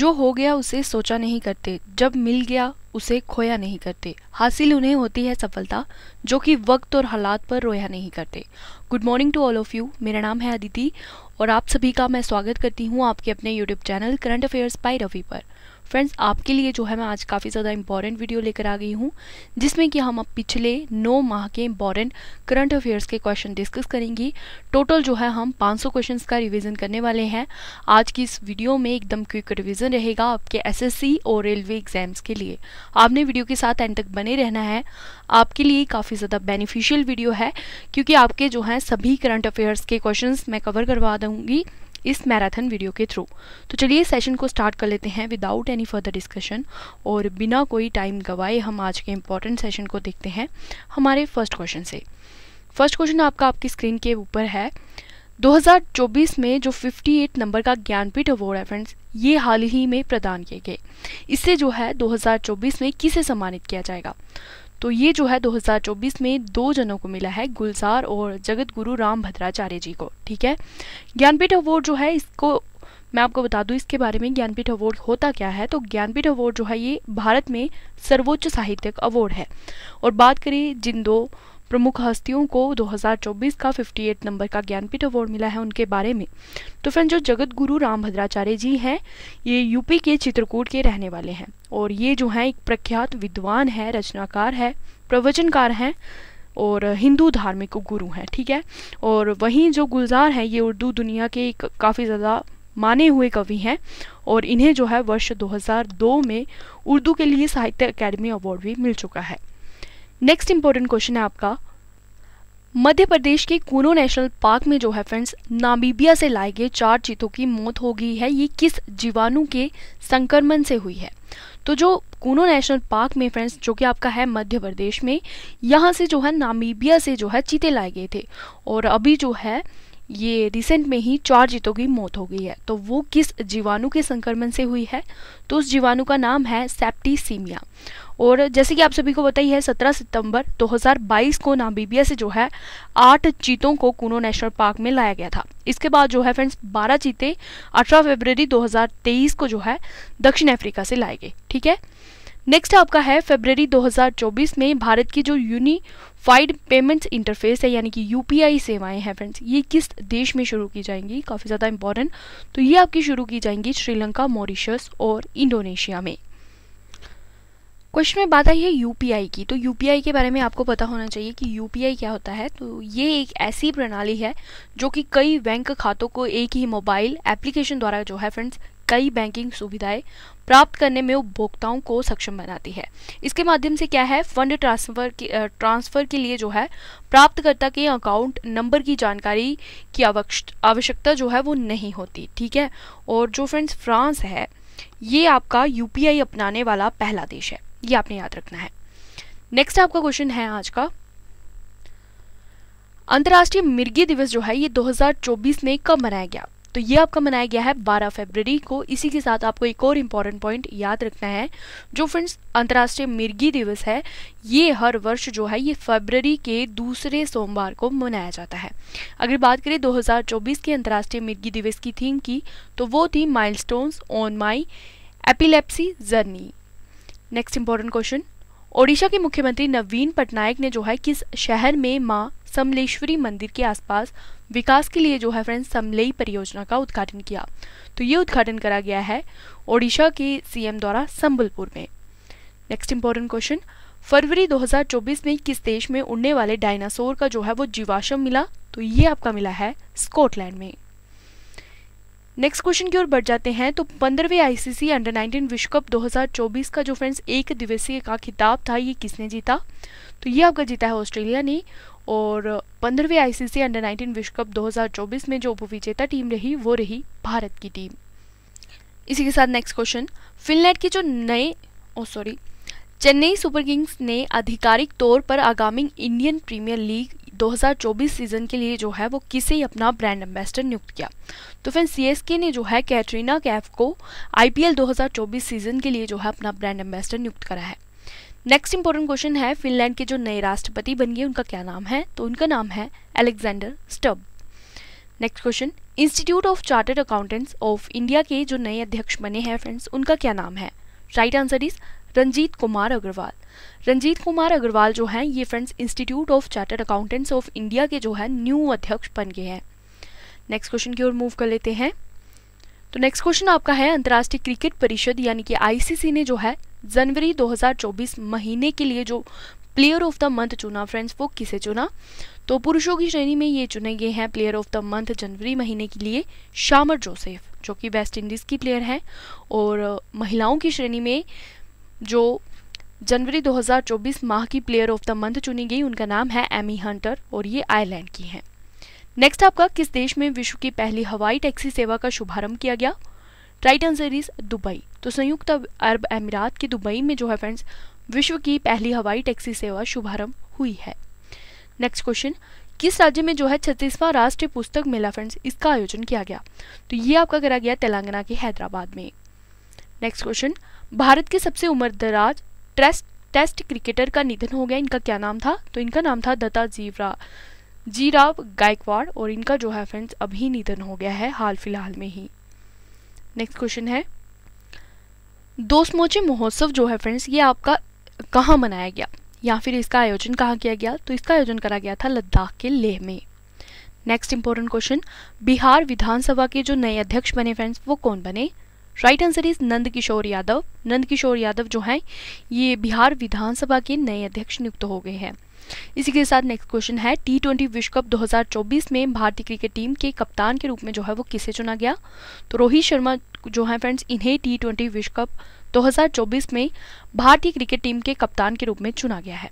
जो हो गया उसे सोचा नहीं करते जब मिल गया उसे खोया नहीं करते हासिल उन्हें होती है सफलता जो कि वक्त और हालात पर रोया नहीं करते good morning to all of you मेरा नाम है अदिति और आप सभी का मैं स्वागत करती हूँ आपके अपने YouTube channel current affairs by Ravi पर फ्रेंड्स आपके लिए जो है मैं आज काफ़ी ज़्यादा इंपॉर्टेंट वीडियो लेकर आ गई हूँ जिसमें कि हम अब पिछले नौ माह के इंपॉर्टेंट करंट अफेयर्स के क्वेश्चन डिस्कस करेंगी टोटल जो है हम 500 क्वेश्चन का रिविजन करने वाले हैं आज की इस वीडियो में एकदम क्विक रिविजन रहेगा आपके एस और रेलवे एग्जाम्स के लिए आपने वीडियो के साथ एंड तक बने रहना है आपके लिए काफ़ी ज़्यादा बेनिफिशियल वीडियो है क्योंकि आपके जो है सभी करंट अफेयर्स के क्वेश्चन मैं कवर करवा दूँगी इस मैराथन वीडियो के थ्रू तो चलिए सेशन को स्टार्ट कर लेते हैं विदाउट एनी फर्दर डिस्कशन और बिना कोई टाइम गवाए हम आज के इम्पॉर्टेंट सेशन को देखते हैं हमारे फर्स्ट क्वेश्चन से फर्स्ट क्वेश्चन आपका आपकी स्क्रीन के ऊपर है 2024 में जो 58 नंबर का ज्ञानपीठ अवार्ड है फ्रेंड्स ये हाल ही में प्रदान किए गए इससे जो है 2024 में किसे सम्मानित किया जाएगा तो ये जो है 2024 में दो जनों को मिला है गुलजार और जगत गुरु राम भद्राचार्य जी को ठीक है ज्ञानपीठ अवार्ड जो है इसको मैं आपको बता दूं इसके बारे में ज्ञानपीठ अवार्ड होता क्या है तो ज्ञानपीठ अवार्ड जो है ये भारत में सर्वोच्च साहित्यिक अवार्ड है और बात करें जिन दो प्रमुख हस्तियों को 2024 का 58 नंबर का ज्ञानपीठ अवार्ड मिला है उनके बारे में तो फ्रेंड जो जगत गुरु राम भद्राचार्य जी हैं ये यूपी के चित्रकूट के रहने वाले हैं और ये जो हैं एक प्रख्यात विद्वान है रचनाकार है प्रवचनकार हैं और हिंदू धार्मिक गुरु हैं ठीक है और वहीं जो गुलजार हैं ये उर्दू दुनिया के एक काफ़ी ज़्यादा माने हुए कवि हैं और इन्हें जो है वर्ष 2002 में उर्दू के लिए साहित्य अकेडमी अवार्ड भी मिल चुका है नेक्स्ट इंपॉर्टेंट क्वेश्चन है आपका मध्य प्रदेश के कूनो नेशनल पार्क में जो है फ्रेंड्स नामीबिया से लाए गए चार चीतों की मौत हो गई है ये किस जीवाणु के संक्रमण से हुई है तो जो कूनो नेशनल पार्क में फ्रेंड्स जो कि आपका है मध्य प्रदेश में यहाँ से जो है नामीबिया से जो है चीते लाए गए थे और अभी जो है ये रिसेंट में ही चार जीतों की मौत हो गई है तो वो किस जीवाणु के संक्रमण से हुई है तो उस जीवाणु का नाम है सेप्टीसीमिया और जैसे कि आप सभी को बताइए है सत्रह सितंबर 2022 को नामीबिया से जो है आठ चीतों को कूनो नेशनल पार्क में लाया गया था इसके बाद जो है फ्रेंड्स 12 चीते 18 फरवरी 2023 को जो है दक्षिण अफ्रीका से लाए गए ठीक है नेक्स्ट आपका है फरवरी 2024 में भारत की जो यूनिफाइड पेमेंट्स इंटरफेस है यानी कि यूपीआई सेवाएं हैं फ्रेंड्स ये किस देश में शुरू की जाएंगी काफ़ी ज़्यादा इंपॉर्टेंट तो ये आपकी शुरू की जाएंगी श्रीलंका मॉरिशस और इंडोनेशिया में क्वेश्चन में बात आई है यूपीआई की तो यूपीआई के बारे में आपको पता होना चाहिए कि यूपीआई क्या होता है तो ये एक ऐसी प्रणाली है जो कि कई बैंक खातों को एक ही मोबाइल एप्लीकेशन द्वारा जो है फ्रेंड्स कई बैंकिंग सुविधाएं प्राप्त करने में उपभोक्ताओं को सक्षम बनाती है इसके माध्यम से क्या है फंड ट्रांसफर के ट्रांसफर के लिए जो है प्राप्तकर्ता के अकाउंट नंबर की जानकारी की आवश्यकता जो है वो नहीं होती ठीक है और जो फ्रेंड्स फ्रांस है ये आपका यूपीआई अपनाने वाला पहला देश है ये आपने याद रखना है नेक्स्ट आपका क्वेश्चन है आज का अंतर्राष्ट्रीय मिर्गी दिवस जो है ये 2024 में कब मनाया गया तो ये आपका मनाया गया है 12 फरवरी को इसी के साथ आपको एक और इम्पॉर्टेंट पॉइंट याद रखना है जो फ्रेंड्स अंतर्राष्ट्रीय मिर्गी दिवस है ये हर वर्ष जो है ये फरवरी के दूसरे सोमवार को मनाया जाता है अगर बात करें 2024 के अंतर्राष्ट्रीय मिर्गी दिवस की थीम की तो वो थी mile on my epilepsy journey next important question Odisha के मुख्यमंत्री नवीन पटनायक ने जो है किस शहर में माँ समलेश्वरी मंदिर के आसपास विकास के लिए जो है फ्रेंड्स समलेई परियोजना का उद्घाटन किया तो ये उद्घाटन करा गया है ओडिशा के सीएम द्वारा संबलपुर में नेक्स्ट इंपॉर्टेंट क्वेश्चन फरवरी 2024 में किस देश में उड़ने वाले डायनासोर का जो है वो जीवाश्म मिला तो ये आपका मिला है स्कॉटलैंड में नेक्स्ट क्वेश्चन की ओर बढ़ जाते हैं तो पंद्रहवें आईसीसी अंडर 19 विश्व कप 2024 का जो फ्रेंड्स एक दिवसीय का खिताब था ये किसने जीता तो ये आपका जीता है ऑस्ट्रेलिया ने और पंद्रहवें आईसीसी अंडर 19 विश्व कप 2024 में जो उपविजेता टीम रही वो रही भारत की टीम इसी के साथ नेक्स्ट क्वेश्चन फिनलैंड के जो नए oh oh, sorry Chennai Super Kings ने आधिकारिक तौर पर आगामी इंडियन प्रीमियर लीग 2024 सीज़न के लिए जो है वो किसे ही अपना ब्रांड एम्बेसडर नियुक्त किया तो फिर सीएसके ने जो है कैटरीना कैफ को आईपीएल 2024 सीज़न के लिए जो है अपना ब्रांड एम्बेसडर नियुक्त करा है नेक्स्ट इंपॉर्टेंट क्वेश्चन है फिनलैंड के जो नए राष्ट्रपति बन गए उनका क्या नाम है तो उनका नाम है Alexander Stubb next question institute of chartered accountants of India के जो नए अध्यक्ष बने हैं फ्रेंड्स उनका क्या नाम है right answer is Ranjeet Kumar Agarwal Ranjeet Kumar Agarwal जो हैं ये friends institute of chartered accountants of India के जो है न्यू अध्यक्ष बन गए हैं नेक्स्ट क्वेश्चन की ओर मूव कर लेते हैं तो नेक्स्ट क्वेश्चन आपका है अंतर्राष्ट्रीय क्रिकेट परिषद यानी कि आईसीसी ने जो है जनवरी 2024 महीने के लिए जो प्लेयर ऑफ द मंथ चुना फ्रेंड्स वो किसे चुना तो पुरुषों की श्रेणी में ये चुने गए हैं प्लेयर ऑफ द मंथ जनवरी महीने के लिए शामर जोसेफ जो कि वेस्ट इंडीज़ की प्लेयर हैं और महिलाओं की श्रेणी में जो जनवरी 2024 माह की प्लेयर ऑफ द मंथ चुनी गई उनका नाम है एमी हंटर और ये आयरलैंड की हैं नेक्स्ट आपका किस देश में विश्व की पहली हवाई टैक्सी सेवा का शुभारंभ किया गया राइट आंसर इज दुबई तो संयुक्त अरब अमीरात के दुबई में जो है फ्रेंड्स विश्व की पहली हवाई टैक्सी सेवा शुभारंभ हुई है नेक्स्ट क्वेश्चन किस राज्य में जो है छत्तीसवां राष्ट्रीय पुस्तक मेला फ्रेंड्स इसका आयोजन किया गया तो ये आपका करा गया तेलंगाना के हैदराबाद में नेक्स्ट क्वेश्चन भारत के सबसे उम्रदराज ट्रेस्ट टेस्ट क्रिकेटर का निधन हो गया इनका क्या नाम था तो इनका नाम था दत्ता जीवरा जीराव गायकवाड़ और इनका जो है फ्रेंड्स अभी निधन हो गया है हाल फिलहाल में ही नेक्स्ट क्वेश्चन है दोस्त मोचे महोत्सव जो है फ्रेंड्स ये आपका कहाँ मनाया गया या फिर इसका आयोजन कहाँ किया गया तो इसका आयोजन करा गया था लद्दाख के लेह में नेक्स्ट इंपॉर्टेंट क्वेश्चन बिहार विधानसभा के जो नए अध्यक्ष बने फ्रेंड्स वो कौन बने right answer is Nand Kishore Yadav Nand Kishore Yadav जो हैं ये बिहार विधानसभा के नए अध्यक्ष नियुक्त हो गए हैं इसी के साथ नेक्स्ट क्वेश्चन है टी ट्वेंटी विश्व कप 2024 में भारतीय क्रिकेट टीम के कप्तान के रूप में जो है वो किसे चुना गया तो रोहित शर्मा जो है फ्रेंड्स इन्हें टी ट्वेंटी विश्व कप 2024 में भारतीय क्रिकेट टीम के कप्तान के रूप में चुना गया है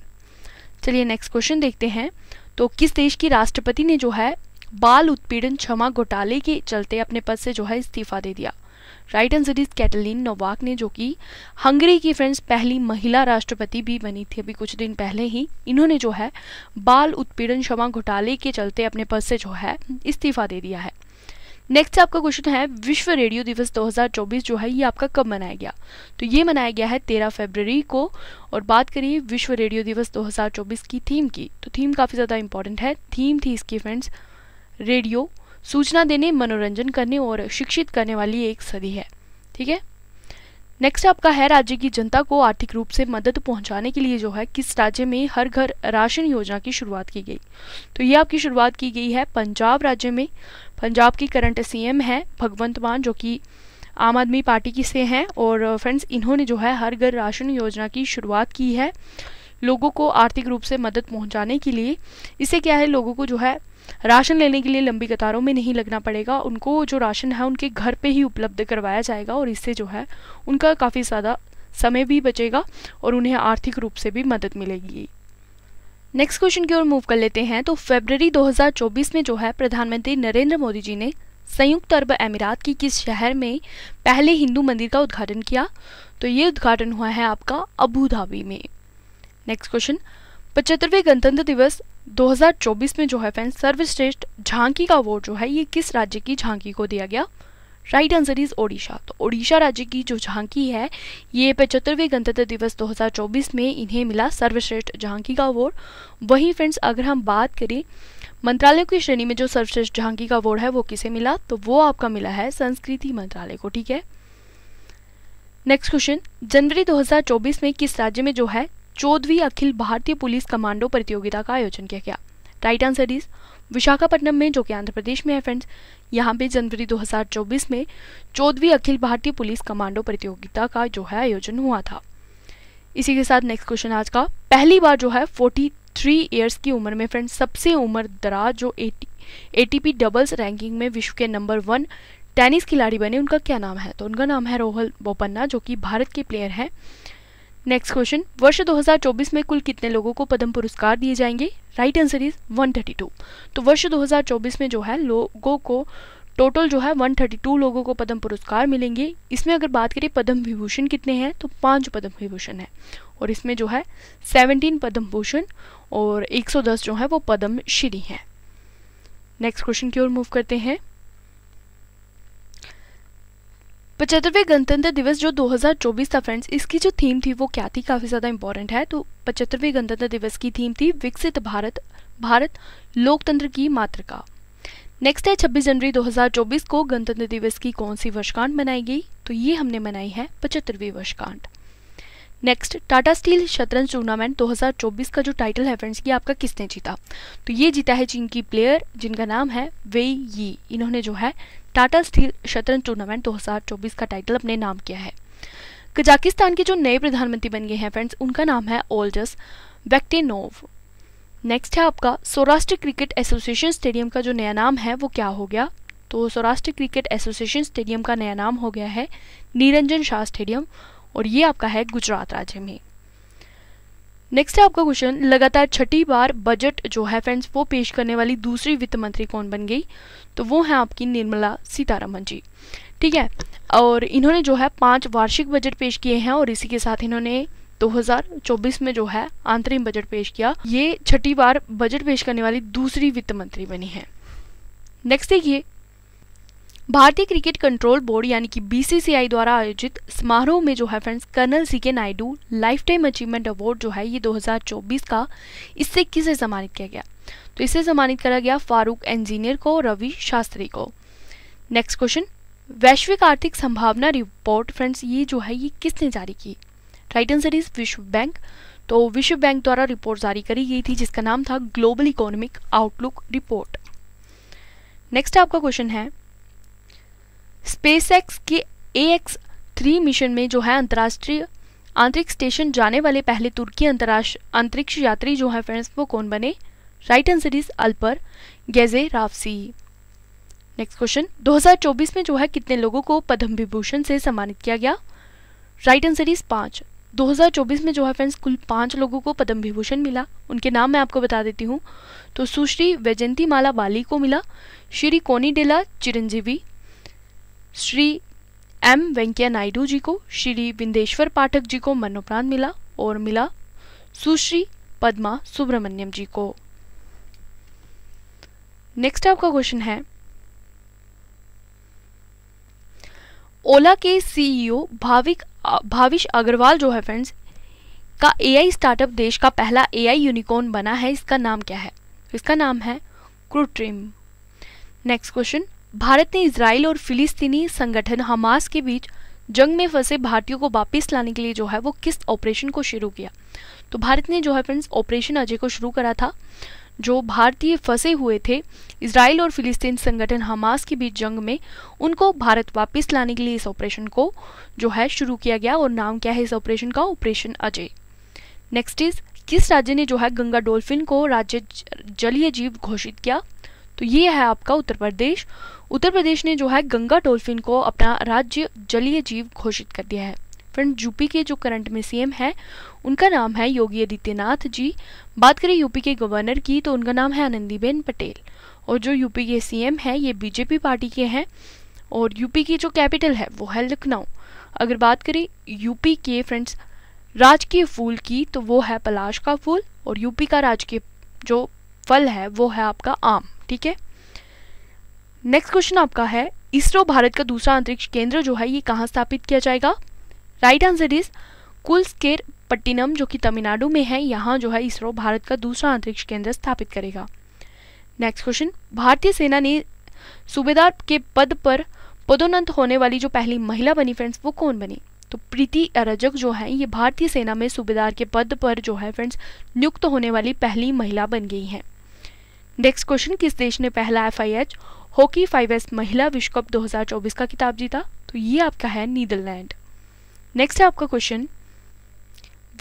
चलिए नेक्स्ट क्वेश्चन देखते हैं तो किस देश की राष्ट्रपति ने जो है बाल उत्पीड़न क्षमा घोटाले के चलते अपने पद से जो है इस्तीफा दे दिया right answer is Katalin Novak ने जो कि हंगरी की फ्रेंड्स पहली महिला राष्ट्रपति भी बनी थी अभी कुछ दिन पहले ही इन्होंने जो है बाल उत्पीड़न क्षमा घोटाले के चलते अपने पद से जो है इस्तीफा दे दिया है नेक्स्ट आपका क्वेश्चन है विश्व रेडियो दिवस 2024 जो है ये आपका कब मनाया गया तो ये मनाया गया है 13 फरवरी को और बात करिए विश्व रेडियो दिवस 2024 की थीम की तो थीम काफ़ी ज़्यादा इंपॉर्टेंट है थीम थी इसकी फ्रेंड्स रेडियो सूचना देने मनोरंजन करने और शिक्षित करने वाली एक सदी है ठीक है नेक्स्ट आपका है राज्य की जनता को आर्थिक रूप से मदद पहुंचाने के लिए जो है किस राज्य में हर घर राशन योजना की शुरुआत की गई तो ये आपकी शुरुआत की गई है पंजाब राज्य में पंजाब की करंट सीएम है भगवंत मान जो कि आम आदमी पार्टी की से हैं और फ्रेंड्स इन्होंने जो है हर घर राशन योजना की शुरुआत की है लोगों को आर्थिक रूप से मदद पहुंचाने के लिए इससे क्या है लोगों को जो है राशन लेने के लिए लंबी कतारों में नहीं लगना पड़ेगा उनको जो राशन है उनके घर पे ही उपलब्ध करवाया जाएगा और इससे जो है उनका काफ़ी ज़्यादा समय भी बचेगा और उन्हें आर्थिक रूप से भी मदद मिलेगी नेक्स्ट क्वेश्चन की ओर मूव कर लेते हैं तो फेबररी 2024 में जो है प्रधानमंत्री नरेंद्र मोदी जी ने संयुक्त अरब अमीरात की किस शहर में पहले हिंदू मंदिर का उद्घाटन किया तो ये उद्घाटन हुआ है आपका अबू धाबी में नेक्स्ट क्वेश्चन पचहत्तरवें गणतंत्र दिवस 2024 में जो है फ्रेंड सर्वश्रेष्ठ झांकी का अवार्ड जो है ये किस राज्य की झांकी को दिया गया राइट आंसर इज ओडिशा तो ओडिशा राज्य की जो झांकी है ये पचहत्तरवें गणतंत्र दिवस 2024 में इन्हें मिला सर्वश्रेष्ठ झांकी का अवार्ड वहीं फ्रेंड्स अगर हम बात करें मंत्रालयों की श्रेणी में जो सर्वश्रेष्ठ झांकी का अवार्ड है वो किसे मिला तो वो आपका मिला है संस्कृति मंत्रालय को ठीक है नेक्स्ट क्वेश्चन जनवरी 2024 में किस राज्य में जो है चौदहवीं अखिल भारतीय पुलिस कमांडो प्रतियोगिता का आयोजन किया गया राइट आंसर इज विशाखापट्टनम में जो कि आंध्र प्रदेश में है फ्रेंड्स यहाँ पे जनवरी 2024 में चौदहवीं अखिल भारतीय पुलिस कमांडो प्रतियोगिता का जो है आयोजन हुआ था इसी के साथ नेक्स्ट क्वेश्चन आज का पहली बार जो है 43 इयर्स की उम्र में फ्रेंड्स सबसे उम्र दराज जो ए टी डबल्स रैंकिंग में विश्व के नंबर वन टेनिस खिलाड़ी बने उनका क्या नाम है तो उनका नाम है रोहल बोपन्ना जो कि भारत के प्लेयर हैं नेक्स्ट क्वेश्चन वर्ष 2024 में कुल कितने लोगों को पद्म पुरस्कार दिए जाएंगे राइट आंसर इज 132 तो वर्ष 2024 में जो है लोगों को टोटल जो है 132 लोगों को पद्म पुरस्कार मिलेंगे इसमें अगर बात करें पद्म विभूषण कितने हैं तो पांच पद्म विभूषण है और इसमें जो है 17 पद्म भूषण और 110 जो है वो पद्म श्री हैं नेक्स्ट क्वेश्चन की ओर मूव करते हैं पचहत्तरवें गणतंत्र दिवस जो 2024 था फ्रेंड्स इसकी जो थीम थी वो क्या थी काफ़ी ज़्यादा इंपॉर्टेंट है तो पचहत्तरवें गणतंत्र दिवस की थीम थी विकसित भारत भारत लोकतंत्र की मातृका नेक्स्ट है 26 जनवरी 2024 को गणतंत्र दिवस की कौन सी वर्षगांठ मनाई गई तो ये हमने मनाई है पचहत्तरवीं वर्षगांठ नेक्स्ट टाटा स्टील शतरंज टूर्नामेंट 2024 का जो टाइटल है फ्रेंड्स ये आपका किसने जीता तो ये जीता है चीन की प्लेयर जिनका नाम है वे यी इन्होंने जो है टाटा स्टील शतरंज टूर्नामेंट 2024 का टाइटल अपने नाम किया है कजाकिस्तान के जो नए प्रधानमंत्री बन गए हैं फ्रेंड्स उनका नाम है ओल्डस वैक्टेनोव नेक्स्ट है आपका सौराष्ट्र क्रिकेट एसोसिएशन स्टेडियम का जो नया नाम है वो क्या हो गया तो सौराष्ट्र क्रिकेट एसोसिएशन स्टेडियम का नया नाम हो गया है निरंजन शाह स्टेडियम और ये आपका है गुजरात राज्य में नेक्स्ट है आपका क्वेश्चन लगातार छठी बार बजट जो है फ्रेंड्स वो पेश करने वाली दूसरी वित्त मंत्री कौन बन गई तो वो है आपकी निर्मला सीतारमन जी ठीक है और इन्होंने जो है पांच वार्षिक बजट पेश किए हैं और इसी के साथ इन्होंने 2024 में जो है आंतरिक बजट पेश किया ये छठी बार बजट पेश करने वाली दूसरी वित्त मंत्री बनी है नेक्स्ट देखिए भारतीय क्रिकेट कंट्रोल बोर्ड यानी कि बीसीसीआई द्वारा आयोजित समारोह में जो है friends colonel C K Naidu lifetime achievement award जो है ये 2024 का इससे किसे सम्मानित किया गया तो इसे सम्मानित करा गया फारूक इंजीनियर को रवि शास्त्री को नेक्स्ट क्वेश्चन वैश्विक आर्थिक संभावना रिपोर्ट फ्रेंड्स ये जो है ये किसने जारी की राइट आंसर इज विश्व बैंक तो विश्व बैंक द्वारा रिपोर्ट जारी करी गई थी जिसका नाम था global economic outlook report next आपका क्वेश्चन है स्पेसएक्स के ए एक्स थ्री मिशन में जो है अंतर्राष्ट्रीय आंतरिक स्टेशन जाने वाले पहले तुर्की अंतरिक्ष यात्री जो है फ्रेंड्स वो कौन बने राइट आंसर इज अल्पर गेजे राफसी नेक्स्ट क्वेश्चन 2024 में जो है कितने लोगों को पद्म विभूषण से सम्मानित किया गया राइट आंसर इज पांच 2024 में जो है फ्रेंड्स कुल पांच लोगों को पद्म विभूषण मिला उनके नाम मैं आपको बता देती हूँ तो सुश्री वैजंती माला बाली को मिला श्री कोनी डेला चिरंजीवी श्री एम वेंकैया नायडू जी को श्री बिंदेश्वर पाठक जी को मरणोपरांत मिला और मिला सुश्री पद्मा सुब्रमण्यम जी को नेक्स्ट आपका क्वेश्चन है ओला के सीईओ e भाविक भाविश अग्रवाल जो है फ्रेंड्स का एआई स्टार्टअप देश का पहला एआई यूनिकॉर्न बना है इसका नाम क्या है इसका नाम है क्रूट्रिम नेक्स्ट क्वेश्चन भारत ने इसराइल और फिलिस्तीनी संगठन हमास के बीच जंग में फंसे भारतीयों को वापस लाने के लिए जो है वो किस ऑपरेशन को शुरू किया तो भारत ने जो है फ्रेंड्स ऑपरेशन अजय को शुरू करा था जो भारतीय फंसे हुए थे इसराइल और फिलिस्तीन संगठन हमास के बीच जंग में उनको भारत वापस लाने के लिए इस ऑपरेशन को जो है शुरू किया गया और नाम क्या है इस ऑपरेशन का ऑपरेशन अजय नेक्स्ट इज किस राज्य ने जो है गंगा डोल्फिन को राज्य जलीय जीव घोषित किया तो ये है आपका उत्तर प्रदेश उत्तर प्रदेश ने जो है गंगा डोल्फिन को अपना राज्य जलीय जीव घोषित कर दिया है फ्रेंड यूपी के जो करंट में सीएम है उनका नाम है योगी आदित्यनाथ जी बात करें यूपी के गवर्नर की तो उनका नाम है आनंदीबेन पटेल और जो यूपी के सीएम है ये बीजेपी पार्टी के हैं और यूपी की जो कैपिटल है वो है लखनऊ अगर बात करें यूपी के फ्रेंड्स राजकीय फूल की तो वो है पलाश का फूल और यूपी का राजकीय जो फल है वो है आपका आम ठीक है नेक्स्ट क्वेश्चन आपका है इसरो भारत का दूसरा अंतरिक्ष केंद्र जो है ये कहाँ स्थापित किया जाएगा right answer is Kulasekarapattinam जो कि तमिलनाडु में है यहाँ जो है इसरो भारत का दूसरा अंतरिक्ष केंद्र स्थापित करेगा नेक्स्ट क्वेश्चन भारतीय सेना ने सूबेदार के पद पर पदोन्नत होने वाली जो पहली महिला बनी फ्रेंड्स वो कौन बनी तो प्रीति अरजक जो है ये भारतीय सेना में सूबेदार के पद पर जो है फ्रेंड्स नियुक्त होने वाली पहली महिला बन गई हैं नेक्स्ट क्वेश्चन किस देश ने पहला एफ हॉकी फाइव महिला विश्व कप 2024 का किताब जीता तो ये आपका है नीदरलैंड नेक्स्ट है आपका क्वेश्चन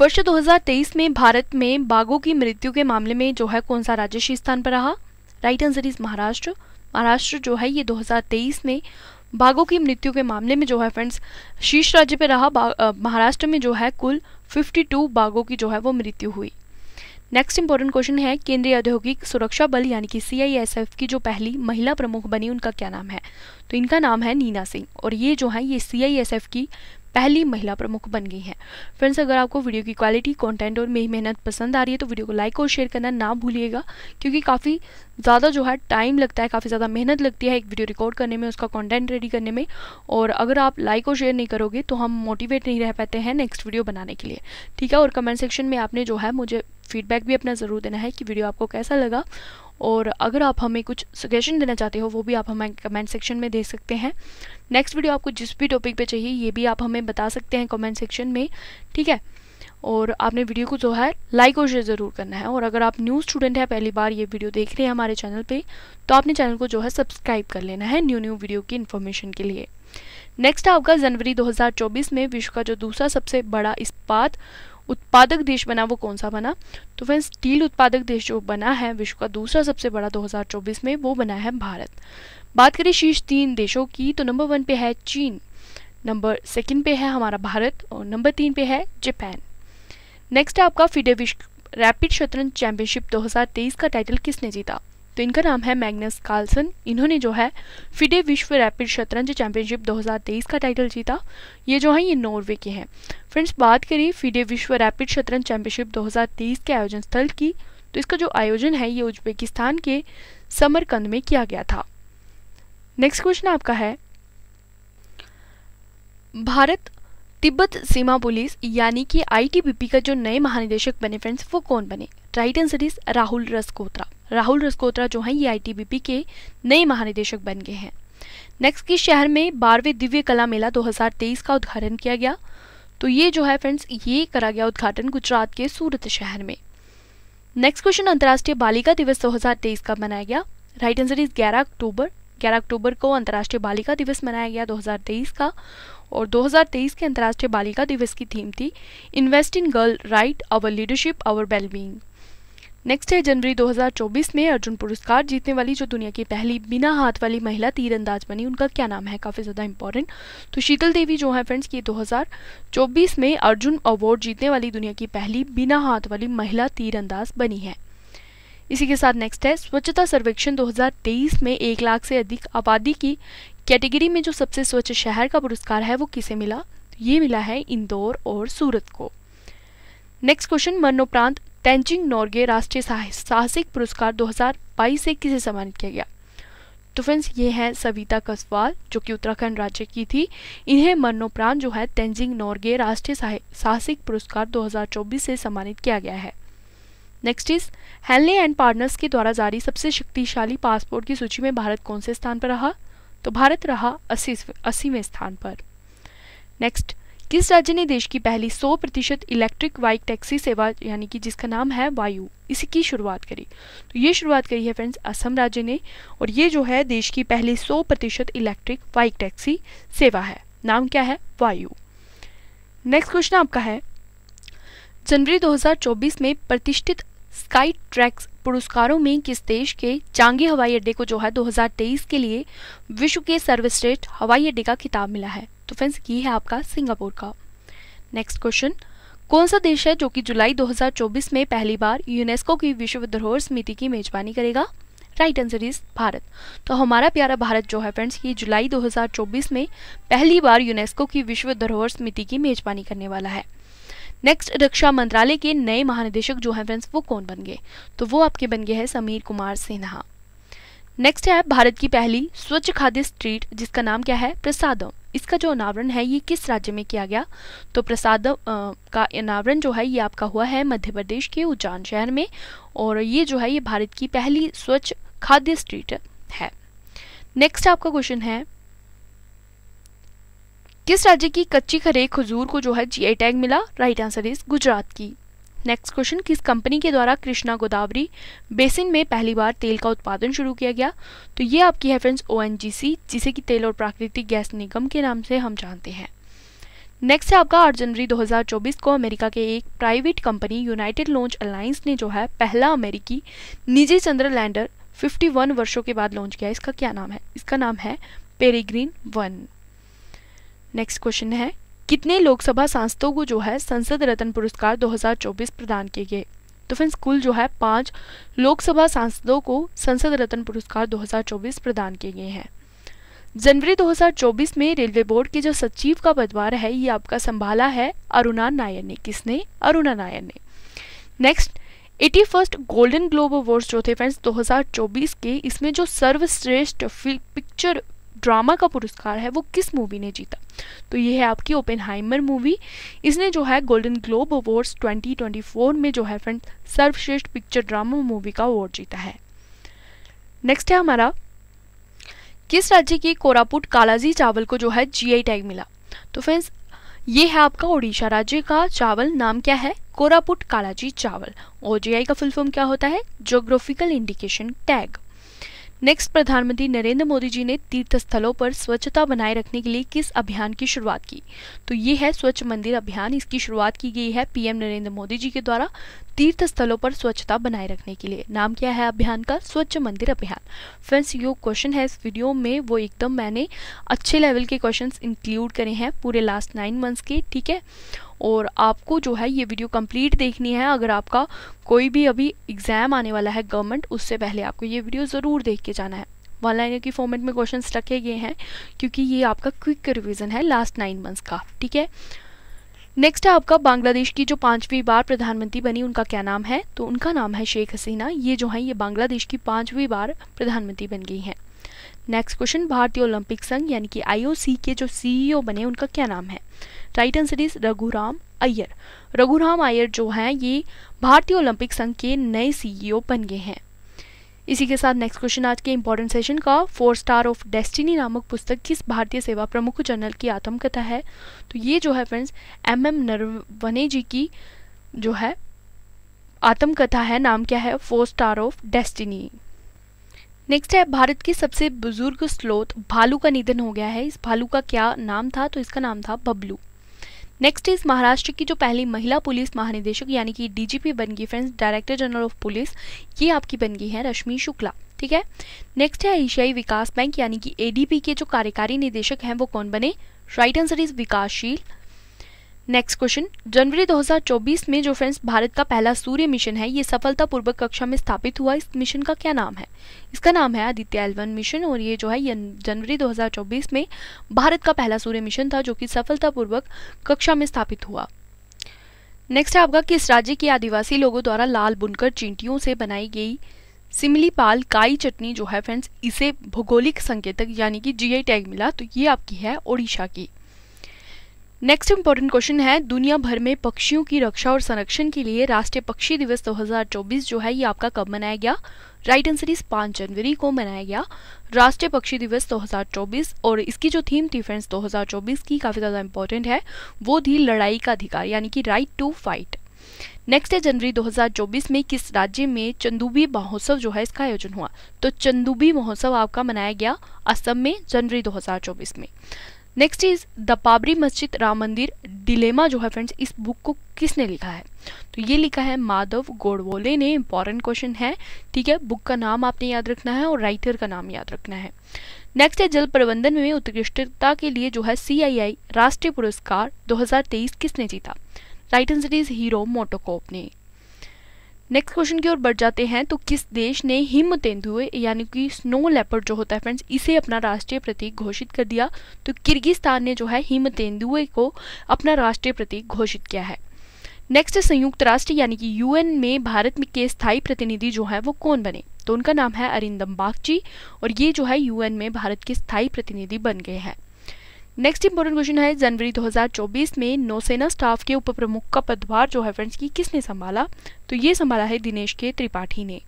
वर्ष 2023 में भारत में बाघों की मृत्यु के मामले में जो है कौन सा राज्य शीर्ष स्थान पर रहा right answer is Maharashtra Maharashtra जो है ये 2023 में बाघों की मृत्यु के मामले में जो है फ्रेंड्स शीर्ष राज्य पे रहा महाराष्ट्र में जो है कुल 52 बाघों की जो है वो मृत्यु हुई नेक्स्ट इंपॉर्टेंट क्वेश्चन है केंद्रीय औद्योगिक सुरक्षा बल यानी कि सीआईएसएफ की जो पहली महिला प्रमुख बनी उनका क्या नाम है तो इनका नाम है नीना सिंह और ये जो है ये सीआईएसएफ की पहली महिला प्रमुख बन गई हैं फ्रेंड्स अगर आपको वीडियो की क्वालिटी कंटेंट और मेरी मेहनत पसंद आ रही है तो वीडियो को लाइक और शेयर करना ना भूलिएगा क्योंकि काफ़ी ज़्यादा जो है टाइम लगता है काफ़ी ज़्यादा मेहनत लगती है एक वीडियो रिकॉर्ड करने में उसका कॉन्टेंट रेडी करने में और अगर आप लाइक और शेयर नहीं करोगे तो हम मोटिवेट नहीं रह पाते हैं नेक्स्ट वीडियो बनाने के लिए ठीक है और कमेंट सेक्शन में आपने जो है मुझे फीडबैक भी अपना ज़रूर देना है कि वीडियो आपको कैसा लगा और अगर आप हमें कुछ सजेशन देना चाहते हो वो भी आप हमें कमेंट सेक्शन में दे सकते हैं नेक्स्ट वीडियो आपको जिस भी टॉपिक पे चाहिए ये भी आप हमें बता सकते हैं कमेंट सेक्शन में ठीक है और आपने वीडियो को जो है लाइक और शेयर ज़रूर करना है और अगर आप न्यू स्टूडेंट हैं पहली बार ये वीडियो देख रहे हैं हमारे चैनल पर तो आपने चैनल को जो है सब्सक्राइब कर लेना है न्यू न्यू वीडियो की इन्फॉर्मेशन के लिए नेक्स्ट आपका जनवरी 2024 में विश्व का जो दूसरा सबसे बड़ा इस्पात उत्पादक देश बना वो कौन सा बना तो फ्रेंड्स स्टील उत्पादक देश जो बना है विश्व का दूसरा सबसे बड़ा 2024 में वो बना है भारत बात करें शीर्ष तीन देशों की तो नंबर वन पे है चीन नंबर सेकंड पे है हमारा भारत और नंबर तीन पे है जापान नेक्स्ट है आपका फिडे विश्व रैपिड शतरंज चैंपियनशिप 2023 का टाइटल किसने जीता तो इनका नाम है मैग्नस कार्लसन इन्होंने जो है फिडे विश्व रैपिड शतरंज चैंपियनशिप 2023 का टाइटल जीता ये जो है ये नॉर्वे के हैं फ्रेंड्स बात करें फिडे विश्व रैपिड शतरंज चैंपियनशिप 2023 के आयोजन स्थल की तो इसका जो आयोजन है ये उज्बेकिस्तान के समरकंद में किया गया था नेक्स्ट क्वेश्चन आपका है भारत तिब्बत सीमा पुलिस यानी कि आईटीबीपी का जो नए महानिदेशक बने फ्रेंड्स वो कौन बने right answer is Rahul Raskotra Rahul Raskotra जो है ये आईटीबीपी के नए महानिदेशक बन गए हैं नेक्स्ट किस शहर में बारहवें दिव्य कला मेला 2023 का उद्घाटन किया गया तो ये जो है फ्रेंड्स ये करा गया उद्घाटन गुजरात के सूरत शहर में नेक्स्ट क्वेश्चन अंतर्राष्ट्रीय बालिका दिवस 2023 का मनाया गया राइट आंसर इज 11 अक्टूबर 11 अक्टूबर को अंतर्राष्ट्रीय बालिका दिवस मनाया गया 2023 का और 2023 के अंतर्राष्ट्रीय बालिका दिवस की थीम थी invest in girl right our leadership our wellbeing next है जनवरी 2024 में अर्जुन पुरस्कार जीतने वाली जो दुनिया की पहली बिना हाथ वाली महिला तीरंदाज बनी उनका क्या नाम है काफ़ी ज़्यादा इंपॉर्टेंट तो शीतल देवी जो है फ्रेंड्स की 2024 में अर्जुन अवार्ड जीतने वाली दुनिया की पहली बिना हाथ वाली महिला तीरंदाज बनी है इसी के साथ नेक्स्ट है स्वच्छता सर्वेक्षण 2023 में एक लाख से अधिक आबादी की कैटेगरी में जो सबसे स्वच्छ शहर का पुरस्कार है वो किसे मिला तो ये मिला है इंदौर और सूरत को नेक्स्ट क्वेश्चन मरणोपरांत तेंजिंग नॉर्गे राष्ट्रीय साहसिक पुरस्कार 2022 से किसे सम्मानित किया गया तो फ्रेंड्स ये हैं सविता कसवाल जो कि उत्तराखंड राज्य की थी इन्हें मरणोपरांत जो है तेंजिंग नॉर्गे राष्ट्रीय साहसिक पुरस्कार 2024 से सम्मानित किया गया है next is Henley and Partners के द्वारा जारी सबसे शक्तिशाली पासपोर्ट की सूची में भारत कौन से स्थान पर रहा तो भारत रहा अस्सी अस्सीवें स्थान पर नेक्स्ट किस राज्य ने देश की पहली 100 प्रतिशत इलेक्ट्रिक बाइक टैक्सी सेवा यानी कि जिसका नाम है वायु इसी की शुरुआत करी तो ये शुरुआत करी है फ्रेंड्स असम राज्य ने और ये जो है देश की पहली 100 प्रतिशत इलेक्ट्रिक बाइक टैक्सी सेवा है नाम क्या है वायु नेक्स्ट क्वेश्चन आपका है जनवरी 2024 में प्रतिष्ठित स्काई ट्रैक्स पुरस्कारों में किस देश के चांगी हवाई अड्डे को जो है 2023 के लिए विश्व के सर्वश्रेष्ठ हवाई अड्डे का खिताब मिला है तो फ्रेंड्स ये है आपका सिंगापुर का नेक्स्ट क्वेश्चन कौन सा देश है जो कि जुलाई 2024 में पहली बार यूनेस्को की विश्व धरोहर समिति की मेजबानी करेगा राइट आंसर इज भारत तो हमारा प्यारा भारत जो है फ्रेंड्स ये जुलाई 2024 में पहली बार यूनेस्को की विश्व धरोहर समिति की मेजबानी करने वाला है नेक्स्ट रक्षा मंत्रालय के नए महानिदेशक जो हैं फ्रेंड्स वो कौन बन गए तो वो आपके बन गए हैं समीर कुमार सिन्हा नेक्स्ट है भारत की पहली स्वच्छ खाद्य स्ट्रीट जिसका नाम क्या है प्रसादम इसका जो अनावरण है ये किस राज्य में किया गया तो प्रसाद का अनावरण जो है ये आपका हुआ है मध्य प्रदेश के उज्जैन शहर में और ये जो है ये भारत की पहली स्वच्छ खाद्य स्ट्रीट है नेक्स्ट आपका क्वेश्चन है किस राज्य की कच्ची खरेक खजूर को जो है जीआई टैग मिला राइट आंसर इज गुजरात की नेक्स्ट क्वेश्चन किस कंपनी के द्वारा कृष्णा गोदावरी बेसिन में पहली बार तेल का उत्पादन शुरू किया गया तो ये आपकी है फ्रेंड्स ओएनजीसी जिसे कि तेल और प्राकृतिक गैस निगम के नाम से हम जानते हैं नेक्स्ट है आपका आठ जनवरी 2024 को अमेरिका के एक private company United Launch Alliance ने जो है पहला अमेरिकी निजी चंद्र लैंडर फिफ्टी वर्षों के बाद लॉन्च किया इसका क्या नाम है इसका नाम है पेरीग्रीन वन नेक्स्ट क्वेश्चन है कितने लोकसभा सांसदों को जो है संसद रत्न पुरस्कार 2024 प्रदान किए गए तो फ्रेंड्स कुल जो है पांच लोकसभा सांसदों को संसद रत्न पुरस्कार 2024 प्रदान किए गए हैं जनवरी 2024 में रेलवे बोर्ड के जो सचिव का पदभार है ये आपका संभाला है अरुणा नायर ने किसने अरुणा नायर ने next eighty first Golden Globe award जो थे फ्रेंड्स 2024 के इसमें जो सर्वश्रेष्ठ पिक्चर ड्रामा का पुरस्कार है वो किस मूवी ने जीता तो ये है आपकी ओपन हाइमर मूवी इसने जो है गोल्डन ग्लोब अवार्ड्स 2024 में जो है फ्रेंड सर्वश्रेष्ठ पिक्चर ड्रामा मूवी का अवार्ड जीता है नेक्स्ट है हमारा किस राज्य की कोरापुट कालाजी चावल को जो है जी टैग मिला तो फ्रेंड्स ये है आपका उड़ीसा राज्य का चावल नाम क्या है कोरापुट कालाजी चावल ओजीआई का फुल फॉर्म क्या होता है जोग्राफिकल इंडिकेशन टैग नेक्स्ट प्रधानमंत्री नरेंद्र मोदी जी ने तीर्थ स्थलों पर स्वच्छता बनाए रखने के लिए किस अभियान की शुरुआत की तो ये है स्वच्छ मंदिर अभियान इसकी शुरुआत की गई है पीएम नरेंद्र मोदी जी के द्वारा तीर्थ स्थलों पर स्वच्छता बनाए रखने के लिए नाम क्या है अभियान का स्वच्छ मंदिर अभियान फ्रेंड्स यो क्वेश्चन है इस वीडियो में वो एकदम मैंने अच्छे लेवल के क्वेश्चन इंक्लूड करे हैं पूरे लास्ट नाइन मंथ्स के ठीक है और आपको जो है ये वीडियो कंप्लीट देखनी है अगर आपका कोई भी अभी एग्ज़ाम आने वाला है गवर्नमेंट उससे पहले आपको ये वीडियो ज़रूर देख के जाना है वन लाइनर की फॉर्मेट में क्वेश्चन रखे गए हैं क्योंकि ये आपका क्विक रिविज़न है लास्ट नाइन मंथ्स का ठीक है नेक्स्ट है आपका बांग्लादेश की जो पांचवी बार प्रधानमंत्री बनी उनका क्या नाम है तो उनका नाम है शेख हसीना ये जो है ये बांग्लादेश की पांचवी बार प्रधानमंत्री बन गई हैं नेक्स्ट क्वेश्चन भारतीय ओलंपिक संघ यानी कि आईओसी के जो सीईओ e बने उनका क्या नाम है right answer is Raghuram Iyer Raghuram Iyer जो हैं ये भारतीय ओलंपिक संघ के नए सीईओ e बन गए हैं इसी के साथ नेक्स्ट क्वेश्चन आज के इम्पोर्टेंट सेशन का फोर स्टार ऑफ डेस्टिनी नामक पुस्तक किस भारतीय सेवा प्रमुख जनरल की आत्मकथा है तो ये जो है friends M M Naravane ji की जो है आत्मकथा है नाम क्या है four star of destiny next है भारत के सबसे बुजुर्ग स्लोत भालू का निधन हो गया है इस भालू का क्या नाम था तो इसका नाम था बबलू नेक्स्ट इज महाराष्ट्र की जो पहली महिला पुलिस महानिदेशक यानी कि डीजीपी बन गई friends director general of police ये आपकी बन गई है रश्मि शुक्ला ठीक है नेक्स्ट है एशियाई विकास बैंक यानी कि एडीबी के जो कार्यकारी निदेशक हैं वो कौन बने राइट आंसर इज विकासशील नेक्स्ट क्वेश्चन जनवरी 2024 में जो फ्रेंड्स भारत का पहला सूर्य मिशन है ये सफलतापूर्वक कक्षा में स्थापित हुआ इस मिशन का क्या नाम है इसका नाम है आदित्य एलवन मिशन और ये जो है जनवरी 2024 में भारत का पहला सूर्य मिशन था जो कि सफलतापूर्वक कक्षा में स्थापित हुआ नेक्स्ट है आपका किस राज्य के आदिवासी लोगों द्वारा लाल बुनकर चींटियों से बनाई गई सिमलीपाल काई चटनी जो है फ्रेंड्स इसे भौगोलिक संकेतक यानी कि जीआई टैग मिला तो ये आपकी है ओडिशा की नेक्स्ट इम्पोर्टेंट क्वेश्चन है दुनिया भर में पक्षियों की रक्षा और संरक्षण के लिए राष्ट्रीय पक्षी दिवस 2024 जो है ये आपका कब मनाया गया राइट आंसर इस पांच जनवरी को मनाया गया राष्ट्रीय पक्षी दिवस 2024 और इसकी जो थीम थी फ्रेंड्स 2024 की काफ़ी ज़्यादा इम्पोर्टेंट है वो थी लड़ाई का अधिकार यानी कि राइट टू फाइट नेक्स्ट है जनवरी 2024 में किस राज्य में चंदूबी महोत्सव जो है इसका आयोजन हुआ तो चंदूबी महोत्सव आपका मनाया गया असम में जनवरी 2024 में नेक्स्ट इज द पाबरी मस्जिद राम मंदिर डिलेमा जो है फ्रेंड्स इस बुक को किसने लिखा है तो ये लिखा है माधव गोडवोले ने इम्पॉर्टेंट क्वेश्चन है ठीक है बुक का नाम आपने याद रखना है और राइटर का नाम याद रखना है नेक्स्ट है जल प्रबंधन में उत्कृष्टता के लिए जो है सीआईआई राष्ट्रीय पुरस्कार 2023 किसने जीता right answer is Hero MotoCorp ने नेक्स्ट क्वेश्चन की ओर बढ़ जाते हैं तो किस देश ने हिम तेंदुए यानी कि स्नो लेपर्ड जो होता है फ्रेंड्स इसे अपना राष्ट्रीय प्रतीक घोषित कर दिया तो किर्गिस्तान ने जो है हिम तेंदुए को अपना राष्ट्रीय प्रतीक घोषित किया है नेक्स्ट संयुक्त राष्ट्र यानी कि यूएन में भारत के स्थायी प्रतिनिधि जो है वो कौन बने तो उनका नाम है अरिंदम बागची और ये जो है यूएन में भारत के स्थायी प्रतिनिधि बन गए हैं नेक्स्ट इंपॉर्टेंट क्वेश्चन है जनवरी 2024 में नौसेना स्टाफ के उप प्रमुख का पदभार जो है फ्रेंड्स की किसने संभाला तो ये संभाला है दिनेश के त्रिपाठी ने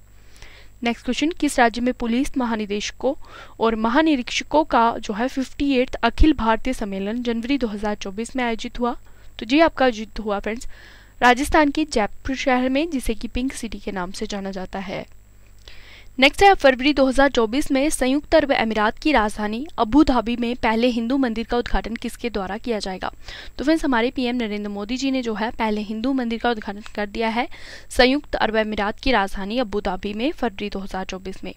नेक्स्ट क्वेश्चन किस राज्य में पुलिस महानिदेशकों और महानिरीक्षकों का जो है फिफ्टी अखिल भारतीय सम्मेलन जनवरी 2024 में आयोजित हुआ तो जी आपका आयोजित हुआ फ्रेंड्स राजस्थान के जयपुर शहर में जिसे कि पिंक सिटी के नाम से जाना जाता है नेक्स्ट है फरवरी 2024 में संयुक्त अरब अमीरात की राजधानी अबू धाबी में पहले हिंदू मंदिर का उद्घाटन किसके द्वारा किया जाएगा तो फ्रेंड्स हमारे पीएम नरेंद्र मोदी जी ने जो है पहले हिंदू मंदिर का उद्घाटन कर दिया है संयुक्त अरब अमीरात की राजधानी अबू धाबी में फरवरी 2024 में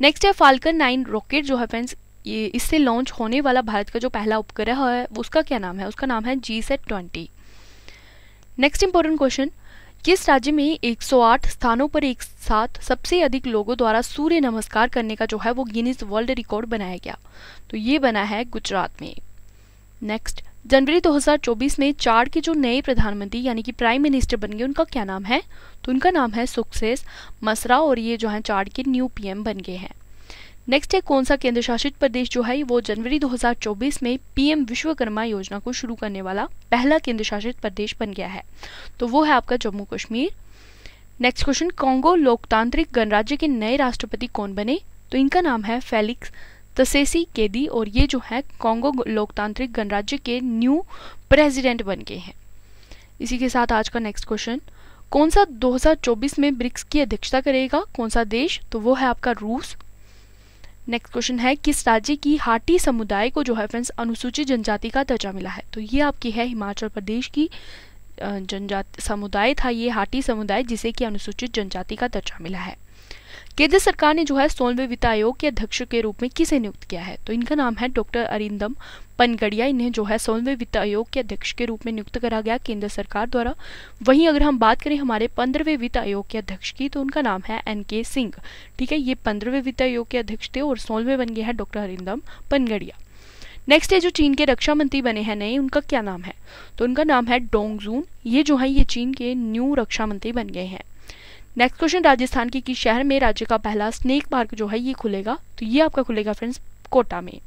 नेक्स्ट है फाल्कन नाइन रॉकेट जो है फ्रेंड्स ये इससे लॉन्च होने वाला भारत का जो पहला उपग्रह है उसका क्या नाम है उसका नाम है G sat twenty next important question किस राज्य में 108 स्थानों पर एक साथ सबसे अधिक लोगों द्वारा सूर्य नमस्कार करने का जो है वो गिनीज वर्ल्ड रिकॉर्ड बनाया गया तो ये बना है गुजरात में नेक्स्ट जनवरी 2024 में चार के जो नए प्रधानमंत्री यानी कि प्राइम मिनिस्टर बन गए उनका क्या नाम है तो उनका नाम है सुक्सेस मसरा और ये जो है चार के न्यू पीएम बन गए हैं नेक्स्ट है कौन सा केंद्र शासित प्रदेश जो है वो जनवरी 2024 में पीएम विश्वकर्मा योजना को शुरू करने वाला पहला केंद्र शासित प्रदेश बन गया है तो वो है आपका Jammu Kashmir next question Congo लोकतांत्रिक गणराज्य के नए राष्ट्रपति कौन बने तो इनका नाम है फेलिक्स तसेसी केदी और ये जो है कॉन्गो लोकतांत्रिक गणराज्य के न्यू प्रेसिडेंट बन गए हैं इसी के साथ आज का नेक्स्ट क्वेश्चन कौन सा 2024 में ब्रिक्स की अध्यक्षता करेगा कौन सा देश तो वो है आपका रूस नेक्स्ट क्वेश्चन है किस राज्य की हाटी समुदाय को जो है फ्रेंड्स अनुसूचित जनजाति का दर्जा मिला है तो ये आपकी है हिमाचल प्रदेश की जनजाति समुदाय था ये हाटी समुदाय जिसे कि अनुसूचित जनजाति का दर्जा मिला है केंद्र सरकार ने जो है सोलवे वित्त आयोग के अध्यक्ष के रूप में किसे नियुक्त किया है तो इनका नाम है डॉक्टर अरिंदम पनगड़िया इन्हें जो है सोलवे वित्त आयोग के अध्यक्ष के रूप में नियुक्त करा गया केंद्र सरकार द्वारा वहीं अगर हम बात करें हमारे पंद्रहवें वित्त आयोग के अध्यक्ष की तो उनका नाम है एन के सिंह ठीक है ये पंद्रहवें वित्त आयोग के अध्यक्ष थे और सोलवे बन गए हैं डॉक्टर अरिंदम पनगड़िया नेक्स्ट है जो चीन के रक्षा मंत्री बने हैं नए उनका क्या नाम है तो उनका नाम है डोंग जून ये जो है ये चीन के न्यू रक्षा मंत्री बन गए हैं नेक्स्ट क्वेश्चन राजस्थान के किस शहर में राज्य का पहला स्नेक पार्क जो है ये खुलेगा तो ये आपका खुलेगा फ्रेंड्स कोटा में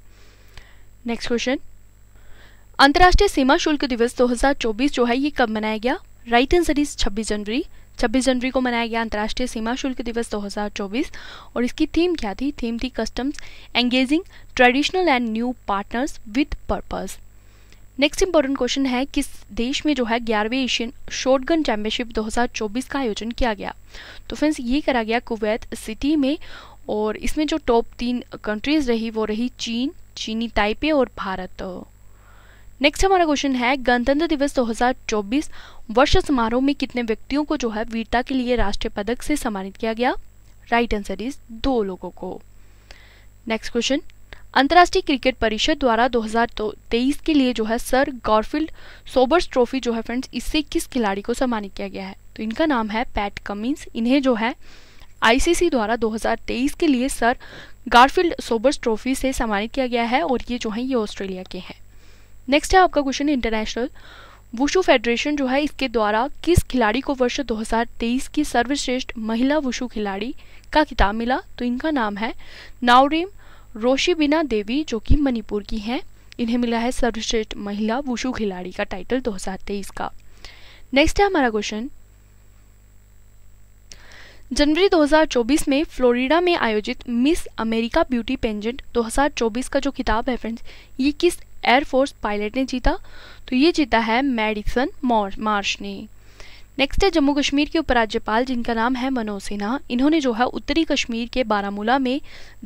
नेक्स्ट क्वेश्चन अंतर्राष्ट्रीय सीमा शुल्क दिवस 2024 जो है ये कब मनाया गया राइट आंसर इज 26 जनवरी 26 जनवरी को मनाया गया अंतर्राष्ट्रीय सीमा शुल्क दिवस 2024 और इसकी थीम क्या थी थीम थी customs engaging traditional and new partners with purpose next important question है किस देश में जो है ग्यारहवें एशियन शॉटगन चैंपियनशिप 2024 का आयोजन किया गया तो फ्रेंड्स ये करा गया कुवैत सिटी में और इसमें जो टॉप तीन कंट्रीज रही वो रही चीन चीनी ताइपे और भारत नेक्स्ट हमारा क्वेश्चन है गणतंत्र दिवस 2024 वर्ष समारोह में कितने व्यक्तियों को जो है वीरता के लिए राष्ट्रीय पदक से सम्मानित किया गया राइट आंसर इज दो लोगों को नेक्स्ट क्वेश्चन अंतर्राष्ट्रीय क्रिकेट परिषद द्वारा 2023 के लिए जो है सर गॉरफील्ड सोबर्स ट्रॉफी जो है फ्रेंड्स इससे किस खिलाड़ी को सम्मानित किया गया है तो इनका नाम है पैट कमिंस इन्हें जो है आईसीसी द्वारा 2023 के लिए सर गारफील्ड सोबर्स ट्रॉफी से सम्मानित किया गया है और ये जो है ये ऑस्ट्रेलिया के हैं नेक्स्ट है आपका क्वेश्चन इंटरनेशनल वुशु फेडरेशन जो है इसके द्वारा किस खिलाड़ी को वर्ष 2023 की सर्वश्रेष्ठ महिला वुशु खिलाड़ी का किताब मिला तो इनका नाम है नावरीम रोशीबिना देवी जो कि मणिपुर की हैं इन्हें मिला है सर्वश्रेष्ठ महिला वुशु खिलाड़ी का टाइटल 2023 का नेक्स्ट है हमारा क्वेश्चन जनवरी 2024 में फ्लोरिडा में आयोजित मिस अमेरिका ब्यूटी पेंजेंट 2024 का जो खिताब है फ्रेंड्स ये किस एयरफोर्स पायलट ने जीता तो ये जीता है मेडिसन मार्श ने नेक्स्ट है जम्मू कश्मीर के उपराज्यपाल जिनका नाम है मनोज सिन्हा इन्होंने जो है उत्तरी कश्मीर के बारामूला में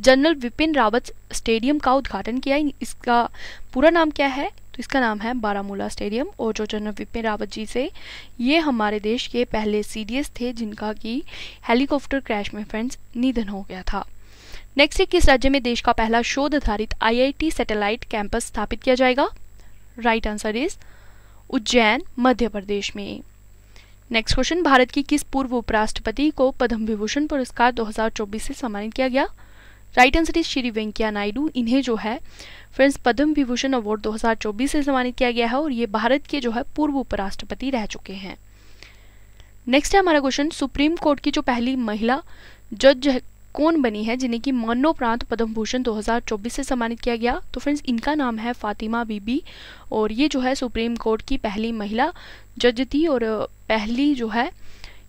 जनरल विपिन रावत स्टेडियम का उद्घाटन किया इसका पूरा नाम क्या है तो इसका नाम है बारामूला स्टेडियम और जो जनरल विपिन रावत जी से ये हमारे देश के पहले सी थे जिनका कि हेलीकॉप्टर क्रैश में फ्रेंड्स निधन हो गया था नेक्स्ट है किस राज्य में देश का पहला शोध आधारित आईआईटी सैटेलाइट कैंपस स्थापित किया जाएगा right answer is Ujjain Madhya Pradesh में नेक्स्ट क्वेश्चन भारत की किस पूर्व उपराष्ट्रपति को पद्म विभूषण पुरस्कार 2024 से सम्मानित किया गया right answer is Shri Venkaiah Naidu इन्हें जो है फ्रेंड्स पद्म विभूषण अवार्ड 2024 से सम्मानित किया गया है और ये भारत के जो है पूर्व उपराष्ट्रपति रह चुके हैं नेक्स्ट है हमारा क्वेश्चन सुप्रीम कोर्ट की जो पहली महिला जज कौन बनी है जिन्हें कि मरणोपरांत पद्म भूषण 2024 से सम्मानित किया गया तो फ्रेंड्स इनका नाम है फातिमा बीबी और ये जो है सुप्रीम कोर्ट की पहली महिला जज थी और पहली जो है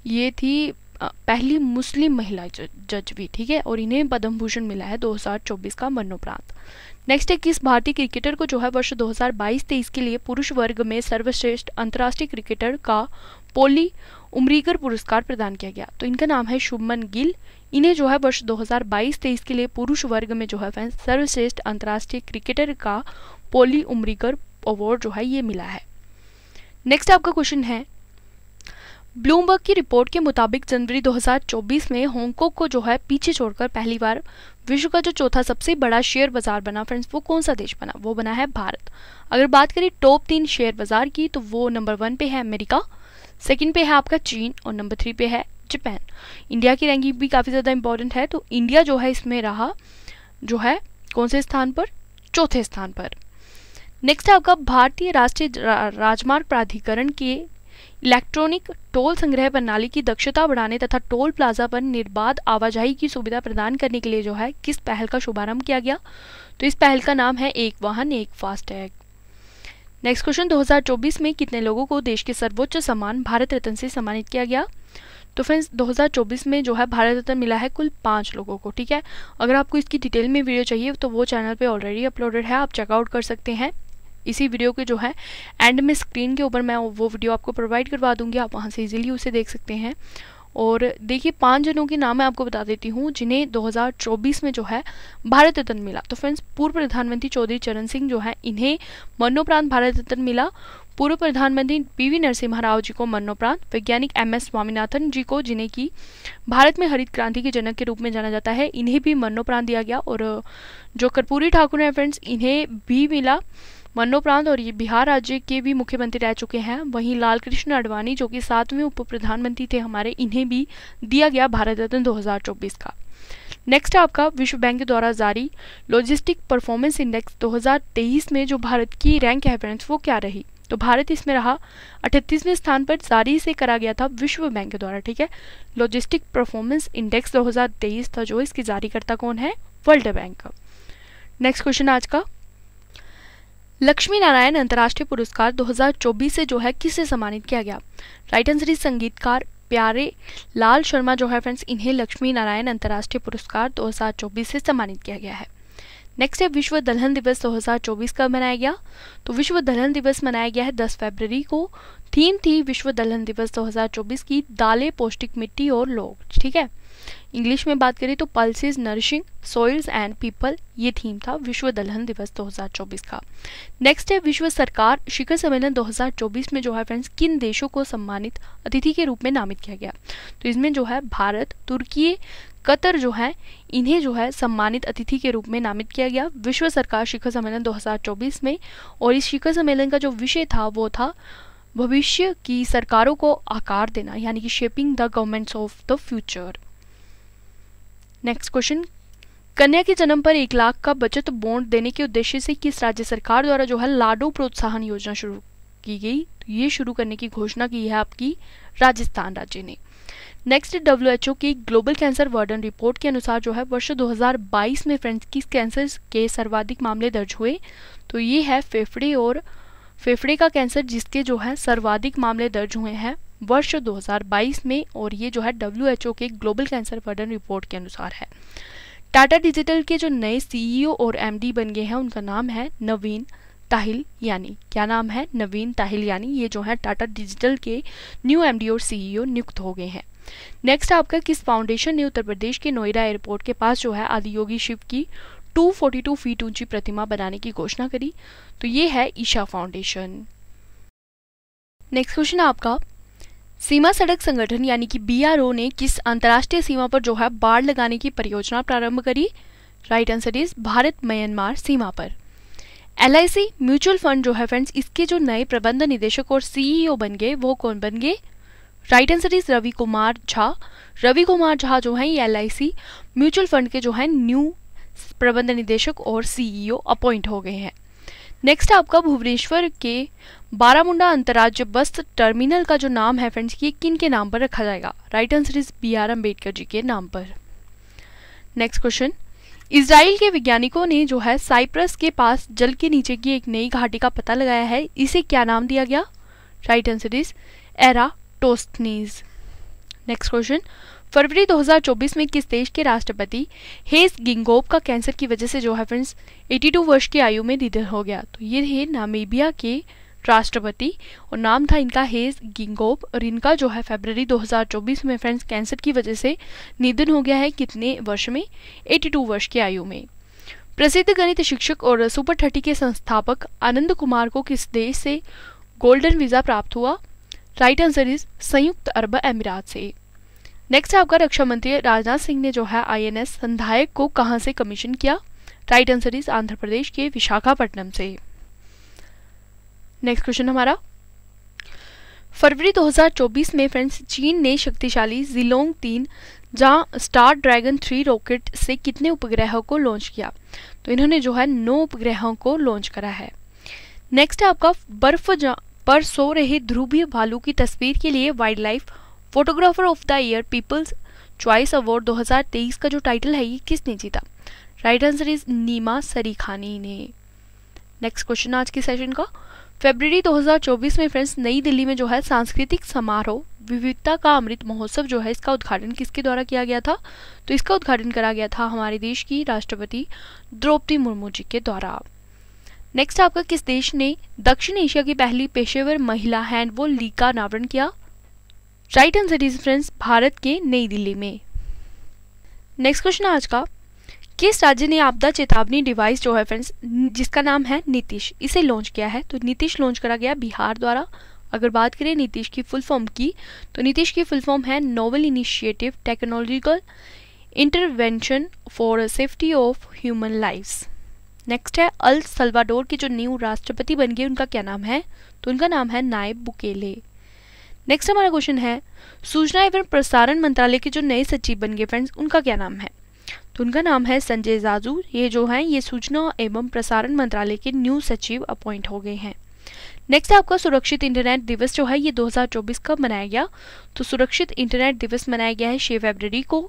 ये थी पहली मुस्लिम महिला जज भी ठीक है और इन्हें पद्म भूषण मिला है 2024 का मरणोपरांत नेक्स्ट है किस भारतीय क्रिकेटर को जो है वर्ष 2022-23 के लिए पुरुष वर्ग में सर्वश्रेष्ठ अंतर्राष्ट्रीय क्रिकेटर का पोली उमरीगर पुरस्कार प्रदान किया गया तो इनका नाम है शुभमन गिल इन्हें जो है वर्ष 2022-23 के लिए पुरुष वर्ग में जो है सर्वश्रेष्ठ अंतर्राष्ट्रीय क्रिकेटर का पोली उमरीकर अवार्ड जो है ये मिला है नेक्स्ट आपका क्वेश्चन है ब्लूमबर्ग की रिपोर्ट के मुताबिक जनवरी 2024 में हांगकॉन्ग को जो है पीछे छोड़कर पहली बार विश्व का जो चौथा सबसे बड़ा शेयर बाजार बना फ्रेंड्स वो कौन सा देश बना वो बना है भारत अगर बात करें टॉप तीन शेयर बाजार की तो वो नंबर वन पे है अमेरिका सेकंड पे है आपका चीन और नंबर थ्री पे है जापान इंडिया की रैंकिंग भी काफ़ी ज़्यादा इंपॉर्टेंट है तो इंडिया जो है इसमें रहा जो है कौन से स्थान पर चौथे स्थान पर नेक्स्ट है आपका भारतीय राष्ट्रीय राजमार्ग प्राधिकरण के इलेक्ट्रॉनिक टोल संग्रह प्रणाली की दक्षता बढ़ाने तथा टोल प्लाजा पर निर्बाध आवाजाही की सुविधा प्रदान करने के लिए जो है किस पहल का शुभारंभ किया गया तो इस पहल का नाम है एक वाहन एक फास्टैग नेक्स्ट क्वेश्चन 2024 में कितने लोगों को देश के सर्वोच्च सम्मान भारत रत्न से सम्मानित किया गया तो फ्रेंड्स 2024 में जो है भारत रत्न मिला है कुल पाँच लोगों को ठीक है अगर आपको इसकी डिटेल में वीडियो चाहिए तो वो चैनल पे ऑलरेडी अपलोडेड है आप चेकआउट कर सकते हैं इसी वीडियो के जो है एंड में स्क्रीन के ऊपर मैं वो वीडियो आपको प्रोवाइड करवा दूंगी आप वहाँ से इजीली उसे देख सकते हैं और देखिए पांच जनों के नाम मैं आपको बता देती हूँ जिन्हें 2024 में जो है भारत रत्न मिला तो फ्रेंड्स पूर्व प्रधानमंत्री चौधरी चरण सिंह जो है इन्हें मरणोपरांत भारत रत्न मिला पूर्व प्रधानमंत्री पीवी नरसिम्हा राव जी को मरणोपरांत वैज्ञानिक एम एस स्वामीनाथन जी को जिन्हें की भारत में हरित क्रांति के जनक के रूप में जाना जाता है इन्हें भी मरणोपरांत दिया गया और जो कर्पूरी ठाकुर हैं फ्रेंड्स इन्हें भी मिला मरणोपरांत और ये बिहार राज्य के भी मुख्यमंत्री रह चुके हैं वहीं लाल कृष्ण अडवाणी जो कि सातवें उप प्रधानमंत्री थे हमारे इन्हें भी दिया गया भारत रत्न दो का नेक्स्ट आपका विश्व बैंक के द्वारा जारी लॉजिस्टिक परफॉर्मेंस इंडेक्स 2023 में जो भारत की रैंक है फ्रेंड्स वो क्या रही तो भारत इसमें रहा अठतीसवें स्थान पर जारी से करा गया था विश्व बैंक के द्वारा ठीक है लॉजिस्टिक परफॉर्मेंस इंडेक्स 2023 था जो इसकी करता कौन है वर्ल्ड बैंक का नेक्स्ट क्वेश्चन आज का लक्ष्मी नारायण अंतर्राष्ट्रीय पुरस्कार 2024 से जो है किसे सम्मानित किया गया राइट आंसर इज संगीतकार प्यारे लाल शर्मा जो है फ्रेंड्स इन्हें लक्ष्मी नारायण अंतर्राष्ट्रीय पुरस्कार 2024 से सम्मानित किया गया है नेक्स्ट है विश्व दलहन दिवस 2024 कब मनाया गया तो विश्व दलहन दिवस मनाया गया है 10 फरवरी को थीम थी विश्व दलहन दिवस 2024 की दालें पौष्टिक मिट्टी और लोग ठीक है इंग्लिश में बात करें तो pulses nourishing soils and people ये थीम था विश्व दलहन दिवस 2024 का नेक्स्ट है विश्व सरकार शिखर सम्मेलन 2024 में जो है फ्रेंड्स किन देशों को सम्मानित अतिथि के रूप में नामित किया गया तो इसमें जो है भारत तुर्की कतर जो है इन्हें जो है सम्मानित अतिथि के रूप में नामित किया गया विश्व सरकार शिखर सम्मेलन 2024 में और इस शिखर सम्मेलन का जो विषय था वो था भविष्य की सरकारों को आकार देना यानी कि shaping the governments of the future next question कन्या के जन्म पर एक लाख का बचत बॉन्ड देने के उद्देश्य से किस राज्य सरकार द्वारा जो है लाडो प्रोत्साहन योजना शुरू की गई तो ये शुरू करने की घोषणा की है आपकी राजस्थान राज्य ने नेक्स्ट डब्ल्यूएचओ की ग्लोबल कैंसर वर्डन रिपोर्ट के अनुसार जो है वर्ष 2022 में फ्रेंड्स किस कैंसर के सर्वाधिक मामले दर्ज हुए तो ये है फेफड़े और फेफड़े का कैंसर जिसके जो है सर्वाधिक मामले दर्ज हुए हैं वर्ष 2022 में और ये जो है डब्ल्यू के ग्लोबल कैंसर वर्डन रिपोर्ट के अनुसार है टाटा डिजिटल के जो नए सीईओ e और एमडी बन गए हैं उनका नाम है नवीन ताहिल यानी क्या नाम है नवीन ताहिल यानी ये जो है टाटा डिजिटल के न्यू एमडी और सीईओ नियुक्त हो गए हैं नेक्स्ट आपका किस फाउंडेशन ने उत्तर प्रदेश के नोएडा एयरपोर्ट के पास जो है आदियोगी शिव की 242 फीट ऊंची प्रतिमा बनाने की घोषणा करी तो ये है ईशा फाउंडेशन नेक्स्ट क्वेश्चन आपका सीमा सड़क संगठन यानी कि बीआरओ ने किस अंतर्राष्ट्रीय सीमा पर जो है बाढ़ लगाने की परियोजना प्रारंभ करी right answer is Bharat Myanmar सीमा पर एल म्यूचुअल फंड जो है फ्रेंड्स इसके जो नए प्रबंध निदेशक और सीईओ e बन गए वो कौन बन गए right answer is Ravi Kumar Jha Ravi Kumar Jha जो हैं ये एल म्यूचुअल फंड के जो है न्यू प्रबंध निदेशक और सीईओ अपॉइंट e हो गए हैं नेक्स्ट आपका भुवनेश्वर के बारामुंडा अंतर्राज्य बस टर्मिनल का जो नाम है फ्रेंड्स ये किन के नाम पर रखा जाएगा right answer is B R Ambedkar ji के नाम पर नेक्स्ट क्वेश्चन इसराइल के वैज्ञानिकों ने जो है साइप्रस के पास जल के नीचे की एक नई घाटी का पता लगाया है इसे क्या नाम दिया गया राइट आंसर इज एरा टोस्टनीज नेक्स्ट क्वेश्चन फरवरी 2024 में किस देश के राष्ट्रपति हेस गिंगोब का कैंसर की वजह से जो है फ्रेंड्स 82 वर्ष की आयु में निधन हो गया तो ये थे नामीबिया के राष्ट्रपति और नाम था इनका हेज गिंगोब और इनका जो है फेबररी 2024 में फ्रेंड्स कैंसर की वजह से निधन हो गया है कितने वर्ष में 82 वर्ष की आयु में प्रसिद्ध गणित शिक्षक और सुपर थर्टी के संस्थापक आनंद कुमार को किस देश से गोल्डन वीज़ा प्राप्त हुआ राइट आंसर इज संयुक्त अरब अमीरात से नेक्स्ट है आपका रक्षा मंत्री राजनाथ सिंह ने जो है आईएनएस संधायक को कहाँ से कमीशन किया right answer is Andhra Pradesh के विशाखापट्टनम से नेक्स्ट क्वेश्चन हमारा फरवरी 2024 में फ्रेंड्स चीन ने शक्तिशाली जिलोंग तीन जहाँ स्टार ड्रैगन थ्री रॉकेट से कितने उपग्रहों को लॉन्च किया तो इन्होंने जो है नौ उपग्रहों को लॉन्च करा है नेक्स्ट है आपका बर्फ पर सो रहे ध्रुवीय भालू की तस्वीर के लिए wildlife photographer of the year people's choice award 2023 का जो टाइटल है ये किसने जीता right answer is Nima Sarikhani ने नेक्स्ट क्वेश्चन आज के सेशन का फरवरी 2024 में फ्रेंड्स नई दिल्ली में जो है सांस्कृतिक समारोह विविधता का अमृत महोत्सव जो है इसका उद्घाटन किसके द्वारा किया गया था तो इसका उद्घाटन करा गया था हमारे देश की राष्ट्रपति द्रौपदी मुर्मू जी के द्वारा नेक्स्ट आपका किस देश ने दक्षिण एशिया की पहली पेशेवर महिला हैंडबॉल लीग का अनावरण किया right answer is friends Bharat के नई दिल्ली में नेक्स्ट क्वेश्चन आज का किस राज्य ने आपदा चेतावनी डिवाइस जो है फ्रेंड्स जिसका नाम है नीतीश इसे लॉन्च किया है तो नीतीश लॉन्च करा गया बिहार द्वारा अगर बात करें नीतीश की फुल फॉर्म की तो नीतीश की फुल फॉर्म है novel initiative technological intervention for safety of human lifes next है अल सलवाडोर के जो न्यू राष्ट्रपति बन गए उनका क्या नाम है तो उनका नाम है नायब बुकेले नेक्स्ट हमारा क्वेश्चन है सूचना एवं प्रसारण मंत्रालय के जो नए सचिव बन गए फ्रेंड्स उनका क्या नाम है तो उनका नाम है संजय जाजू ये जो हैं ये सूचना एवं प्रसारण मंत्रालय के न्यू सचिव अपॉइंट हो गए हैं नेक्स्ट आपका सुरक्षित इंटरनेट दिवस जो है ये 2024 कब मनाया गया तो सुरक्षित इंटरनेट दिवस मनाया गया है छः फेबररी को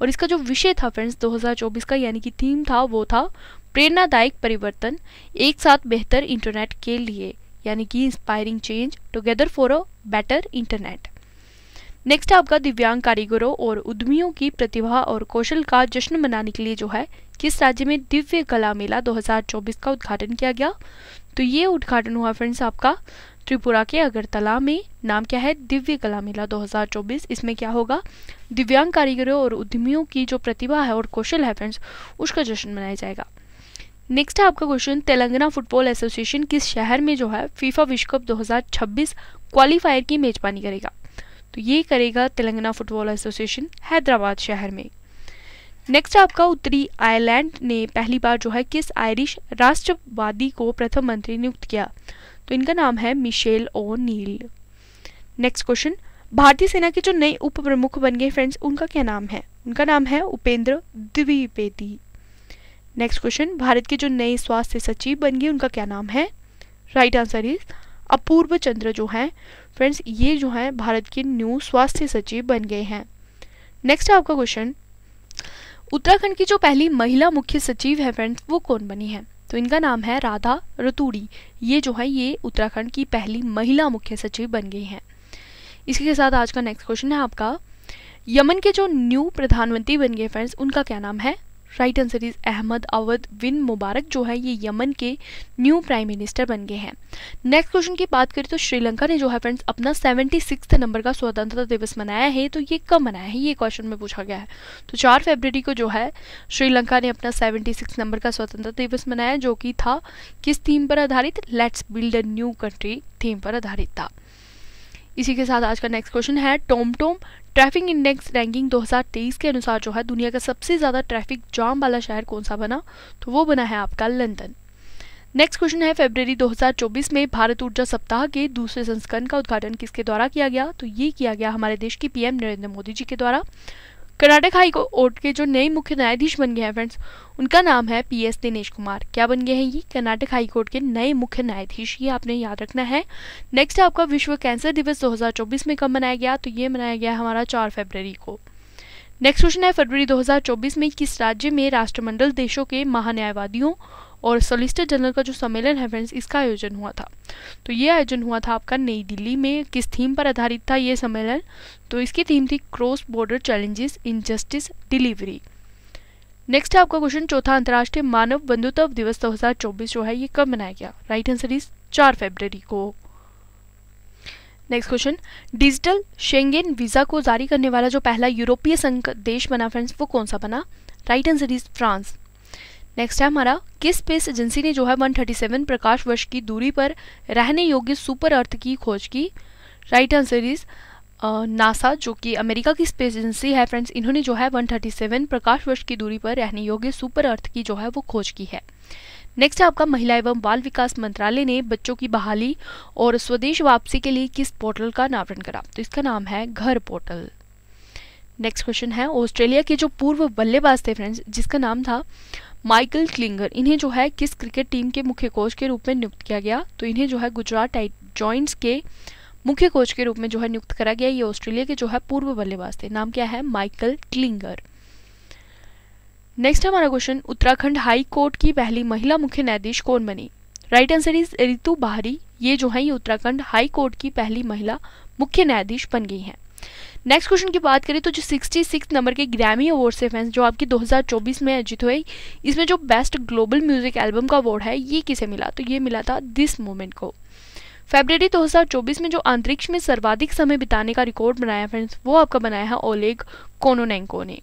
और इसका जो विषय था फ्रेंड्स 2024 का यानी कि थीम था वो था प्रेरणादायक परिवर्तन एक साथ बेहतर इंटरनेट के लिए यानी कि inspiring change together for a better internet next आपका दिव्यांग कारीगरों और उद्यमियों की प्रतिभा और कौशल का जश्न मनाने के लिए जो है किस राज्य में दिव्य कला मेला 2024 का उद्घाटन किया गया तो ये उद्घाटन हुआ फ्रेंड्स आपका त्रिपुरा के अगरतला में नाम क्या है दिव्य कला मेला 2024 इसमें क्या होगा दिव्यांग कारीगरों और उद्यमियों की जो प्रतिभा है और कौशल है फ्रेंड्स उसका जश्न मनाया जाएगा नेक्स्ट है आपका क्वेश्चन तेलंगाना फुटबॉल एसोसिएशन किस शहर में जो है फीफा विश्व कप 2026 क्वालिफायर की मेजबानी करेगा तो ये करेगा तेलंगाना फुटबॉल एसोसिएशन हैदराबाद शहर में नेक्स्ट आपका उत्तरी आयरलैंड ने पहली बार जो है किस आयरिश राष्ट्रवादी को प्रथम मंत्री नियुक्त किया तो इनका नाम है Michelle O'Neill next question भारतीय सेना के जो नए उप प्रमुख बन गए फ्रेंड्स उनका क्या नाम है उनका नाम है उपेंद्र द्विवेदी नेक्स्ट क्वेश्चन भारत के जो नए स्वास्थ्य सचिव बन गए उनका क्या नाम है right answer is Apurva Chandra जो हैं फ्रेंड्स ये जो हैं भारत के न्यू स्वास्थ्य सचिव बन गए हैं नेक्स्ट आपका क्वेश्चन उत्तराखंड की जो पहली महिला मुख्य सचिव है फ्रेंड्स वो कौन बनी है तो इनका नाम है राधा रतूड़ी ये जो है ये उत्तराखंड की पहली महिला मुख्य सचिव बन गई हैं इसके साथ आज का नेक्स्ट क्वेश्चन है आपका यमन के जो न्यू प्रधानमंत्री बन गए फ्रेंड्स उनका क्या नाम है right answer is Ahmed Awad bin Mubarak जो है ये यमन के न्यू प्राइम मिनिस्टर बन गए हैं नेक्स्ट क्वेश्चन की बात करें तो श्रीलंका ने जो है फ्रेंड्स अपना सेवेंटी सिक्स नंबर का स्वतंत्रता दिवस मनाया है तो ये कब मनाया है ये क्वेश्चन में पूछा गया है तो चार फेबररी को जो है श्रीलंका ने अपना सेवेंटी सिक्स नंबर का स्वतंत्रता दिवस मनाया जो कि था किस थीम पर आधारित let's build a new country theme पर आधारित था इसी के साथ आज का नेक्स्ट क्वेश्चन है टोमटोम ट्रैफिक इंडेक्स रैंकिंग 2023 के अनुसार जो है दुनिया का सबसे ज़्यादा ट्रैफिक जाम वाला शहर कौन सा बना तो वो बना है आपका लंदन नेक्स्ट क्वेश्चन है फेब्रवरी 2024 में भारत ऊर्जा सप्ताह के दूसरे संस्करण का उद्घाटन किसके द्वारा किया गया तो ये किया गया हमारे देश के पीएम नरेंद्र मोदी जी के द्वारा कर्नाटक हाई कोर्ट के जो नए मुख्य न्यायाधीश बन गए हैं फ्रेंड्स उनका नाम है पी एस दिनेश कुमार क्या बन गए हैं ये कर्नाटक हाई कोर्ट के नए मुख्य न्यायाधीश ये आपने याद रखना है नेक्स्ट आपका विश्व कैंसर दिवस 2024 में कब मनाया गया तो ये मनाया गया हमारा चार फरवरी को नेक्स्ट क्वेश्चन है फरवरी 2024 में किस राज्य में राष्ट्रमंडल देशों के महान्यायवादियों और सोलिसिटर जनरल का जो सम्मेलन है फ्रेंड्स इसका आयोजन हुआ था तो ये आयोजन हुआ था आपका नई दिल्ली में किस थीम पर आधारित था ये सम्मेलन तो इसकी थीम थी cross border challenges in justice delivery next है आपका क्वेश्चन चौथा अंतर्राष्ट्रीय मानव बंधुत्व दिवस दो जो है ये कब मनाया गया राइट आंसर इज चार फेब्रवरी को next question digital Schengen visa को जारी करने वाला जो पहला यूरोपीय संघ देश बना फ्रेंड्स वो कौन सा बना right answer is France next है हमारा किस स्पेस एजेंसी ने जो है 137 प्रकाश वर्ष की दूरी पर रहने योग्य सुपर अर्थ की खोज की राइट आंसर इज नासा जो कि अमेरिका की स्पेस एजेंसी है फ्रेंड्स इन्होंने जो है 137 प्रकाश वर्ष की दूरी पर रहने योग्य सुपर अर्थ की जो है वो खोज की है नेक्स्ट है आपका महिला एवं बाल विकास मंत्रालय ने बच्चों की बहाली और स्वदेश वापसी के लिए किस पोर्टल का अनावरण करा तो इसका नाम है घर पोर्टल नेक्स्ट क्वेश्चन है ऑस्ट्रेलिया के जो पूर्व बल्लेबाज थे फ्रेंड्स जिसका नाम था माइकल क्लिंगर इन्हें जो है किस क्रिकेट टीम के मुख्य कोच के रूप में नियुक्त किया गया तो इन्हें जो है गुजरात टाइट जॉइंट्स के मुख्य कोच के रूप में जो है नियुक्त करा गया ये ऑस्ट्रेलिया के जो है पूर्व बल्लेबाज थे नाम क्या है माइकल क्लिंगर नेक्स्ट हमारा क्वेश्चन उत्तराखंड हाई कोर्ट की पहली महिला मुख्य न्यायाधीश कौन बनी राइट आंसर इज रितु बाहरी ये जो है ये उत्तराखंड हाई कोर्ट की पहली महिला मुख्य न्यायाधीश बन गई हैं नेक्स्ट क्वेश्चन की बात करें तो जो सिक्सटी सिक्स नंबर के ग्रैमी अवार्ड से फैंस जो आपकी 2024 में अर्जित हुए इसमें जो बेस्ट ग्लोबल म्यूजिक एल्बम का अवार्ड है ये किसे मिला तो ये मिला था दिस मोमेंट को फरवरी 2024 में जो अंतरिक्ष में सर्वाधिक समय बिताने का रिकॉर्ड बनाया फ्रेंड्स वो आपका बनाया है ओलेग कोनोनेंको ने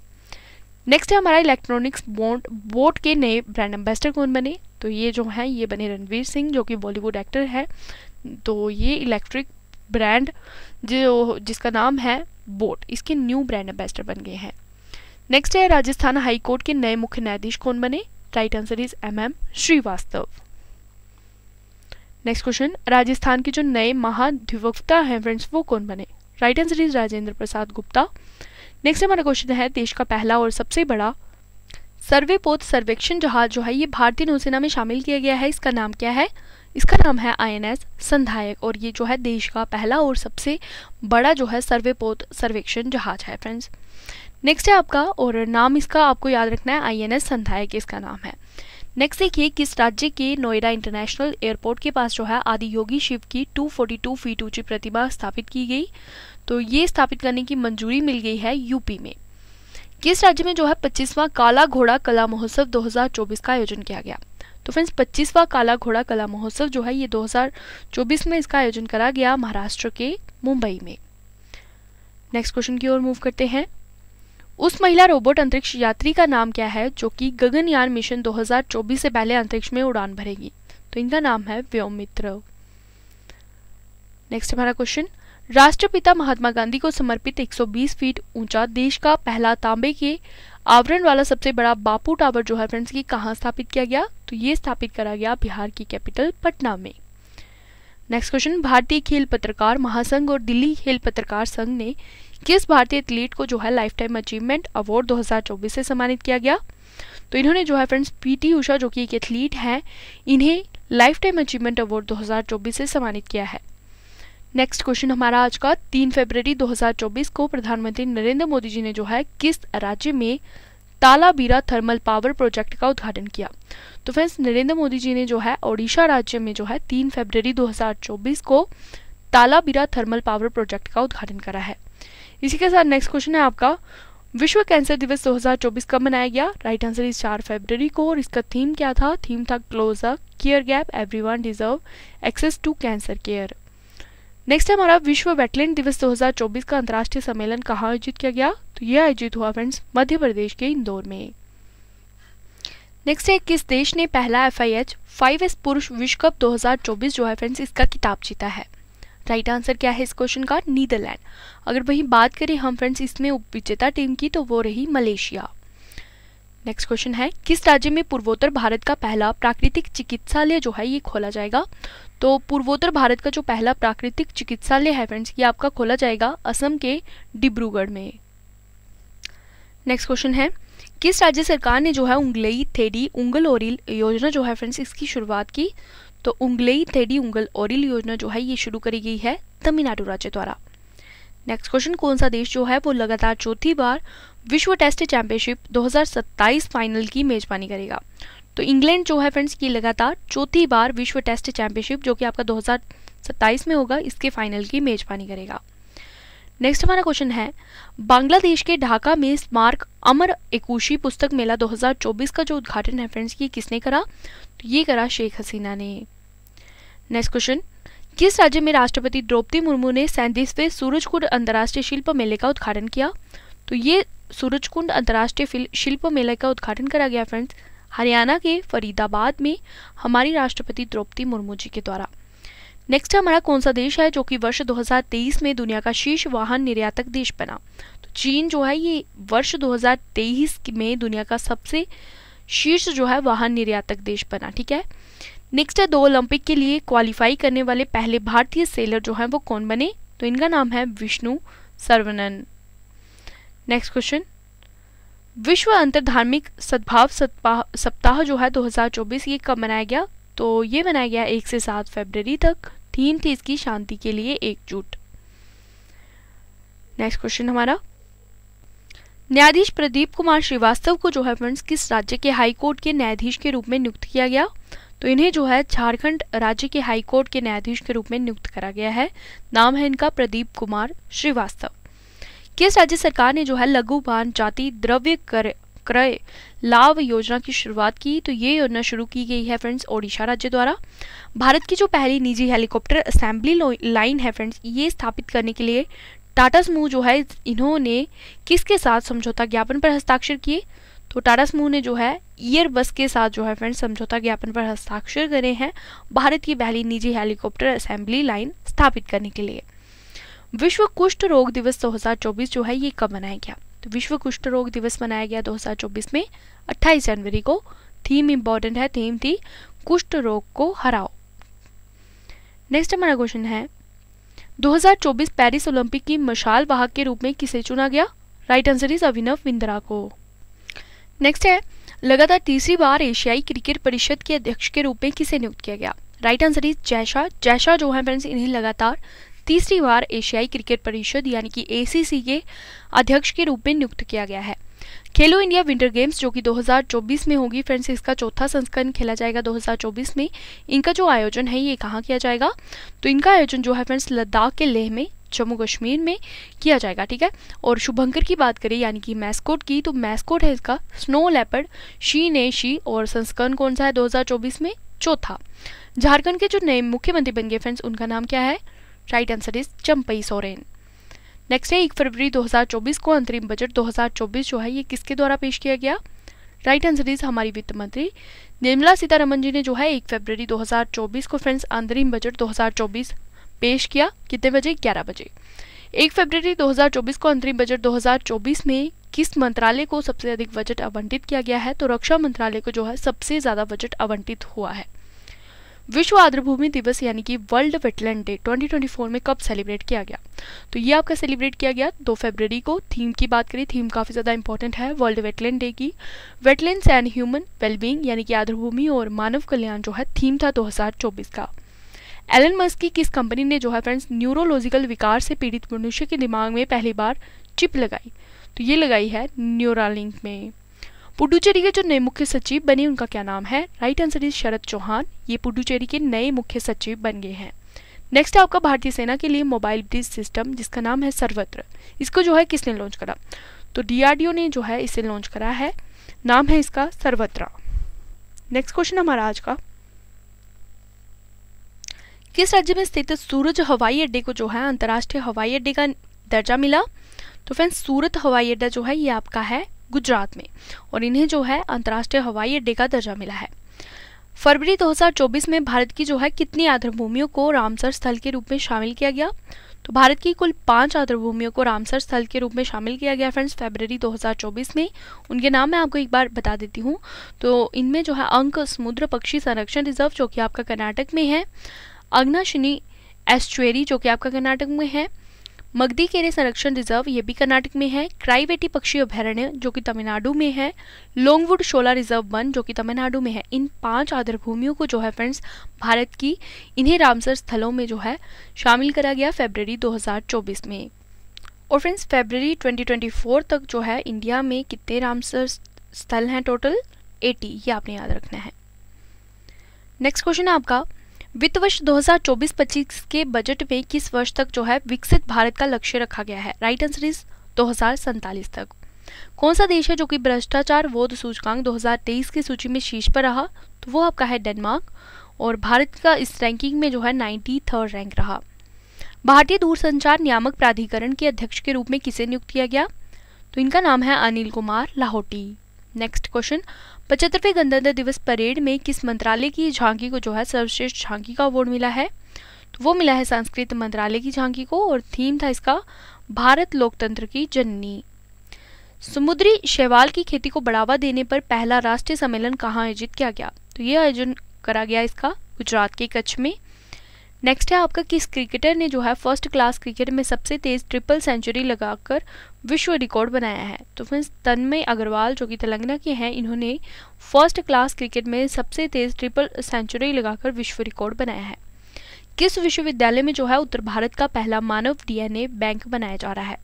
नेक्स्ट है हमारा इलेक्ट्रॉनिक्स बोट बोट के नए ब्रांड एम्बेसडर कौन बने तो ये जो हैं ये बने रणवीर सिंह जो कि बॉलीवुड एक्टर है तो ये इलेक्ट्रिक ब्रांड जो जिसका नाम है बोट इसके न्यू ब्रांड एम्बेसडर बन गए हैं नेक्स्ट है राजस्थान हाई कोर्ट के नए मुख्य न्यायाधीश कौन बने right answer is M M Srivastava next question Rajasthan के जो नए महाधिवक्ता हैं फ्रेंड्स वो कौन बने right answer is Rajendra Prasad Gupta next हमारा क्वेश्चन है देश का पहला और सबसे बड़ा सर्वे पोत सर्वेक्षण जहाज जो है ये भारतीय नौसेना में शामिल किया गया है इसका नाम क्या है इसका नाम है आईएनएस संधायक और ये जो है देश का पहला और सबसे बड़ा जो है सर्वेपोत सर्वेक्षण जहाज है फ्रेंड्स नेक्स्ट है आपका और नाम इसका आपको याद रखना है आईएनएस संधायक इसका नाम है नेक्स्ट देखिए किस राज्य के नोएडा इंटरनेशनल एयरपोर्ट के पास जो है आदि योगी शिव की 242 फीट ऊंची प्रतिमा स्थापित की गई तो ये स्थापित करने की मंजूरी मिल गई है यूपी में किस राज्य में जो है पच्चीसवां काला घोड़ा कला महोत्सव 2024 का आयोजन किया गया तो फ्रेंड्स पच्चीसवा काला घोड़ा कला महोत्सव जो है ये 2024 में इसका आयोजन करा गया महाराष्ट्र के मुंबई में नेक्स्ट क्वेश्चन की ओर मूव करते हैं उस महिला रोबोट अंतरिक्ष यात्री का नाम क्या है जो कि गगनयान मिशन 2024 से पहले अंतरिक्ष में उड़ान भरेगी तो इनका नाम है व्योमित्र नेक्स्ट हमारा क्वेश्चन राष्ट्रपिता महात्मा गांधी को समर्पित 120 फीट ऊंचा देश का पहला तांबे के आवरण वाला सबसे बड़ा बापू टावर जो है फ्रेंड्स की कहाँ स्थापित किया गया तो ये स्थापित करा गया बिहार की कैपिटल पटना में नेक्स्ट क्वेश्चन भारतीय खेल पत्रकार महासंघ और दिल्ली खेल पत्रकार संघ ने किस भारतीय एथलीट को जो है लाइफ टाइम अचीवमेंट अवार्ड 2024 से सम्मानित किया गया तो इन्होंने जो है फ्रेंड्स पीटी उषा जो कि एक एथलीट हैं इन्हें लाइफ टाइम अचीवमेंट अवार्ड 2024 से सम्मानित किया है नेक्स्ट क्वेश्चन हमारा आज का तीन फरवरी 2024 को प्रधानमंत्री नरेंद्र मोदी जी ने जो है किस राज्य में तालाबीरा थर्मल पावर प्रोजेक्ट का उद्घाटन किया तो फ्रेंड्स नरेंद्र मोदी जी ने जो है ओडिशा राज्य में जो है तीन फरवरी 2024 को तालाबीरा थर्मल पावर प्रोजेक्ट का उद्घाटन करा है इसी के साथ नेक्स्ट क्वेश्चन है आपका विश्व कैंसर दिवस 2024 कब मनाया गया राइट आंसर इज चार फरवरी को और इसका थीम क्या था थीम था close a care gap everyone deserve access to cancer care next है हमारा विश्व वेटलैंड दिवस 2024 का अंतर्राष्ट्रीय सम्मेलन कहाँ आयोजित किया गया तो यह आयोजित हुआ फ्रेंड्स मध्य प्रदेश के इंदौर में नेक्स्ट है किस देश ने पहला F I H five S पुरुष विश्व कप 2024 जो है फ्रेंड्स इसका किताब जीता है राइट आंसर क्या है इस क्वेश्चन का नीदरलैंड अगर वही बात करें हम फ्रेंड्स इसमें उपविजेता टीम की तो वो रही मलेशिया नेक्स्ट क्वेश्चन है किस राज्य में पूर्वोत्तर भारत का पहला प्राकृतिक चिकित्सालय जो है ये खोला जाएगा तो पूर्वोत्तर भारत का जो पहला प्राकृतिक चिकित्सालय है फ्रेंड्स ये आपका खोला जाएगा असम के डिब्रूगढ़ में नेक्स्ट क्वेश्चन है किस राज्य सरकार ने जो है उंगलई थेडी उंगल ओरिल योजना जो है फ्रेंड्स इसकी शुरुआत की तो उंगलई थेडी उंगल ओरिल योजना जो है ये शुरू करी गई है तमिलनाडु राज्य द्वारा नेक्स्ट क्वेश्चन कौन सा देश जो है वो लगातार चौथी बार विश्व टेस्ट चैंपियनशिप 2027 फाइनल की मेजबानी करेगा तो इंग्लैंड जो है फ्रेंड्स की लगातार चौथी बार विश्व टेस्ट चैंपियनशिप जो कि आपका 2027 में होगा इसके फाइनल की मेजबानी करेगा नेक्स्ट हमारा क्वेश्चन है बांग्लादेश के ढाका में स्मार्क अमर एकुशी पुस्तक मेला 2024 का जो उद्घाटन है फ्रेंड्स की किसने करा तो ये करा शेख हसीना ने नेक्स्ट क्वेश्चन किस राज्य में राष्ट्रपति द्रौपदी मुर्मू ने सैंतीसवें सूरजकुंड अंतर्राष्ट्रीय शिल्प मेले का उद्घाटन किया तो ये सूरजकुंड अंतर्राष्ट्रीय शिल्प मेला का उद्घाटन करा गया फ्रेंड्स हरियाणा के फरीदाबाद में हमारी राष्ट्रपति द्रौपदी मुर्मू जी के द्वारा नेक्स्ट हमारा कौन सा देश है जो कि वर्ष 2023 में दुनिया का शीर्ष वाहन निर्यातक देश बना तो चीन जो है ये वर्ष 2023 में दुनिया का सबसे शीर्ष जो है वाहन निर्यातक देश बना ठीक है नेक्स्ट है दो ओलंपिक के लिए क्वालिफाई करने वाले पहले भारतीय सेलर जो है वो कौन बने तो इनका नाम है विष्णु सर्वनन नेक्स्ट क्वेश्चन विश्व धार्मिक सद्भाव सप्ताह जो है 2024 ये कब मनाया गया तो ये मनाया गया एक से सात फरवरी तक थीम थी इसकी शांति के लिए एकजुट नेक्स्ट क्वेश्चन हमारा न्यायाधीश प्रदीप कुमार श्रीवास्तव को जो है फ्रेंड्स किस राज्य के हाई कोर्ट के न्यायाधीश के रूप में नियुक्त किया गया तो इन्हें जो है झारखंड राज्य के हाई कोर्ट के न्यायाधीश के रूप में नियुक्त करा गया है नाम है इनका प्रदीप कुमार श्रीवास्तव किस राज्य सरकार ने जो है लघु भान जाति द्रव्य कर क्रय लाभ योजना की शुरुआत की तो ये योजना शुरू की गई है फ्रेंड्स ओडिशा राज्य द्वारा भारत की जो पहली निजी हेलीकॉप्टर असेंबली लाइन है फ्रेंड्स ये स्थापित करने के लिए टाटा समूह जो है इन्होंने किसके साथ समझौता ज्ञापन पर हस्ताक्षर किए तो टाटा समूह ने जो है ईयर बस के साथ जो है फ्रेंड्स समझौता ज्ञापन पर हस्ताक्षर करे हैं भारत की पहली निजी हेलीकॉप्टर असेंबली लाइन स्थापित करने के लिए विश्व कुष्ठ रोग दिवस 2024 जो है ये कब मनाया गया तो विश्व कुष्ठ रोग दिवस मनाया गया 2024 में 28 जनवरी को थीम इम्पॉर्टेंट है थीम थी कुष्ठ रोग को हराओ नेक्स्ट हमारा क्वेश्चन है 2024 पेरिस ओलंपिक की मशाल वाहक के रूप में किसे चुना गया right answer is Abhinav Bindra को नेक्स्ट है लगातार तीसरी बार एशियाई क्रिकेट परिषद के अध्यक्ष के रूप में किसे नियुक्त किया गया right answer is Jaisha Jaisha जो है फ्रेंड्स इन्हें लगातार तीसरी बार एशियाई क्रिकेट परिषद यानी कि एसीसी के अध्यक्ष के रूप में नियुक्त किया गया है खेलो इंडिया विंटर गेम्स जो कि 2024 में होगी फ्रेंड्स इसका चौथा संस्करण खेला जाएगा 2024 में इनका जो आयोजन है ये कहाँ किया जाएगा तो इनका आयोजन जो है फ्रेंड्स लद्दाख के लेह में जम्मू कश्मीर में किया जाएगा ठीक है और शुभंकर की बात करें यानी कि मैस्कोट की तो मैस्कोट है इसका स्नो लेपर्ड शी ने शी और संस्करण कौन सा है 2024 में चौथा झारखंड के जो नए मुख्यमंत्री बन गए फ्रेंड्स उनका नाम क्या है right answer is Champai Soren next है एक फरवरी 2024 को अंतरिम बजट 2024 जो है ये किसके द्वारा पेश किया गया राइट आंसर इज हमारी वित्त मंत्री निर्मला सीतारमन जी ने जो है एक फरवरी 2024 को फ्रेंड्स अंतरिम बजट 2024 पेश किया कितने बजे 11 बजे एक फरवरी 2024 को अंतरिम बजट 2024 में किस मंत्रालय को सबसे अधिक बजट आवंटित किया गया है तो रक्षा मंत्रालय को जो है सबसे ज़्यादा बजट आवंटित हुआ है विश्व आर्द्रभूमि दिवस यानी कि वर्ल्ड वेटलैंड डे 2024 में कब सेलिब्रेट किया गया तो ये आपका सेलिब्रेट किया गया 2 फरवरी को थीम की बात करें थीम काफ़ी ज़्यादा इंपॉर्टेंट है वर्ल्ड वेटलैंड डे की वेटलैंड्स एंड ह्यूमन वेलबींग यानी कि आर्द्रभूमि और मानव कल्याण जो है थीम था 2024 का एलन मस्क की किस कंपनी ने जो है फ्रेंड्स न्यूरोलॉजिकल विकार से पीड़ित मनुष्य के दिमाग में पहली बार चिप लगाई तो ये लगाई है न्यूरालिंक में पुडुचेरी के जो नए मुख्य सचिव बने उनका क्या नाम है right answer is Sharad Chauhan ये पुडुचेरी के नए मुख्य सचिव बन गए हैं नेक्स्ट है आपका भारतीय सेना के लिए मोबाइल ब्रिज सिस्टम जिसका नाम है सर्वत्र इसको जो है किसने लॉन्च करा तो डीआरडीओ ने जो है इसे लॉन्च करा है नाम है इसका सर्वत्र नेक्स्ट क्वेश्चन हमारा आज का किस राज्य में स्थित सूरज हवाई अड्डे को जो है अंतर्राष्ट्रीय हवाई अड्डे का दर्जा मिला तो फ्रेंड्स सूरत हवाई अड्डा जो है ये आपका है गुजरात में और इन्हें जो है अंतर्राष्ट्रीय हवाई अड्डे का दर्जा मिला है फरवरी 2024 में भारत की जो है कितनी आधारभूमियों को रामसर स्थल के रूप में शामिल किया गया तो भारत की कुल पांच आधारभूमियों को रामसर स्थल के रूप में शामिल किया गया फ्रेंड्स फरवरी 2024 में उनके नाम मैं आपको एक बार बता देती हूँ तो इनमें जो है अंक समुद्र पक्षी संरक्षण रिजर्व जो कि आपका कर्नाटक में है अग्नाशिनी एस्चुएरी जो कि आपका कर्नाटक में है मगधी केरे संरक्षण रिजर्व ये भी कर्नाटक में है क्राईवेटी पक्षी अभ्यारण्य जो कि तमिलनाडु में है लोंगवुड शोला रिजर्व वन जो कि तमिलनाडु में है इन पांच भूमियों को जो है फ्रेंड्स भारत की इन्हें रामसर स्थलों में जो है शामिल करा गया फेबररी 2024 में और फ्रेंड्स फेबररी 2024 तक जो है इंडिया में कितने रामसर स्थल हैं टोटल एटी ये आपने याद रखना है नेक्स्ट क्वेश्चन है आपका वित्त वर्ष 2024-25 के बजट में किस वर्ष तक जो है विकसित भारत का लक्ष्य रखा गया है राइट आंसर इज दो तक कौन सा देश है जो कि भ्रष्टाचार बोध सूचकांक 2023 की सूची में शीर्ष पर रहा तो वो आपका है डेनमार्क और भारत का इस रैंकिंग में जो है नाइन्टी रैंक रहा भारतीय दूरसंचार नियामक प्राधिकरण के अध्यक्ष के रूप में किसे नियुक्त किया गया तो इनका नाम है अनिल कुमार लाहौटी नेक्स्ट क्वेश्चन पचहत्तरवें गणतंत्र दिवस परेड में किस मंत्रालय की झांकी को जो है सर्वश्रेष्ठ झांकी का अवार्ड मिला है तो वो मिला है संस्कृत मंत्रालय की झांकी को और थीम था इसका भारत लोकतंत्र की जननी समुद्री शैवाल की खेती को बढ़ावा देने पर पहला राष्ट्रीय सम्मेलन कहाँ आयोजित किया गया तो ये आयोजन करा गया इसका गुजरात के कच्छ में नेक्स्ट है आपका किस क्रिकेटर ने जो है फर्स्ट क्लास क्रिकेट में सबसे तेज ट्रिपल सेंचुरी लगाकर विश्व रिकॉर्ड बनाया है तो फ्रेंड्स तन्मय अग्रवाल जो कि तेलंगाना के हैं इन्होंने फर्स्ट क्लास क्रिकेट में सबसे तेज ट्रिपल सेंचुरी लगाकर विश्व रिकॉर्ड बनाया है किस विश्वविद्यालय में जो है उत्तर भारत का पहला मानव डीएनए बैंक बनाया जा रहा है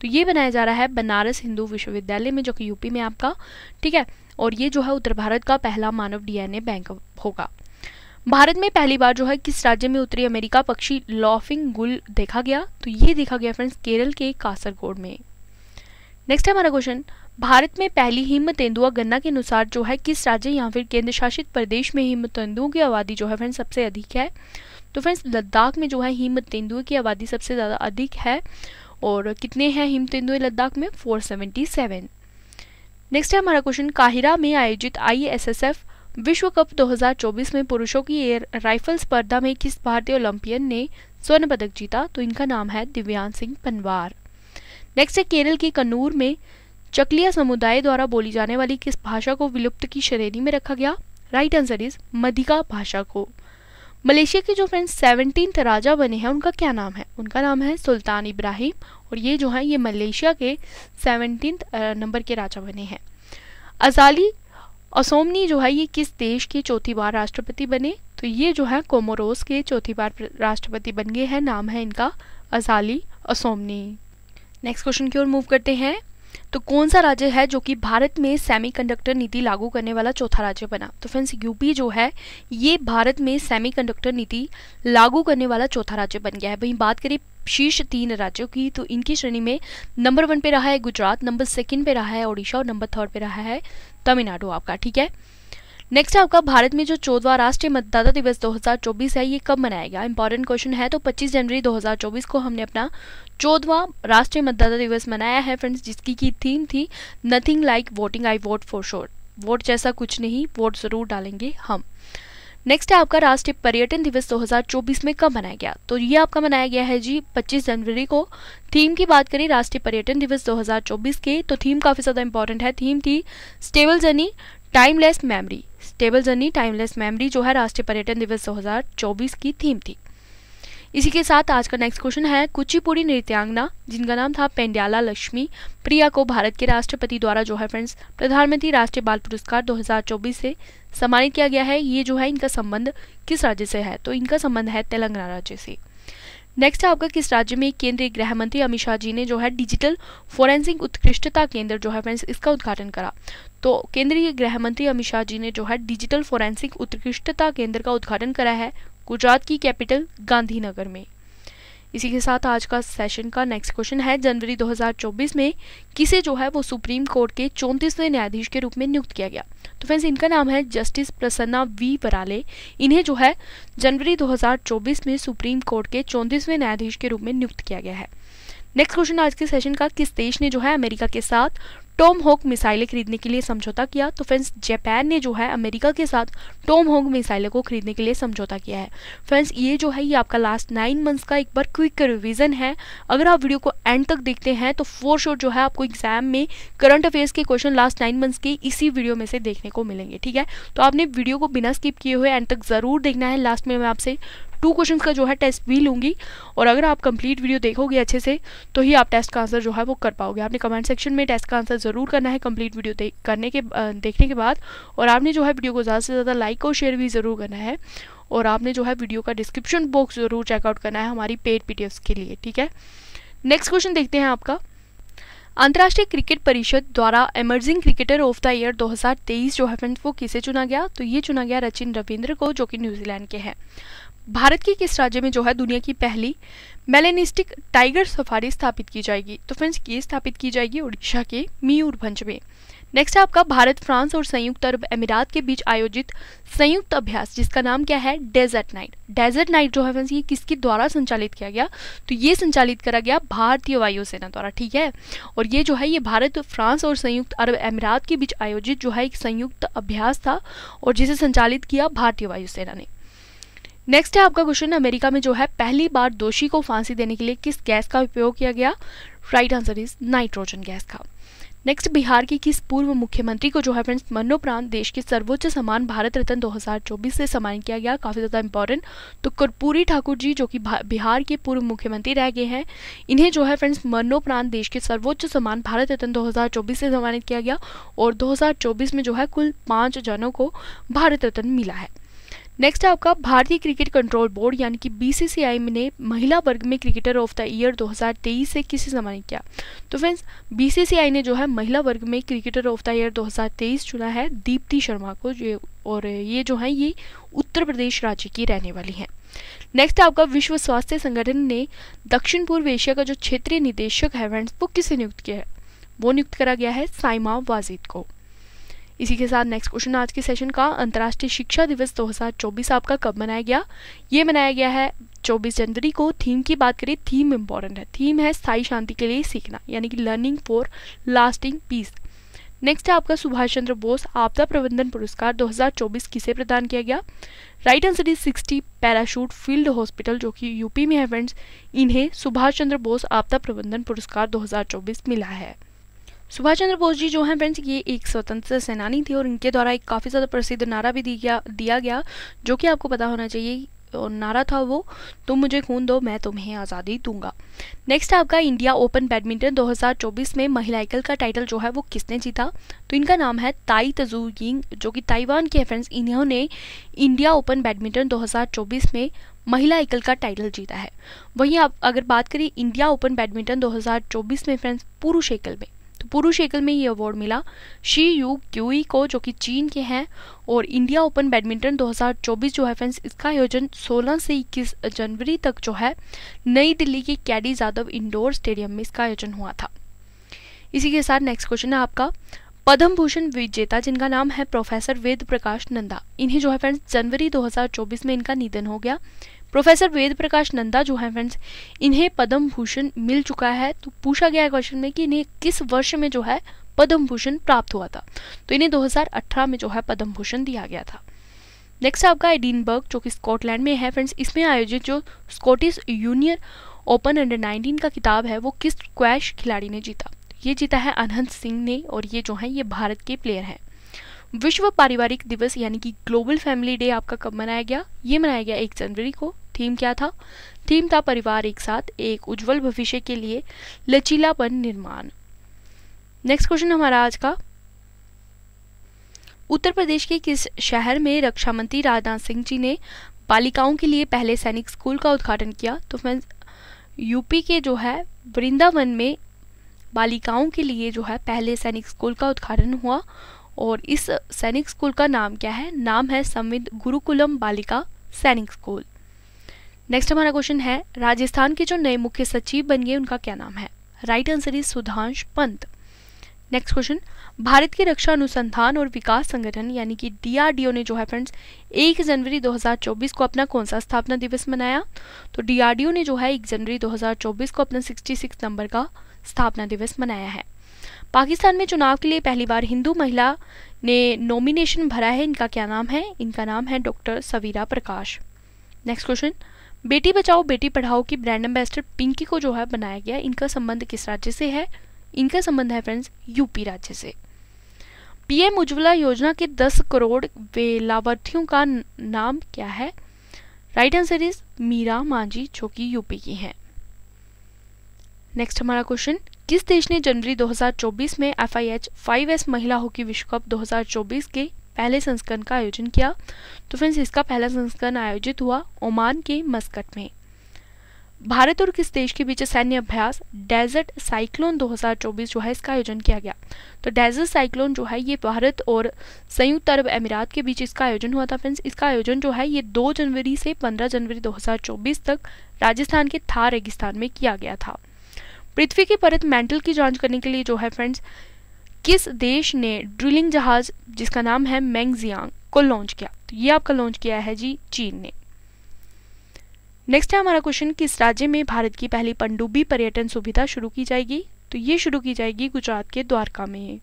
तो ये बनाया जा रहा है बनारस हिंदू विश्वविद्यालय में जो कि यूपी में आपका ठीक है और ये जो है उत्तर भारत का पहला मानव डीएनए बैंक होगा भारत में पहली बार जो है किस राज्य में उत्तरी अमेरिका पक्षी लॉफिंग गुल देखा गया तो ये देखा गया फ्रेंड्स केरल के कासरगोड में नेक्स्ट है हमारा क्वेश्चन भारत में पहली हिम तेंदुआ गन्ना के अनुसार जो है किस राज्य या फिर केंद्र शासित प्रदेश में हिम तेंदुओं की आबादी जो है फ्रेंड्स सबसे अधिक है तो फ्रेंड्स लद्दाख में जो है हिम तेंदुए की आबादी सबसे ज़्यादा अधिक है और कितने हैं हिम तेंदुए लद्दाख में 477 नेक्स्ट है हमारा क्वेश्चन काहिरा में आयोजित आईएसएसएफ विश्व कप 2024 में पुरुषों की एयर राइफल स्पर्धा में किस भारतीय ओलंपियन ने स्वर्ण पदक जीता तो इनका नाम है दिव्यांग सिंह पनवार नेक्स्ट है केरल के कन्नूर में चकलिया समुदाय द्वारा बोली जाने वाली किस भाषा को विलुप्त की श्रेणी में रखा गया राइट आंसर इज मधिका भाषा को मलेशिया के जो फ्रेंड्स सेवनटीन राजा बने हैं उनका क्या नाम है उनका नाम है सुल्तान इब्राहिम और ये जो है ये मलेशिया के सेवनटीन नंबर के राजा बने हैं अजाली असोमनी जो है ये किस देश के चौथी बार राष्ट्रपति बने तो ये जो है कोमोरोस के चौथी बार राष्ट्रपति बन गए हैं नाम है इनका अजाली असोमनी नेक्स्ट क्वेश्चन की ओर मूव करते हैं तो कौन सा राज्य है जो कि भारत में सेमीकंडक्टर नीति लागू करने वाला चौथा राज्य बना तो फ्रेंड्स यूपी जो है ये भारत में सेमीकंडक्टर नीति लागू करने वाला चौथा राज्य बन गया है वहीं बात करें शीर्ष तीन राज्यों की तो इनकी श्रेणी में नंबर वन पे रहा है गुजरात नंबर सेकंड पे रहा है ओडिशा और नंबर थर्ड पे रहा है तमिलनाडु आपका ठीक है नेक्स्ट आपका भारत में जो चौदवा राष्ट्रीय मतदाता दिवस 2024 है ये कब मनाया गया इंपॉर्टेंट क्वेश्चन है तो 25 जनवरी 2024 को हमने अपना चौदवा राष्ट्रीय मतदाता दिवस मनाया है फ्रेंड्स जिसकी की थीम थी nothing like voting I vote for sure vote जैसा कुछ नहीं वोट ज़रूर डालेंगे हम नेक्स्ट है आपका राष्ट्रीय पर्यटन दिवस 2024 में कब मनाया गया तो ये आपका मनाया गया है जी 25 जनवरी को थीम की बात करें राष्ट्रीय पर्यटन दिवस 2024 के तो थीम काफ़ी ज़्यादा इंपॉर्टेंट है थीम थी stable journey timeless memory stable journey timeless memory जो है राष्ट्रीय पर्यटन दिवस 2024 की थीम थी इसी के साथ आज का नेक्स्ट क्वेश्चन है कुचिपुड़ी नृत्यांगना जिनका नाम था पेंड्याला लक्ष्मी प्रिया को भारत के राष्ट्रपति द्वारा जो है फ्रेंड्स प्रधानमंत्री राष्ट्रीय बाल पुरस्कार 2024 से सम्मानित किया गया है ये जो है इनका संबंध किस राज्य से है तो इनका संबंध है तेलंगाना राज्य से नेक्स्ट है आपका किस राज्य में केंद्रीय गृह मंत्री अमित शाह जी ने जो है डिजिटल फोरेंसिक उत्कृष्टता केंद्र जो है फ्रेंड्स इसका उद्घाटन करा तो केंद्रीय गृह मंत्री अमित शाह जी ने जो है डिजिटल फोरेंसिक उत्कृष्टता केंद्र का उद्घाटन करा है गुजरात की कैपिटल गांधीनगर में इसी के साथ आज का सेशन का नेक्स्ट क्वेश्चन है जनवरी 2024 में किसे जो है वो सुप्रीम कोर्ट के चौंतीसवें न्यायाधीश के रूप में नियुक्त किया गया तो फ्रेंड्स इनका नाम है जस्टिस प्रसन्ना वी बराले इन्हें जो है जनवरी 2024 में सुप्रीम कोर्ट के चौंतीसवें न्यायाधीश के रूप में नियुक्त किया गया है नेक्स्ट क्वेश्चन आज के सेशन का किस देश ने जो है अमेरिका के साथ टोम होक मिसाइलें खरीदने के लिए समझौता किया तो फ्रेंड्स जापान ने जो है अमेरिका के साथ टोम होक मिसाइलों को खरीदने के लिए समझौता किया है फ्रेंड्स ये जो है ये आपका लास्ट नाइन मंथ्स का एक बार क्विक रिविजन है अगर आप वीडियो को एंड तक देखते हैं तो फोर शोर जो है आपको एग्जाम में करंट अफेयर्स के क्वेश्चन लास्ट नाइन मंथ्स के इसी वीडियो में से देखने को मिलेंगे ठीक है तो आपने वीडियो को बिना स्किप किए हुए एंड तक ज़रूर देखना है लास्ट में मैं आपसे टू क्वेश्चन का जो है टेस्ट भी लूँगी और अगर आप कंप्लीट वीडियो देखोगे अच्छे से तो ही आप टेस्ट का आंसर जो है वो कर पाओगे आपने कमेंट सेक्शन में टेस्ट का आंसर ज़रूर करना है कंप्लीट वीडियो करने के देखने के बाद और आपने जो है वीडियो को ज़्यादा से ज़्यादा लाइक और शेयर भी ज़रूर करना है और आपने जो है वीडियो का डिस्क्रिप्शन बॉक्स ज़रूर चेकआउट करना है हमारी पेड पी के लिए ठीक है नेक्स्ट क्वेश्चन देखते हैं आपका अंतर्राष्ट्रीय क्रिकेट परिषद द्वारा emerging cricketer of the year 2023 जो है फ्रेंड्स वो किसे चुना गया तो ये चुना गया रचिन रविंद्र को जो कि न्यूजीलैंड के हैं भारत के किस राज्य में जो है दुनिया की पहली मेलेनिस्टिक टाइगर सफारी स्थापित की जाएगी तो फ्रेंड्स ये स्थापित की जाएगी उड़ीसा के मयूरभंज में नेक्स्ट है आपका भारत फ्रांस और संयुक्त अरब अमीरात के बीच आयोजित संयुक्त अभ्यास जिसका नाम क्या है डेजर्ट नाइट डेजर्ट नाइट जो है फ्रेंड्स ये किसके द्वारा संचालित किया गया तो ये संचालित करा गया भारतीय वायुसेना द्वारा ठीक है और ये जो है ये भारत फ्रांस और संयुक्त अरब अमीरात के बीच आयोजित जो है एक संयुक्त अभ्यास था और जिसे संचालित किया भारतीय वायुसेना ने नेक्स्ट है आपका क्वेश्चन अमेरिका में जो है पहली बार दोषी को फांसी देने के लिए किस गैस का उपयोग किया गया right answer is nitrogen gas का नेक्स्ट बिहार के किस पूर्व मुख्यमंत्री को जो है फ्रेंड्स मरणोपरांत देश के सर्वोच्च सम्मान भारत रत्न 2024 से सम्मानित किया गया काफ़ी ज़्यादा इंपॉर्टेंट तो कर्पूरी ठाकुर जी जो कि बिहार के पूर्व मुख्यमंत्री रह गए हैं इन्हें जो है फ्रेंड्स मरणोपरांत देश के सर्वोच्च सम्मान भारत रत्न 2024 से सम्मानित किया गया और दो में जो है कुल पांच जनों को भारत रत्न मिला है नेक्स्ट है आपका भारतीय क्रिकेट कंट्रोल बोर्ड यानी कि बीसीसीआई ने महिला वर्ग में क्रिकेटर ऑफ द ईयर 2023 से किसे सम्मानित किया तो फ्रेंड्स बीसीसीआई ने जो है महिला वर्ग में क्रिकेटर ऑफ द ईयर 2023 चुना है दीप्ति शर्मा को जो और ये जो है ये उत्तर प्रदेश राज्य की रहने वाली हैं नेक्स्ट है आपका विश्व स्वास्थ्य संगठन ने दक्षिण पूर्व एशिया का जो क्षेत्रीय निदेशक है फ्रेंड्स वो किसे नियुक्त किया है वो नियुक्त करा गया है साइमा वाजिद को इसी के साथ नेक्स्ट क्वेश्चन आज के सेशन का अंतर्राष्ट्रीय शिक्षा दिवस 2024 आपका कब मनाया गया ये मनाया गया है 24 जनवरी को थीम की बात करें थीम इम्पॉर्टेंट है थीम है स्थायी शांति के लिए सीखना यानी कि learning for lasting peace next है आपका सुभाष चंद्र बोस आपदा प्रबंधन पुरस्कार 2024 किसे प्रदान किया गया right answer is 60 parachute field hospital जो कि यूपी में है फ्रेंड्स इन्हें सुभाष चंद्र बोस आपदा प्रबंधन पुरस्कार 2024 मिला है सुभाष चंद्र बोस जी जो हैं फ्रेंड्स ये एक स्वतंत्र सेनानी थे और इनके द्वारा एक काफ़ी ज़्यादा प्रसिद्ध नारा भी दिया दिया गया जो कि आपको पता होना चाहिए और नारा था वो तुम मुझे खून दो मैं तुम्हें आज़ादी दूंगा नेक्स्ट आपका इंडिया ओपन बैडमिंटन 2024 में महिला एकल का टाइटल जो है वो किसने जीता तो इनका नाम है ताई तजू यिंग जो कि ताइवान के फ्रेंड्स इन्होंने इंडिया ओपन बैडमिंटन 2024 में महिला एकल का टाइटल जीता है वहीं आप अगर बात करें इंडिया ओपन बैडमिंटन दो में फ्रेंड्स पुरुष एकल में तो पुरुष एकल में ये अवार्ड मिला शी यू क्यूई को जो कि चीन के हैं और इंडिया ओपन बैडमिंटन 2024 जो है फ्रेंड्स इसका आयोजन 16 से 21 जनवरी तक जो है नई दिल्ली के कैडी यादव इंडोर स्टेडियम में इसका आयोजन हुआ था इसी के साथ नेक्स्ट क्वेश्चन है आपका पद्म भूषण विजेता जिनका नाम है प्रोफेसर वेद प्रकाश नंदा इन्हें जो है फ्रेंड्स जनवरी 2024 में इनका निधन हो गया प्रोफेसर वेद प्रकाश नंदा जो है फ्रेंड्स इन्हें पद्म भूषण मिल चुका है तो पूछा गया क्वेश्चन में कि इन्हें किस वर्ष में जो है पद्म भूषण प्राप्त हुआ था तो इन्हें 2018 में जो है पद्म भूषण दिया गया था नेक्स्ट आपका एडिनबर्ग जो कि स्कॉटलैंड में है फ्रेंड्स इसमें आयोजित जो स्कॉटिश यूनियर ओपन अंडर 19 का किताब है वो किस क्वैश खिलाड़ी ने जीता ये जीता है अनहंत सिंह ने और ये जो है ये भारत के प्लेयर हैं विश्व पारिवारिक दिवस यानी कि ग्लोबल फैमिली डे आपका कब मनाया गया ये मनाया गया एक जनवरी को थीम क्या था थीम था परिवार एक साथ एक उज्जवल भविष्य के लिए लचीलापन निर्माण नेक्स्ट क्वेश्चन हमारा आज का उत्तर प्रदेश के किस शहर में रक्षा मंत्री राजनाथ सिंह जी ने बालिकाओं के लिए पहले सैनिक स्कूल का उद्घाटन किया तो फ्रेंड्स यूपी के जो है वृंदावन में बालिकाओं के लिए जो है पहले सैनिक स्कूल का उद्घाटन हुआ और इस सैनिक स्कूल का नाम क्या है नाम है समित गुरुकुलम बालिका सैनिक स्कूल नेक्स्ट हमारा क्वेश्चन है राजस्थान के जो नए मुख्य सचिव बन गए उनका क्या नाम है right answer is Sudhansh Pant next question Bharat के रक्षा अनुसंधान और विकास संगठन यानी कि डीआरडीओ ने जो है फ्रेंड्स 1 जनवरी 2024 को अपना कौन सा स्थापना दिवस मनाया तो डीआरडीओ ने जो है 1 जनवरी 2024 को अपना 66 नंबर का स्थापना दिवस मनाया है पाकिस्तान में चुनाव के लिए पहली बार हिंदू महिला ने नॉमिनेशन भरा है इनका क्या नाम है इनका नाम है doctor Savira Prakash next question बेटी बचाओ बेटी पढ़ाओ की ब्रांड एम्बेसडर पिंकी को जो है बनाया गया इनका संबंध किस राज्य से है इनका संबंध है फ्रेंड्स यूपी राज्य से पीएम उज्ज्वला योजना के 10 करोड़ वे लाभार्थियों का नाम क्या है right answer is Meera Manjhi जो कि यूपी की हैं नेक्स्ट हमारा क्वेश्चन जिस देश ने जनवरी 2024 में एफ आई महिला हॉकी विश्व कप 2024 के पहले संस्करण का आयोजन किया तो फ्रेंड्स इसका पहला संस्करण आयोजित हुआ ओमान के मस्कट में भारत और किस देश के बीच सैन्य अभ्यास डेजर्ट साइक्लोन 2024 जो है इसका आयोजन किया गया तो डेजर्ट साइक्लोन जो है ये भारत और संयुक्त अरब अमीरात के बीच इसका आयोजन हुआ था फ्रेंड्स इसका आयोजन जो है ये 2 जनवरी से 15 जनवरी 2024 तक राजस्थान के थार रेगिस्तान में किया गया था पृथ्वी की परत मेंटल की जांच करने के लिए जो है फ्रेंड्स किस देश ने ड्रिलिंग जहाज जिसका नाम है मैंगजियांग को लॉन्च किया तो ये आपका लॉन्च किया है जी चीन ने नेक्स्ट है हमारा क्वेश्चन किस राज्य में भारत की पहली पंडुबी पर्यटन सुविधा शुरू की जाएगी तो ये शुरू की जाएगी गुजरात के द्वारका में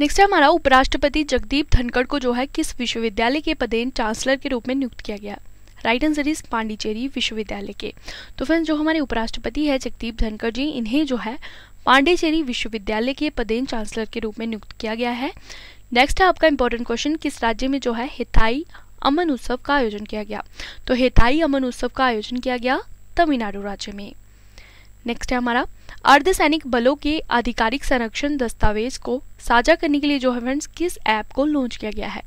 नेक्स्ट है हमारा उपराष्ट्रपति जगदीप धनखड़ को जो है किस विश्वविद्यालय के पदेन चांसलर के रूप में नियुक्त किया गया राइट आंसर इज पांडिचेरी विश्वविद्यालय के तो फ्रेंड्स जो हमारे उपराष्ट्रपति है जगदीप धनखड़ जी इन्हें जो है पांडिचेरी विश्वविद्यालय के पदेन चांसलर के रूप में नियुक्त किया गया है नेक्स्ट है आपका इंपॉर्टेंट क्वेश्चन किस राज्य में जो है हिताई अमन उत्सव का आयोजन किया गया तो हिताई अमन उत्सव का आयोजन किया गया तमिलनाडु राज्य में नेक्स्ट है हमारा अर्धसैनिक बलों के आधिकारिक संरक्षण दस्तावेज को साझा करने के लिए जो है फ्रेंड्स किस ऐप को लॉन्च किया गया है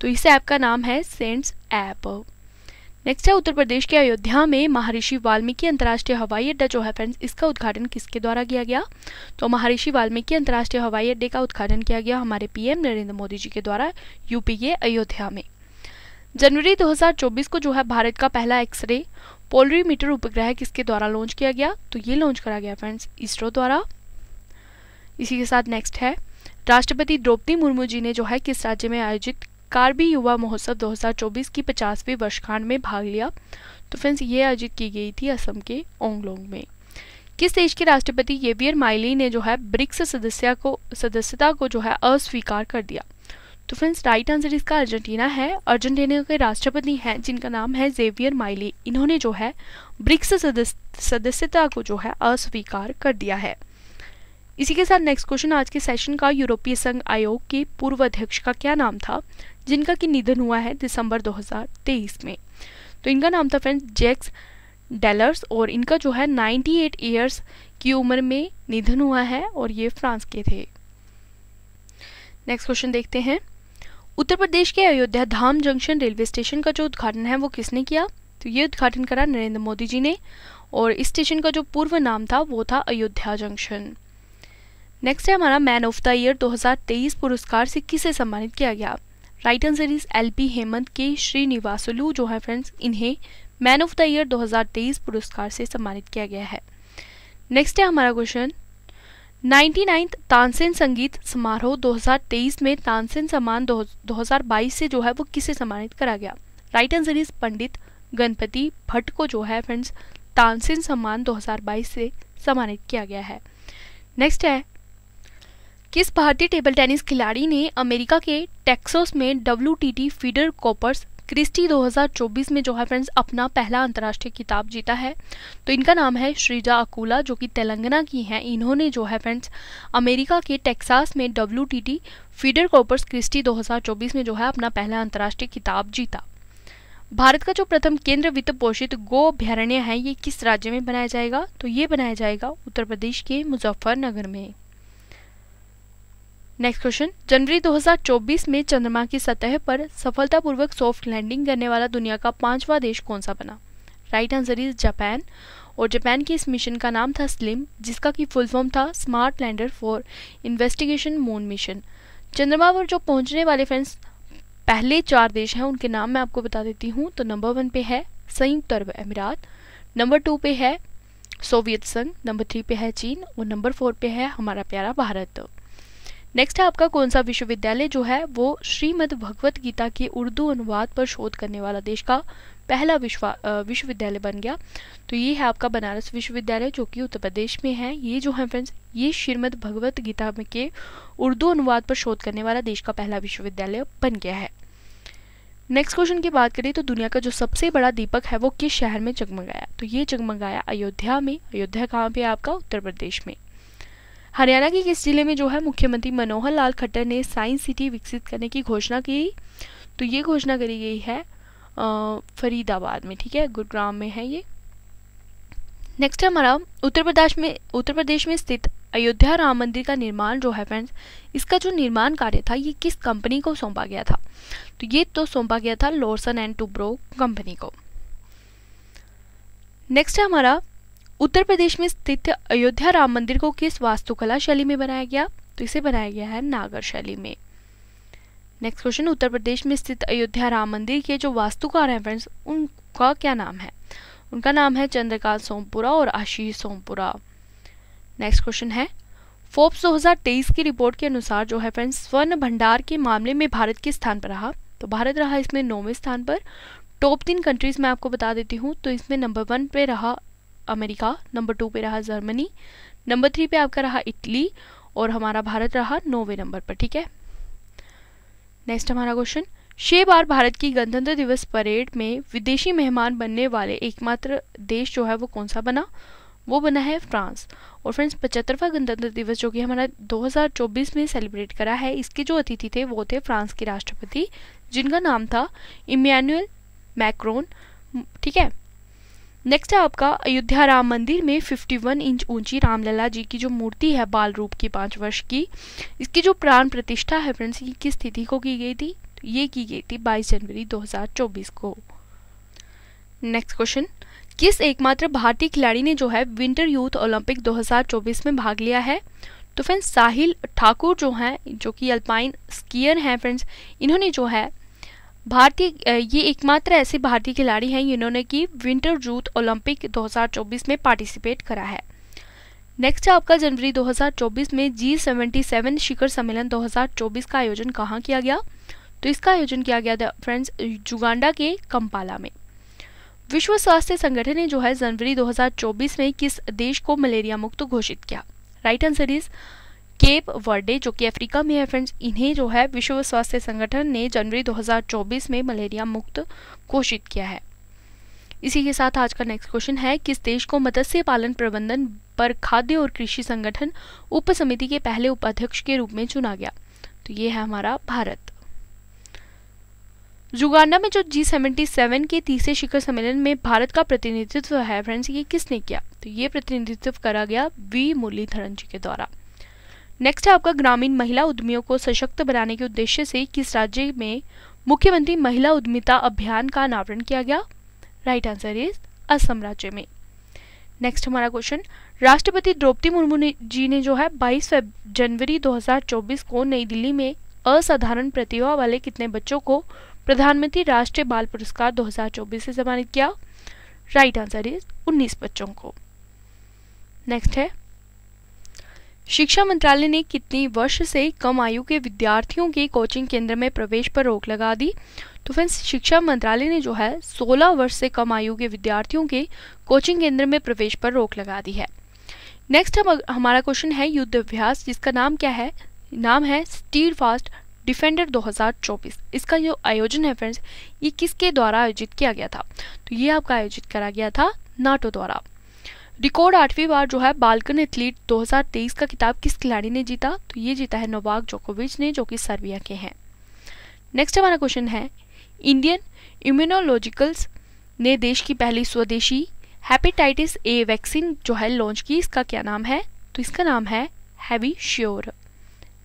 तो इस ऐप का नाम है सेंट्स ऐप नेक्स्ट है उत्तर प्रदेश के अयोध्या में महर्षि वाल्मीकि अंतर्राष्ट्रीय हवाई अड्डा जो है फ्रेंड्स इसका उद्घाटन किसके द्वारा किया गया तो महर्षि वाल्मीकि अंतर्राष्ट्रीय हवाई अड्डे का उद्घाटन किया गया हमारे पीएम नरेंद्र मोदी जी के द्वारा यूपी के अयोध्या में जनवरी 2024 को जो है भारत का पहला एक्सरे पोलरी मीटर उपग्रह किसके द्वारा लॉन्च किया गया तो ये लॉन्च करा गया फ्रेंड्स इसरो द्वारा इसी के साथ नेक्स्ट है राष्ट्रपति द्रौपदी मुर्मू जी ने जो है किस राज्य में आयोजित कार्बी युवा महोत्सव 2024 की 50वीं वर्षगांठ में भाग लिया तो फ्रेंड्स ये आयोजित की गई थी असम के ओंगलोंग में किस देश के राष्ट्रपति येवियर माइली ने जो है ब्रिक्स सदस्य को सदस्यता को जो है अस्वीकार कर दिया तो फ्रेंड्स राइट आंसर इसका अर्जेंटीना है अर्जेंटीना के राष्ट्रपति हैं जिनका नाम है जेवियर माइली इन्होंने जो है ब्रिक्स सदस्यता को जो है अस्वीकार कर दिया है इसी के साथ नेक्स्ट क्वेश्चन आज के सेशन का यूरोपीय संघ आयोग के पूर्व अध्यक्ष का क्या नाम था जिनका कि निधन हुआ है दिसंबर 2023 में तो इनका नाम था फ्रेंड्स जैक्स डेलर्स और इनका जो है 98 ईयर्स की उम्र में निधन हुआ है और ये फ्रांस के थे नेक्स्ट क्वेश्चन देखते हैं उत्तर प्रदेश के Ayodhya Dham junction railway station का जो उद्घाटन है वो किसने किया तो ये उद्घाटन करा नरेंद्र मोदी जी ने और इस स्टेशन का जो पूर्व नाम था वो था अयोध्या जंक्शन नेक्स्ट है हमारा मैन ऑफ द ईयर 2023 पुरस्कार से किसे सम्मानित किया गया right answer is L P Hemant K Srinivasulu जो है फ्रेंड्स इन्हें मैन ऑफ द ईयर 2023 पुरस्कार से सम्मानित किया गया है नेक्स्ट है हमारा क्वेश्चन नाइन्टी नाइन्थ तानसेन संगीत समारोह 2023 में तानसेन सम्मान 2022 से जो है वो किसे सम्मानित करा गया right answer is Pandit Ganapati Bhat को जो है फ्रेंड्स तानसेन सम्मान 2022 से सम्मानित किया गया है नेक्स्ट है किस भारतीय टेबल टेनिस खिलाड़ी ने अमेरिका के टेक्सास में डब्ल्यू फीडर कॉपर्स क्रिस्टी 2024 में जो है फ्रेंड्स अपना पहला अंतर्राष्ट्रीय किताब जीता है तो इनका नाम है श्रीजा अकूला जो कि तेलंगाना की हैं इन्होंने जो है फ्रेंड्स अमेरिका के टेक्सास में डब्ल्यू फीडर कॉपर्स क्रिस्टी 2024 में जो है अपना पहला अंतर्राष्ट्रीय किताब जीता भारत का जो प्रथम केंद्र वित्त पोषित गो अभ्यारण्य है ये किस राज्य में बनाया जाएगा तो ये बनाया जाएगा उत्तर प्रदेश के मुजफ्फरनगर में नेक्स्ट क्वेश्चन जनवरी 2024 में चंद्रमा की सतह पर सफलतापूर्वक सॉफ्ट लैंडिंग करने वाला दुनिया का पांचवा देश कौन सा बना राइट आंसर इज जापान और जापान के इस मिशन का नाम था स्लिम जिसका की फुल फॉर्म था smart lander for investigation moon mission चंद्रमा पर जो पहुंचने वाले फ्रेंड्स पहले चार देश हैं उनके नाम मैं आपको बता देती हूँ तो नंबर वन पे है संयुक्त अरब अमीरात नंबर टू पे है सोवियत संघ नंबर थ्री पे है चीन और नंबर फोर पे है हमारा प्यारा भारत नेक्स्ट है आपका कौन सा विश्वविद्यालय जो है वो श्रीमद भगवत गीता के उर्दू अनुवाद पर शोध करने वाला देश का पहला विश्वविद्यालय बन गया तो ये है आपका बनारस विश्वविद्यालय जो कि उत्तर प्रदेश में है ये जो है फ्रेंड्स ये श्रीमद भगवत गीता के उर्दू अनुवाद पर शोध करने वाला देश का पहला विश्वविद्यालय बन गया है नेक्स्ट क्वेश्चन की बात करें तो दुनिया का जो सबसे बड़ा दीपक है वो किस शहर में जगमगाया तो ये जगमगाया अयोध्या में अयोध्या कहाँ पे आपका उत्तर प्रदेश में हरियाणा के किस जिले में जो है मुख्यमंत्री मनोहर लाल खट्टर ने साइंस सिटी विकसित करने की घोषणा की तो ये घोषणा करी गई है फरीदाबाद में ठीक है गुरुग्राम में है ये नेक्स्ट हमारा उत्तर प्रदेश में उत्तर प्रदेश में स्थित अयोध्या राम मंदिर का निर्माण जो है फ्रेंड्स इसका जो निर्माण कार्य था ये किस कंपनी को सौंपा गया था तो ये तो सौंपा गया था लॉर्सन एंड टूब्रो कंपनी को नेक्स्ट है हमारा उत्तर प्रदेश में स्थित अयोध्या राम मंदिर को किस वास्तुकला शैली में बनाया गया तो इसे बनाया गया है नागर शैली में नेक्स्ट क्वेश्चन उत्तर प्रदेश में स्थित अयोध्या राम मंदिर के जो वास्तुकार हैं फ्रेंड्स उनका क्या नाम है उनका नाम है चंद्रकांत सोमपुरा और आशीष सोमपुरा नेक्स्ट क्वेश्चन है फोर्ब्स 2023 की रिपोर्ट के अनुसार जो है फ्रेंड्स स्वर्ण भंडार के मामले में भारत किस स्थान पर रहा तो भारत रहा इसमें नौवें स्थान पर टॉप तीन कंट्रीज में आपको बता देती हूँ तो इसमें नंबर वन पे रहा अमेरिका नंबर टू पे रहा जर्मनी नंबर थ्री पे आपका रहा इटली और हमारा भारत रहा नौवे नंबर पर ठीक है नेक्स्ट हमारा क्वेश्चन छह बार भारत की गणतंत्र दिवस परेड में विदेशी मेहमान बनने वाले एकमात्र देश जो है वो कौन सा बना वो बना है फ्रांस और फ्रेंड्स पचहत्तरवा गणतंत्र दिवस जो कि हमारा 2024 में सेलिब्रेट करा है इसके जो अतिथि थे वो थे फ्रांस के राष्ट्रपति जिनका नाम था इमैनुअल मैक्रोन ठीक है नेक्स्ट है आपका अयोध्या राम मंदिर में 51 इंच ऊंची रामलला जी की जो मूर्ति है बाल रूप की पांच वर्ष की इसकी जो प्राण प्रतिष्ठा है फ्रेंड्स ये किस तिथि को की गई थी तो ये की गई थी 22 जनवरी 2024 को नेक्स्ट क्वेश्चन किस एकमात्र भारतीय खिलाड़ी ने जो है विंटर यूथ ओलंपिक 2024 में भाग लिया है तो फ्रेंड्स साहिल ठाकुर जो हैं जो कि अल्पाइन स्कीयर हैं फ्रेंड्स इन्होंने जो है भारतीय ये एकमात्र ऐसे भारतीय खिलाड़ी हैं जिन्होंने कि विंटर यूथ ओलंपिक 2024 में पार्टिसिपेट करा है नेक्स्ट है आपका जनवरी 2024 में जी सेवेंटी सेवन शिखर सम्मेलन 2024 का आयोजन कहाँ किया गया तो इसका आयोजन किया गया था फ्रेंड्स जुगांडा के कंपाला में विश्व स्वास्थ्य संगठन ने जो है जनवरी 2024 में किस देश को मलेरिया मुक्त घोषित किया right answer is Cape Verde जो कि अफ्रीका में है फ्रेंड्स इन्हें जो है विश्व स्वास्थ्य संगठन ने जनवरी 2024 में मलेरिया मुक्त घोषित किया है इसी के साथ आज का नेक्स्ट क्वेश्चन है किस देश को मत्स्य पालन प्रबंधन पर खाद्य और कृषि संगठन उप समिति के पहले उपाध्यक्ष के रूप में चुना गया तो ये है हमारा भारत जुगाना में जो जी सेवेंटी सेवन के तीसरे शिखर सम्मेलन में भारत का प्रतिनिधित्व है फ्रेंड्स ये किसने किया तो ये प्रतिनिधित्व करा गया वी मुरलीधरन जी के द्वारा नेक्स्ट है आपका ग्रामीण महिला उद्यमियों को सशक्त बनाने के उद्देश्य से किस राज्य में मुख्यमंत्री महिला उद्यमिता अभियान का अनावरण किया गया राइट आंसर इज असम राज्य में नेक्स्ट हमारा क्वेश्चन राष्ट्रपति द्रौपदी मुर्मू जी ने जो है 22 जनवरी 2024 को नई दिल्ली में असाधारण प्रतिभा वाले कितने बच्चों को प्रधानमंत्री राष्ट्रीय बाल पुरस्कार 2024 से सम्मानित किया राइट आंसर इज 19 बच्चों को नेक्स्ट है शिक्षा मंत्रालय ने कितनी वर्ष से कम आयु के विद्यार्थियों के कोचिंग केंद्र में प्रवेश पर रोक लगा दी तो फ्रेंड्स शिक्षा मंत्रालय ने जो है 16 वर्ष से कम आयु के विद्यार्थियों के कोचिंग केंद्र में प्रवेश पर रोक लगा दी है नेक्स्ट हम हमारा क्वेश्चन है युद्ध अभ्यास जिसका नाम क्या है नाम है स्टील फास्ट डिफेंडर 2024 इसका जो आयोजन है फ्रेंड्स ये किसके द्वारा आयोजित किया गया था तो ये आपका आयोजित करा गया था नाटो द्वारा रिकॉर्ड आठवीं बार जो है बाल्कन एथलीट 2023 का किताब किस खिलाड़ी ने जीता तो ये जीता है नोवाक जोकोविच ने जो कि सर्बिया के हैं नेक्स्ट हमारा क्वेश्चन है इंडियन इम्यूनोलॉजिकल्स ने देश की पहली स्वदेशी हेपेटाइटिस ए वैक्सीन जो है लॉन्च की इसका क्या नाम है तो इसका नाम है हैवी श्योर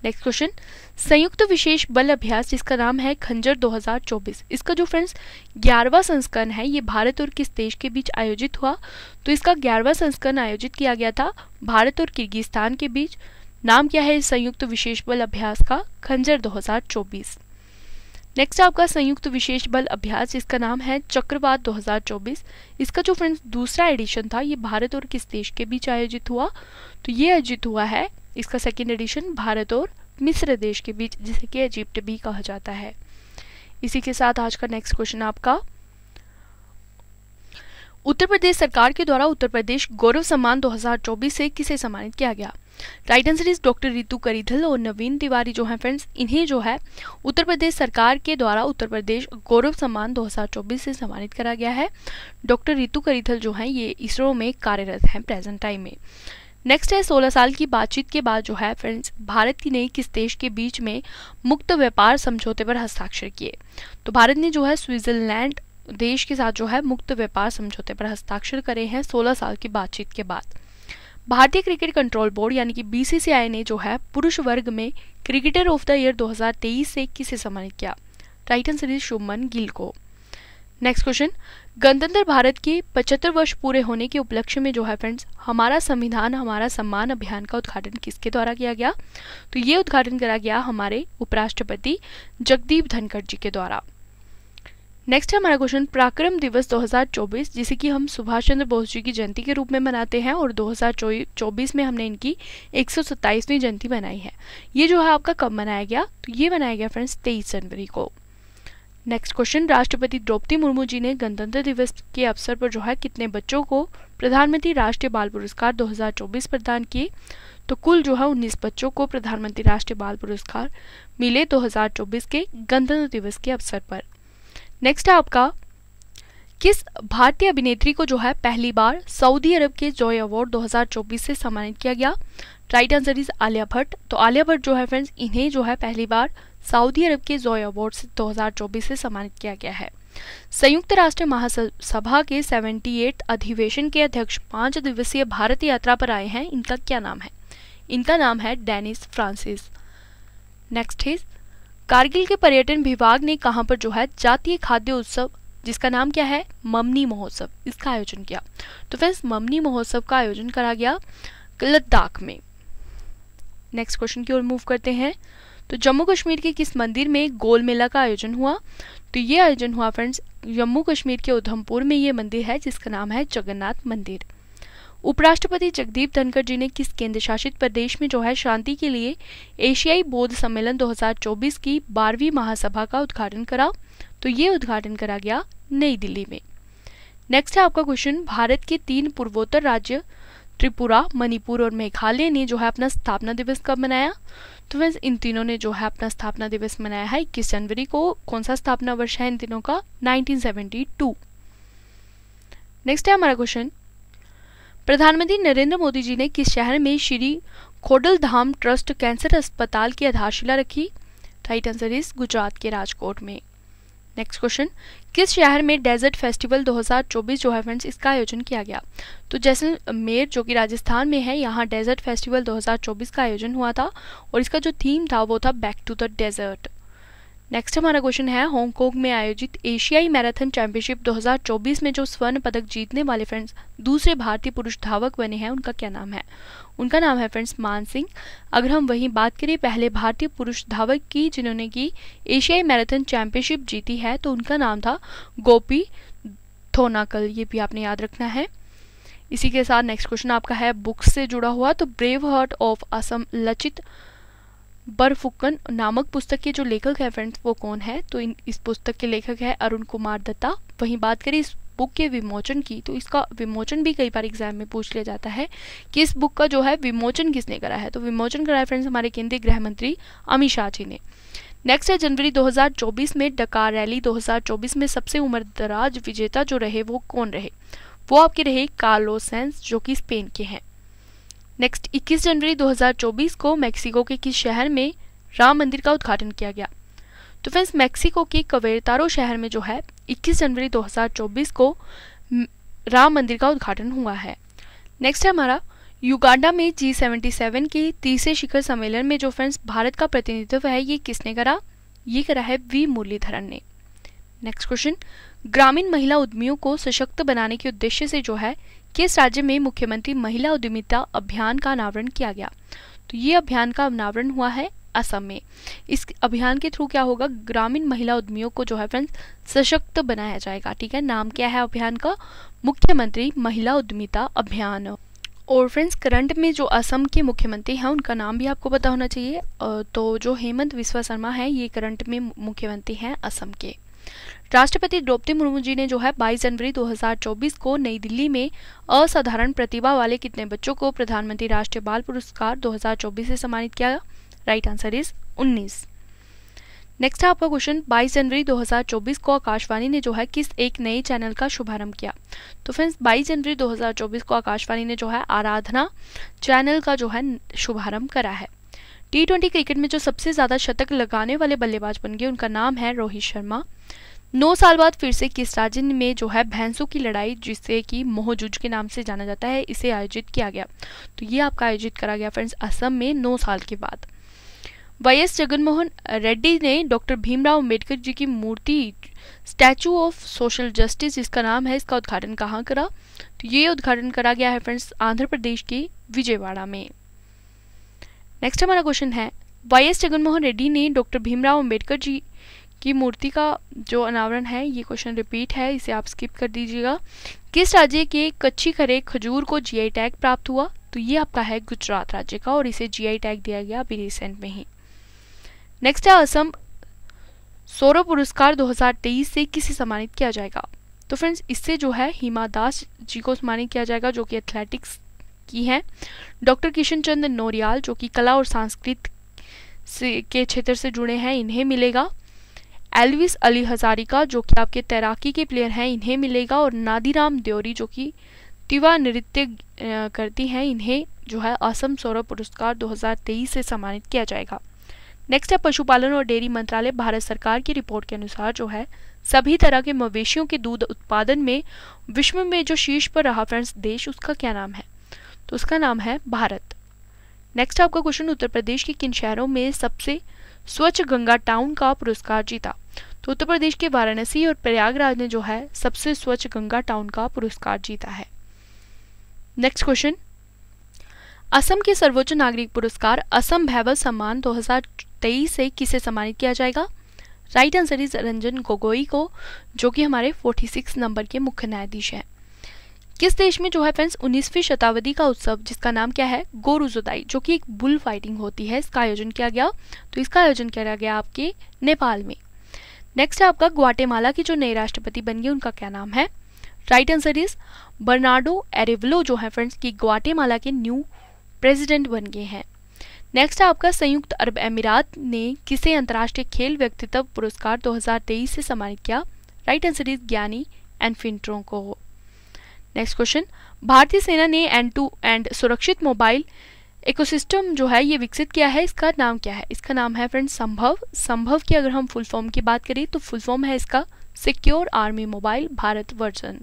नेक्स्ट क्वेश्चन संयुक्त विशेष बल अभ्यास जिसका नाम है खंजर 2024 इसका जो फ्रेंड्स ग्यारहवा संस्करण है ये भारत और किस देश के बीच आयोजित हुआ तो इसका ग्यारहवा संस्करण आयोजित किया गया था भारत और किर्गिस्तान के बीच नाम क्या है संयुक्त विशेष बल अभ्यास का खंजर 2024 नेक्स्ट आपका संयुक्त विशेष बल अभ्यास जिसका नाम है चक्रवात दो इसका जो फ्रेंड्स दूसरा एडिशन था ये भारत और किस देश के बीच आयोजित हुआ तो ये आयोजित हुआ है इसका सेकेंड एडिशन भारत और मिस्र देश के बीच जिसे कि इजिप्ट भी कहा जाता है इसी के साथ आज का नेक्स्ट क्वेश्चन आपका उत्तर प्रदेश सरकार के द्वारा उत्तर प्रदेश गौरव सम्मान 2024 से किसे सम्मानित किया गया right answer is doctor Ritu Karidhal और नवीन तिवारी जो है फ्रेंड्स इन्हें जो है उत्तर प्रदेश सरकार के द्वारा उत्तर प्रदेश गौरव सम्मान 2024 से सम्मानित करा गया है डॉक्टर रितु करीधल जो हैं ये इसरो में कार्यरत हैं प्रेजेंट टाइम में नेक्स्ट है 16 साल की बातचीत के बाद जो है फ्रेंड्स भारत की नई किस देश के बीच में मुक्त व्यापार समझौते पर हस्ताक्षर किए तो भारत ने जो है स्विट्जरलैंड देश के साथ जो है मुक्त व्यापार समझौते पर हस्ताक्षर करे हैं 16 साल की बातचीत के बाद भारतीय क्रिकेट कंट्रोल बोर्ड यानी कि बीसीसीआई ने जो है पुरुष वर्ग में क्रिकेटर ऑफ द ईयर 2023 से किसे सम्मानित किया टाइटन सीरीज शुभमन गिल को नेक्स्ट क्वेश्चन गणतंत्र भारत के 75 वर्ष पूरे होने के उपलक्ष्य में जो है फ्रेंड्स हमारा संविधान हमारा सम्मान अभियान का उद्घाटन किसके द्वारा किया गया तो ये उद्घाटन करा गया हमारे उपराष्ट्रपति जगदीप धनखड़ जी के द्वारा नेक्स्ट है हमारा क्वेश्चन पराक्रम दिवस 2024 जिसे कि हम सुभाष चंद्र बोस जी की जयंती के रूप में मनाते हैं और 2024 में हमने इनकी एक जयंती मनाई है ये जो है आपका कब मनाया गया तो ये मनाया गया फ्रेंड्स 23 जनवरी को नेक्स्ट क्वेश्चन राष्ट्रपति द्रौपदी मुर्मू जी ने गणतंत्र दिवस के अवसर पर जो है कितने बच्चों को प्रधानमंत्री राष्ट्रीय बाल पुरस्कार 2024 प्रदान किए तो कुल जो है 19 बच्चों को प्रधानमंत्री राष्ट्रीय बाल पुरस्कार मिले 2024 के गणतंत्र दिवस के अवसर पर नेक्स्ट है आपका किस भारतीय अभिनेत्री को जो है पहली बार सऊदी अरब के जॉय अवार्ड 2024 से सम्मानित किया गया right answer is Alia Bhatt तो आलिया भट्ट जो है फ्रेंड्स इन्हें जो है पहली बार सऊदी अरब के जोय अवार्ड से 2024 से सम्मानित किया गया है संयुक्त राष्ट्र महासभा के 78 अधिवेशन के अध्यक्ष पांच दिवसीय भारत यात्रा पर आए हैं इनका क्या नाम है इनका नाम है Dennis Francis next is Kargil के पर्यटन विभाग ने कहा पर जो है जातीय खाद्य उत्सव जिसका नाम क्या है ममनी महोत्सव इसका आयोजन किया तो फ्रेंड्स ममनी महोत्सव का आयोजन करा गया लद्दाख में नेक्स्ट क्वेश्चन की ओर मूव करते हैं तो जम्मू कश्मीर के किस मंदिर में गोल मेला का आयोजन हुआ तो ये आयोजन हुआ फ्रेंड्स जम्मू कश्मीर के उधमपुर में ये मंदिर है जिसका नाम है जगन्नाथ मंदिर उपराष्ट्रपति जगदीप धनखड़ जी ने किस केंद्र शासित प्रदेश में जो है शांति के लिए एशियाई बौद्ध सम्मेलन 2024 की बारहवीं महासभा का उद्घाटन करा तो ये उद्घाटन करा गया नई दिल्ली में नेक्स्ट है आपका क्वेश्चन भारत के तीन पूर्वोत्तर राज्य त्रिपुरा मणिपुर और मेघालय ने जो है अपना स्थापना दिवस कब मनाया तो वैस इन तीनों ने जो है अपना स्थापना दिवस मनाया है इक्कीस जनवरी को कौन सा स्थापना वर्ष है इन तीनों का 1972 नेक्स्ट है हमारा क्वेश्चन प्रधानमंत्री नरेंद्र मोदी जी ने किस शहर में श्री खोडल धाम ट्रस्ट कैंसर अस्पताल की आधारशिला रखी राइट आंसर इज गुजरात के राजकोट में नेक्स्ट क्वेश्चन किस शहर में डेजर्ट फेस्टिवल 2024 जो है फ्रेंड्स इसका आयोजन किया गया तो जैसलमेर जो कि राजस्थान में है यहाँ डेजर्ट फेस्टिवल 2024 का आयोजन हुआ था और इसका जो थीम था वो था back to the desert next हमारा क्वेश्चन है हांगकॉन्ग में आयोजित एशियाई मैराथन चैंपियनशिप 2024 में जो स्वर्ण पदक जीतने वाले फ्रेंड्स दूसरे भारतीय पुरुष धावक बने हैं उनका क्या नाम है उनका नाम है फ्रेंड्स मान सिंह अगर हम वहीं बात करें पहले भारतीय पुरुष धावक की जिन्होंने की एशियाई मैराथन चैंपियनशिप जीती है तो उनका नाम था गोपी थोनाकल ये भी आपने याद रखना है इसी के साथ नेक्स्ट क्वेश्चन आपका है बुक्स से जुड़ा हुआ तो brave heart of Assam Lachit Borphukan नामक पुस्तक के जो लेखक है फ्रेंड्स वो कौन है तो इन इस पुस्तक के लेखक है अरुण कुमार दत्ता वहीं बात करें इस बुक के विमोचन की तो इसका विमोचन भी कई बार एग्जाम में पूछ लिया जाता है कि इस बुक का जो है विमोचन किसने करा है तो विमोचन कराया फ्रेंड्स हमारे केंद्रीय गृह मंत्री अमित शाह जी ने नेक्स्ट है जनवरी 2024 में डकार रैली 2024 में सबसे उम्रदराज विजेता जो रहे वो कौन रहे वो आपके रहे कार्लो सेंस जो कि स्पेन के हैं नेक्स्ट 21 जनवरी 2024 को मेक्सिको के किस शहर में राम मंदिर का उद्घाटन किया गया तो फ्रेंड्स मेक्सिको के कवेरतारो शहर में जो है 21 जनवरी 2024 को राम मंदिर का उद्घाटन हुआ है नेक्स्ट है हमारा युगांडा में जी सेवेंटी सेवन के तीसरे शिखर सम्मेलन में जो फ्रेंड्स भारत का प्रतिनिधित्व है ये किसने करा ये करा है वी मुरलीधरन ने नेक्स्ट क्वेश्चन ग्रामीण महिला उद्यमियों को सशक्त बनाने के उद्देश्य से जो है किस राज्य में मुख्यमंत्री महिला उद्यमिता अभियान का अनावरण किया गया तो ये अभियान का अनावरण हुआ है असम में इस अभियान के थ्रू क्या होगा ग्रामीण महिला उद्यमियों को जो है फ्रेंड्स सशक्त बनाया जाएगा ठीक है नाम क्या है अभियान का मुख्यमंत्री महिला उद्यमिता अभियान और फ्रेंड्स करंट में जो असम के मुख्यमंत्री हैं उनका नाम भी आपको पता होना चाहिए तो जो हेमंत विश्वा शर्मा है ये करंट में मुख्यमंत्री हैं असम के राष्ट्रपति द्रौपदी मुर्मू जी ने जो है 22 जनवरी 2024 को नई दिल्ली में असाधारण प्रतिभा वाले कितने बच्चों को प्रधानमंत्री राष्ट्रीय बाल पुरस्कार 2024 से सम्मानित किया राइट आंसर इज उन्नीस नेक्स्ट है आपका क्वेश्चन 22 जनवरी 2024 को आकाशवाणी ने जो है किस एक नए चैनल का शुभारंभ किया तो फ्रेंड्स 22 जनवरी 2024 को आकाशवाणी ने जो है आराधना चैनल का जो है शुभारंभ करा है टी ट्वेंटी क्रिकेट में जो सबसे ज़्यादा शतक लगाने वाले बल्लेबाज बन गए उनका नाम है रोहित शर्मा नौ साल बाद फिर से किस राज्य में जो है भैंसों की लड़ाई जिसे कि मोहजुज के नाम से जाना जाता है इसे आयोजित किया गया तो ये आपका आयोजित करा गया फ्रेंड्स असम में नौ साल के बाद वाई एस जगनमोहन रेड्डी ने डॉक्टर भीमराव अम्बेडकर जी की मूर्ति स्टैचू ऑफ सोशल जस्टिस जिसका नाम है इसका उद्घाटन कहाँ करा तो ये उद्घाटन करा गया है फ्रेंड्स आंध्र प्रदेश के विजयवाड़ा में नेक्स्ट हमारा क्वेश्चन है वाई एस जगनमोहन रेड्डी ने डॉक्टर भीमराव अम्बेडकर जी की मूर्ति का जो अनावरण है ये क्वेश्चन रिपीट है इसे आप स्किप कर दीजिएगा किस राज्य के कच्ची खरे खजूर को जी टैग प्राप्त हुआ तो ये आपका है गुजरात राज्य का और इसे जीआई टैग दिया गया अभी रिसेंट में ही नेक्स्ट है असम सौरभ पुरस्कार 2023 से किसे सम्मानित किया जाएगा तो फ्रेंड्स इससे जो है हिमा दास जी को सम्मानित किया जाएगा जो कि एथलेटिक्स की हैं डॉक्टर किशन चंद नोरियाल जो कि कला और सांस्कृत के क्षेत्र से जुड़े हैं इन्हें मिलेगा एलविस अली हजारिका जो कि आपके तैराकी के प्लेयर हैं इन्हें मिलेगा और नादीराम द्योरी जो कि तिवा नृत्य करती हैं इन्हें जो है असम सौरभ पुरस्कार 2023 से सम्मानित किया जाएगा नेक्स्ट है पशुपालन और डेयरी मंत्रालय भारत सरकार की रिपोर्ट के अनुसार जो है सभी तरह के मवेशियों के दूध उत्पादन में विश्व में जो शीर्ष पर रहा फ्रेंड्स देश उसका क्या नाम है तो उसका नाम है भारत नेक्स्ट आपका क्वेश्चन उत्तर प्रदेश के किन शहरों में सबसे स्वच्छ गंगा टाउन का पुरस्कार जीता तो उत्तर प्रदेश के वाराणसी और प्रयागराज ने जो है सबसे स्वच्छ गंगा टाउन का पुरस्कार जीता है नेक्स्ट क्वेश्चन असम के सर्वोच्च नागरिक पुरस्कार असम भैवल सम्मान 2024 तेईस से किसे सम्मानित किया जाएगा right answer is Ranjan Gogoi को जो कि हमारे 46 नंबर के मुख्य न्यायाधीश हैं किस देश में जो है फ्रेंड्स उन्नीसवीं शताब्दी का उत्सव जिसका नाम क्या है गोरुजुदाई जो कि एक बुल फाइटिंग होती है इसका आयोजन किया गया तो इसका आयोजन किया गया आपके नेपाल में नेक्स्ट है आपका ग्वाटेमाला के जो नए राष्ट्रपति बन गए उनका क्या नाम है right answer is Bernardo Arevalo जो है फ्रेंड्स की ग्वाटेमाला के न्यू प्रेसिडेंट बन गए हैं नेक्स्ट आपका संयुक्त अरब अमीरात ने किसे अंतर्राष्ट्रीय खेल व्यक्तित्व पुरस्कार 2023 से सम्मानित किया राइट आंसर इज ज्ञानी एंड को नेक्स्ट क्वेश्चन भारतीय सेना ने एंड टू एंड सुरक्षित मोबाइल इकोसिस्टम जो है ये विकसित किया है इसका नाम क्या है इसका नाम है फ्रेंड संभव संभव की अगर हम फुल फॉर्म की बात करें तो फुल फॉर्म है इसका secure army mobile Bharat version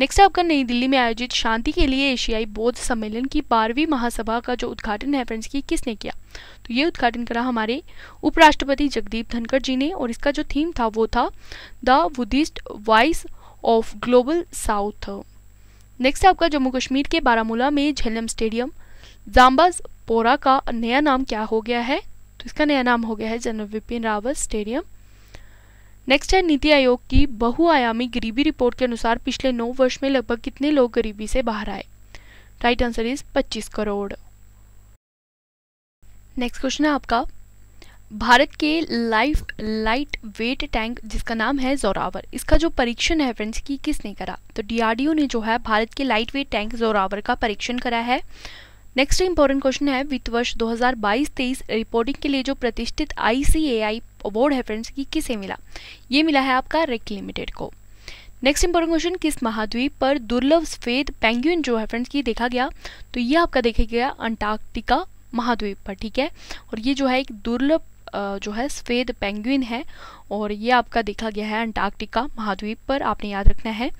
next आपका नई दिल्ली में आयोजित शांति के लिए एशियाई बौद्ध सम्मेलन की बारहवीं महासभा का जो उद्घाटन है फ्रेंड्स की किसने किया तो ये उद्घाटन करा हमारे उपराष्ट्रपति जगदीप धनखड़ जी ने और इसका जो थीम था वो था the Buddhist voice of global south next आपका जम्मू कश्मीर के बारामूला में झेलम स्टेडियम जाम्बाज पोरा का नया नाम क्या हो गया है तो इसका नया नाम हो गया है general Bipin Rawat stadium next है नीति आयोग की बहुआयामी गरीबी रिपोर्ट के अनुसार पिछले नौ वर्ष में लगभग कितने लोग गरीबी से बाहर आए right answer is 25 crore next question है आपका भारत के लाइफ लाइट वेट टैंक जिसका नाम है जोरावर इसका जो परीक्षण है फ्रेंड्स की किसने करा तो डीआरडीओ ने जो है भारत के लाइट वेट टैंक जोरावर का परीक्षण करा है नेक्स्ट इंपॉर्टेंट क्वेश्चन है वित्त वर्ष 2022-23 रिपोर्टिंग के लिए जो प्रतिष्ठित आईसीएआई अवार्ड है फ्रेंड्स कि किसे मिला ये मिला है आपका रेक लिमिटेड को नेक्स्ट इंपॉर्टेंट क्वेश्चन किस महाद्वीप पर दुर्लभ सफेद पेंगुइन जो है फ्रेंड्स की देखा गया तो ये आपका देखा गया अंटार्कटिका महाद्वीप पर ठीक है और ये जो है एक दुर्लभ जो है सफ़ेद पेंगुइन है और ये आपका देखा गया है अंटार्कटिका महाद्वीप पर आपने याद रखना है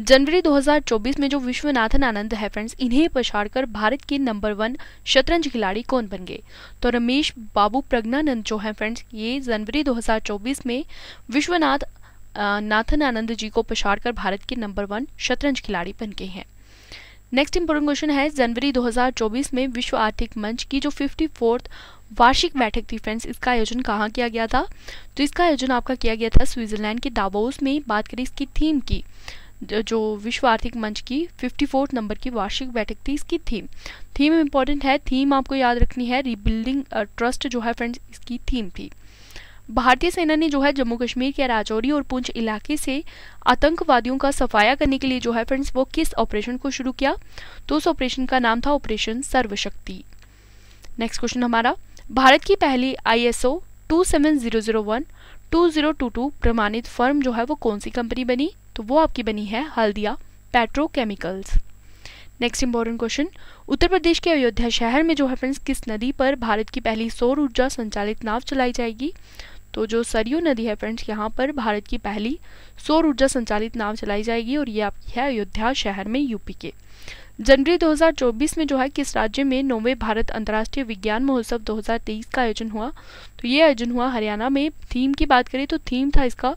जनवरी 2024 में जो विश्वनाथन आनंद है फ्रेंड्स इन्हें पछाड़कर भारत के नंबर वन शतरंज खिलाड़ी कौन बन गए तो रमेश बाबू प्रज्ञानंद जो है फ्रेंड्स ये जनवरी दो में विश्वनाथ नाथन आनंद जी को पछाड़कर भारत के नंबर वन शतरंज खिलाड़ी बन गए हैं नेक्स्ट इंपॉर्टेंट क्वेश्चन है जनवरी 2024 में विश्व आर्थिक मंच की जो फिफ्टी फोर्थ वार्षिक बैठक थी फ्रेंड्स इसका आयोजन कहाँ किया गया था तो इसका आयोजन आपका किया गया था स्विट्ज़रलैंड के दावोस में बात करें इसकी थीम की जो विश्व आर्थिक मंच की फिफ्टी नंबर की वार्षिक बैठक थी इसकी थीम थीम इम्पॉर्टेंट है थीम आपको याद रखनी है रीबिल्डिंग ट्रस्ट जो है फ्रेंड्स इसकी थीम थी भारतीय सेना ने जो है जम्मू कश्मीर के राजौरी और पुंछ इलाके से आतंकवादियों का सफाया करने के लिए जो है फ्रेंड्स वो किस ऑपरेशन को शुरू किया तो उस ऑपरेशन का नाम था ऑपरेशन सर्वशक्ति नेक्स्ट क्वेश्चन हमारा भारत की पहली I S O two seven zero zero one two zero two two प्रमाणित फर्म जो है वो कौन सी कंपनी बनी तो वो आपकी बनी है Haldia petrochemicals next important question Uttar Pradesh के अयोध्या शहर में जो है फ्रेंड्स किस नदी पर भारत की पहली सौर ऊर्जा संचालित नाव चलाई जाएगी तो जो सरयू नदी है फ्रेंड्स यहाँ पर भारत की पहली सौर ऊर्जा संचालित नाव चलाई जाएगी और ये आपकी है अयोध्या शहर में यूपी के जनवरी 2024 में जो है किस राज्य में नौवे भारत अंतर्राष्ट्रीय विज्ञान महोत्सव 2023 का आयोजन हुआ तो ये आयोजन हुआ हरियाणा में थीम की बात करें तो थीम था इसका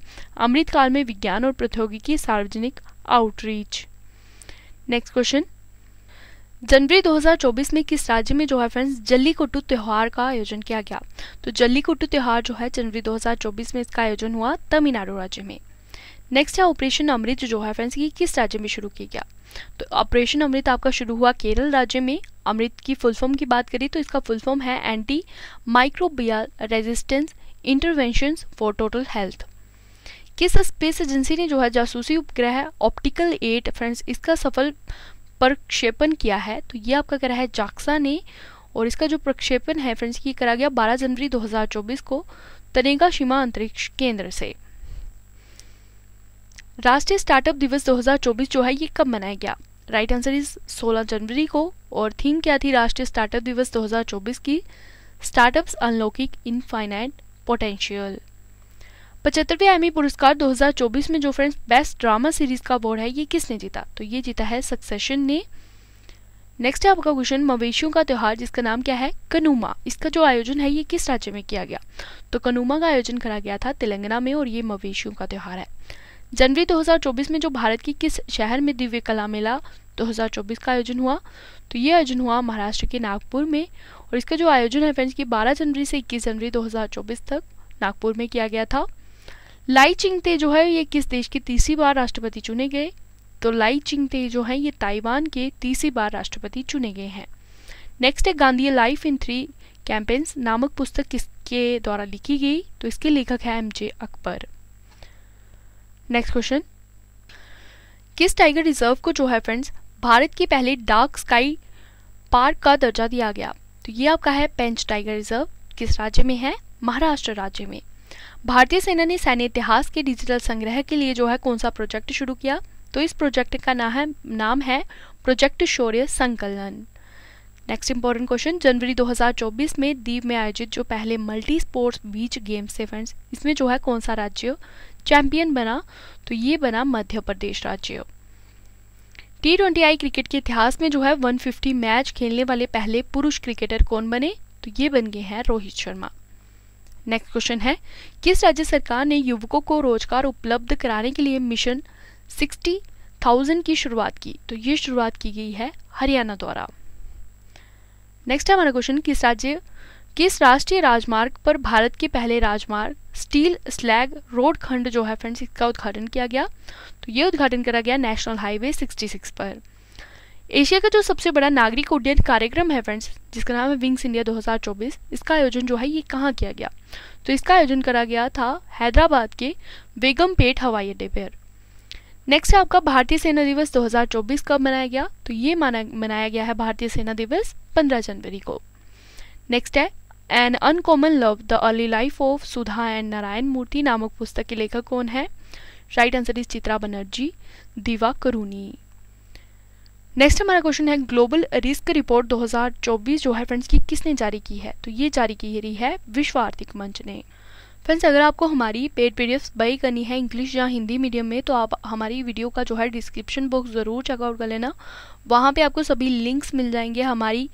अमृतकाल में विज्ञान और प्रौद्योगिकी सार्वजनिक आउटरीच नेक्स्ट क्वेश्चन जनवरी 2024 में किस राज्य में जो है फ्रेंड्स जल्लीकुट्टू त्यौहार का आयोजन किया गया तो जल्लीकुट्टू त्यौहार जो है जनवरी 2024 में इसका आयोजन हुआ तमिलनाडु राज्य में नेक्स्ट है ऑपरेशन अमृत जो है फ्रेंड्स ये किस राज्य में शुरू किया गया तो ऑपरेशन अमृत आपका शुरू हुआ केरल राज्य में अमृत की फुल फॉर्म की बात करें तो इसका फुल फॉर्म है anti microbial resistance intervention for total health किस स्पेस एजेंसी ने जो है जासूसी उपग्रह ऑप्टिकल एट फ्रेंड्स इसका सफल प्रक्षेपण किया है तो ये आपका करा है जाक्सा ने और इसका जो प्रक्षेपण है फ्रेंड्स ये करा गया 12 जनवरी 2024 को तनेगा सीमा अंतरिक्ष केंद्र से राष्ट्रीय स्टार्टअप दिवस 2024 जो है ये कब मनाया गया राइट आंसर इज 16 जनवरी को और थीम क्या थी राष्ट्रीय स्टार्टअप दिवस 2024 की स्टार्टअप्स अनलॉकिंग इनफाइनाइट पोटेंशियल पचहत्तरवें एमी पुरस्कार 2024 में जो फ्रेंड्स बेस्ट ड्रामा सीरीज का अवार्ड है ये किसने जीता तो ये जीता है सक्सेशन ने नेक्स्ट है आपका क्वेश्चन मवेशियों का त्यौहार जिसका नाम क्या है कनुमा इसका जो आयोजन है ये किस राज्य में किया गया तो कनुमा का आयोजन करा गया था तेलंगाना में और ये मवेशियों का त्यौहार है जनवरी 2024 में जो भारत की किस शहर में दिव्य कला मेला 2024 का आयोजन हुआ तो ये आयोजन हुआ महाराष्ट्र के नागपुर में और इसका जो आयोजन है फ्रेंड्स की 12 जनवरी से 21 जनवरी 2024 तक नागपुर में किया गया था लाई चिंगते जो है ये किस देश के तीसरी बार राष्ट्रपति चुने गए तो लाई चिंगते जो है ये ताइवान के तीसरी बार राष्ट्रपति चुने गए हैं नेक्स्ट है Gandhi life in three campaigns नामक पुस्तक किसके द्वारा लिखी गई तो इसके लेखक है एम अकबर नेक्स्ट क्वेश्चन किस टाइगर रिजर्व को जो है फ्रेंड्स भारत की पहली डार्क स्काई पार्क का दर्जा दिया गया तो ये आपका है पेंच टाइगर रिजर्व किस राज्य में है महाराष्ट्र राज्य में भारतीय सेना ने सैन्य इतिहास के डिजिटल संग्रह के लिए जो है कौन सा प्रोजेक्ट शुरू किया तो इस प्रोजेक्ट का ना है नाम है प्रोजेक्ट शौर्य संकलन नेक्स्ट इंपॉर्टेंट क्वेश्चन जनवरी 2024 में दीव में आयोजित जो पहले मल्टी स्पोर्ट्स बीच गेम्स थे फ्रेंड्स इसमें जो है कौन सा राज्य चैंपियन बना तो ये बना मध्य प्रदेश राज्य टी ट्वेंटी आई क्रिकेट के इतिहास में जो है 150 मैच खेलने वाले पहले पुरुष क्रिकेटर कौन बने तो ये बन गए हैं रोहित शर्मा नेक्स्ट क्वेश्चन है किस राज्य सरकार ने युवकों को रोजगार उपलब्ध कराने के लिए मिशन 60,000 की शुरुआत की तो ये शुरुआत की गई है हरियाणा द्वारा नेक्स्ट है हमारा क्वेश्चन किस राज्य किस राष्ट्रीय राजमार्ग पर भारत के पहले राजमार्ग स्टील स्लैग रोड खंड जो है फ्रेंड्स इसका उद्घाटन किया गया तो ये उद्घाटन करा गया नेशनल हाईवे 66 पर एशिया का जो सबसे बड़ा नागरिक उड्डयन कार्यक्रम है फ्रेंड्स जिसका नाम है विंग्स इंडिया 2024 इसका आयोजन जो है ये कहाँ किया गया तो इसका आयोजन करा गया था हैदराबाद के पेट हवाई अड्डे पर नेक्स्ट है आपका भारतीय सेना दिवस 2024 कब मनाया गया तो ये माना मनाया गया है भारतीय सेना दिवस 15 जनवरी को नेक्स्ट है an uncommon love the early life of Sudha and Narayan Murthy नामक पुस्तक के लेखक कौन है right answer is Chitra Banerjee Divakaruni next हमारा क्वेश्चन है ग्लोबल रिस्क रिपोर्ट 2024 जो है फ्रेंड्स की किसने जारी की है तो ये जारी की रही है विश्व आर्थिक मंच ने फ्रेंड्स अगर आपको हमारी पेड पी बाई करनी है इंग्लिश या हिंदी मीडियम में तो आप हमारी वीडियो का जो है डिस्क्रिप्शन बॉक्स ज़रूर चेकआउट कर लेना वहाँ पे आपको सभी लिंक्स मिल जाएंगे हमारी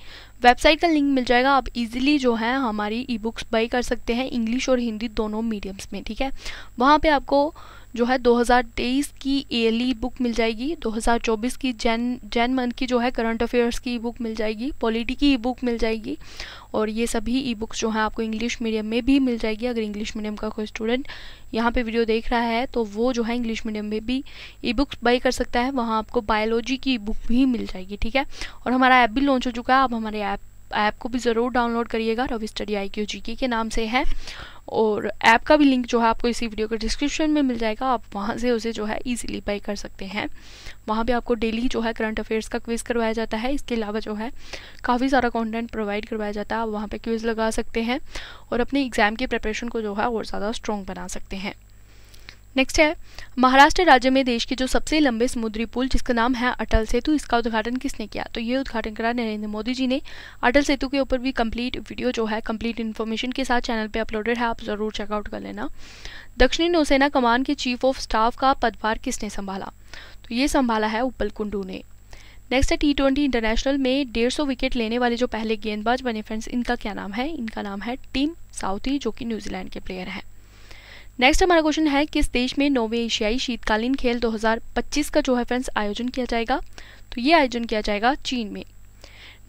वेबसाइट का लिंक मिल जाएगा आप इजीली जो है हमारी ई बुक्स बाई कर सकते हैं इंग्लिश और हिंदी दोनों मीडियम्स में ठीक है वहाँ पर आपको जो है 2023 की ईयरली बुक e मिल जाएगी 2024 की जैन जैन मंथ की जो है करंट अफेयर्स की ई बुक मिल जाएगी पॉलिटी की ई बुक मिल जाएगी और ये सभी ई बुक्स जो हैं आपको इंग्लिश मीडियम में भी मिल जाएगी अगर इंग्लिश मीडियम का कोई स्टूडेंट यहाँ पे वीडियो देख रहा है तो वो जो है इंग्लिश मीडियम में भी ई बुक्स बाई कर सकता है वहाँ आपको बायोलॉजी की ई बुक भी मिल जाएगी ठीक है और हमारा ऐप भी लॉन्च हो चुका है आप हमारे ऐप ऐप को भी ज़रूर डाउनलोड करिएगा Ravi study I Q G के नाम से है और ऐप का भी लिंक जो है आपको इसी वीडियो के डिस्क्रिप्शन में मिल जाएगा आप वहाँ से उसे जो है ईजिली बाई कर सकते हैं वहाँ भी आपको डेली जो है करंट अफेयर्स का क्विज़ करवाया जाता है इसके अलावा जो है काफ़ी सारा कंटेंट प्रोवाइड करवाया जाता है आप वहाँ पर क्विज़ लगा सकते हैं और अपने एग्ज़ाम की प्रपेशन को जो है और ज़्यादा स्ट्रॉन्ग बना सकते हैं नेक्स्ट है महाराष्ट्र राज्य में देश के जो सबसे लंबे समुद्री पुल जिसका नाम है अटल सेतु इसका उद्घाटन किसने किया तो ये उद्घाटन करा नरेंद्र मोदी जी ने अटल सेतु के ऊपर भी कंप्लीट वीडियो जो है कंप्लीट इन्फॉर्मेशन के साथ चैनल पे अपलोडेड है आप ज़रूर चेकआउट कर लेना दक्षिणी नौसेना कमान के चीफ ऑफ स्टाफ का पदभार किसने संभाला तो ये संभाला है उपल कुंडू ने नेक्स्ट है टी ट्वेंटी इंटरनेशनल में डेढ़ सौ विकेट लेने वाले जो पहले गेंदबाज बने फ्रेंड्स इनका क्या नाम है इनका नाम है टीम साउथी जो कि न्यूजीलैंड के प्लेयर हैं नेक्स्ट हमारा क्वेश्चन है किस देश में नौवे एशियाई शीतकालीन खेल 2025 का जो है फ्रेंड्स आयोजन किया जाएगा तो ये आयोजन किया जाएगा चीन में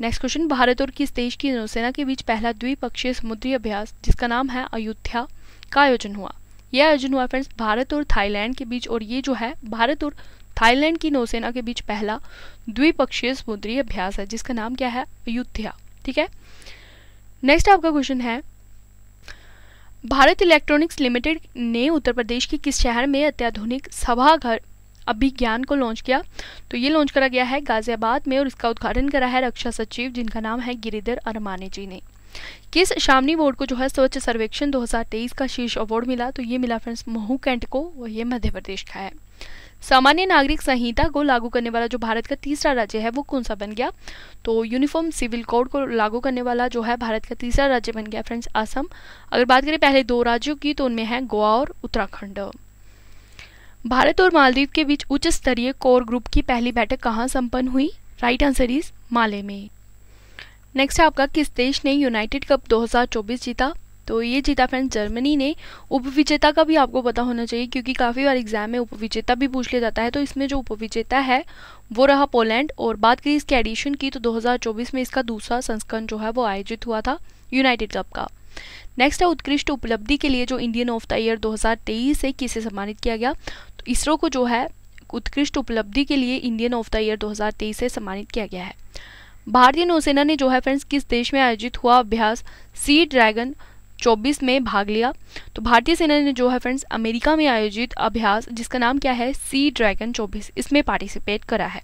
नेक्स्ट क्वेश्चन भारत और किस देश की नौसेना के बीच पहला द्विपक्षीय समुद्री अभ्यास जिसका नाम है अयोध्या का आयोजन हुआ यह आयोजन हुआ फ्रेंड्स भारत और थाईलैंड के बीच और ये जो है भारत और थाईलैंड की नौसेना के बीच पहला द्विपक्षीय समुद्री अभ्यास है जिसका नाम क्या है अयोध्या ठीक है नेक्स्ट आपका क्वेश्चन है भारत इलेक्ट्रॉनिक्स लिमिटेड ने उत्तर प्रदेश के किस शहर में अत्याधुनिक सभाघर अभिज्ञान को लॉन्च किया तो ये लॉन्च करा गया है गाजियाबाद में और इसका उद्घाटन करा है रक्षा सचिव जिनका नाम है गिरिधर अरमाने जी ने किस शामनी बोर्ड को जो है स्वच्छ सर्वेक्षण 2023 का शीर्ष अवार्ड मिला तो ये मिला फ्रेंड्स महू कैंट को और ये मध्य प्रदेश का है सामान्य नागरिक संहिता को लागू करने वाला जो भारत का तीसरा राज्य है वो कौन सा बन गया तो यूनिफॉर्म सिविल कोड को लागू करने वाला जो है भारत का तीसरा राज्य बन गया फ्रेंड्स असम अगर बात करें पहले दो राज्यों की तो उनमें है गोवा और उत्तराखंड भारत और मालदीव के बीच उच्च स्तरीय कोर ग्रुप की पहली बैठक कहाँ संपन्न हुई राइट आंसर इज माले में नेक्स्ट है आपका किस देश ने यूनाइटेड कप 2024 जीता तो ये जीता फ्रेंड्स जर्मनी ने उपविजेता का भी आपको पता होना चाहिए क्योंकि काफ़ी बार एग्जाम में उपविजेता भी पूछ लिया जाता है तो इसमें जो उपविजेता है वो रहा पोलैंड और बात करी इसके एडिशन की तो 2024 में इसका दूसरा संस्करण जो है वो आयोजित हुआ था यूनाइटेड कप का नेक्स्ट है उत्कृष्ट उपलब्धि के लिए जो इंडियन ऑफ द ईयर दो से किसे सम्मानित किया गया तो इसरो को जो है उत्कृष्ट उपलब्धि के लिए इंडियन ऑफ द ईयर दो से सम्मानित किया गया है भारतीय नौसेना ने जो है फ्रेंड्स किस देश में आयोजित हुआ अभ्यास सी ड्रैगन 2024 में भाग लिया तो भारतीय सेना ने जो है फ्रेंड्स अमेरिका में आयोजित अभ्यास जिसका नाम क्या है सी ड्रैगन 24 इसमें पार्टिसिपेट करा है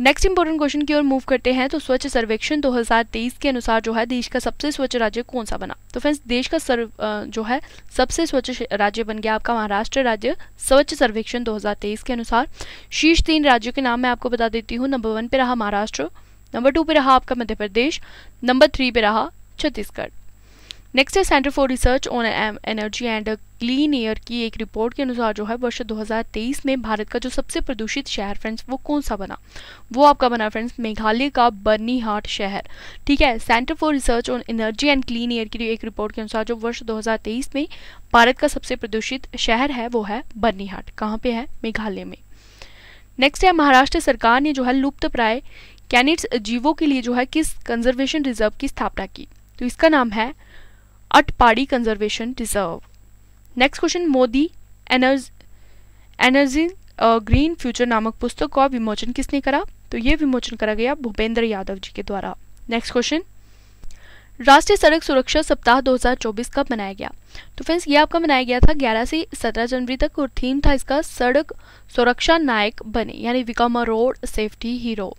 नेक्स्ट इंपॉर्टेंट क्वेश्चन की ओर मूव करते हैं तो स्वच्छ सर्वेक्षण 2023 के अनुसार जो है देश का सबसे स्वच्छ राज्य कौन सा बना तो फ्रेंड्स देश का सर्व जो है सबसे स्वच्छ राज्य बन गया आपका महाराष्ट्र राज्य स्वच्छ सर्वेक्षण 2023 के अनुसार शीर्ष तीन राज्यों के नाम मैं आपको बता देती हूँ नंबर वन पे रहा महाराष्ट्र नंबर टू पे रहा आपका मध्य प्रदेश नंबर थ्री पे रहा छत्तीसगढ़ नेक्स्ट है centre for research on energy and clean air की एक रिपोर्ट के अनुसार जो है वर्ष 2023 में भारत का जो सबसे प्रदूषित शहर फ्रेंड्स वो कौन सा बना वो आपका बना फ्रेंड्स मेघालय का बर्नी हाट शहर ठीक है centre for research on energy and clean air की एक रिपोर्ट के अनुसार जो वर्ष 2023 में भारत का सबसे प्रदूषित शहर है वो है बर्नीहाट कहाँ पे है मेघालय में नेक्स्ट है महाराष्ट्र सरकार ने जो है लुप्त प्राय कैनिट्स जीवों के लिए जो है किस कंजर्वेशन रिजर्व की स्थापना की तो इसका नाम है Atpadi Conservation Reserve. Next question Modi energy energy green future नामक पुस्तक का विमोचन किसने करा तो ये विमोचन करा गया भूपेंद्र यादव जी के द्वारा नेक्स्ट क्वेश्चन राष्ट्रीय सड़क सुरक्षा सप्ताह 2024 कब मनाया गया तो फ्रेंड्स ये आपका मनाया गया था 11 से 17 जनवरी तक और थीम था इसका सड़क सुरक्षा नायक बने यानी विकम रोड सेफ्टी हीरो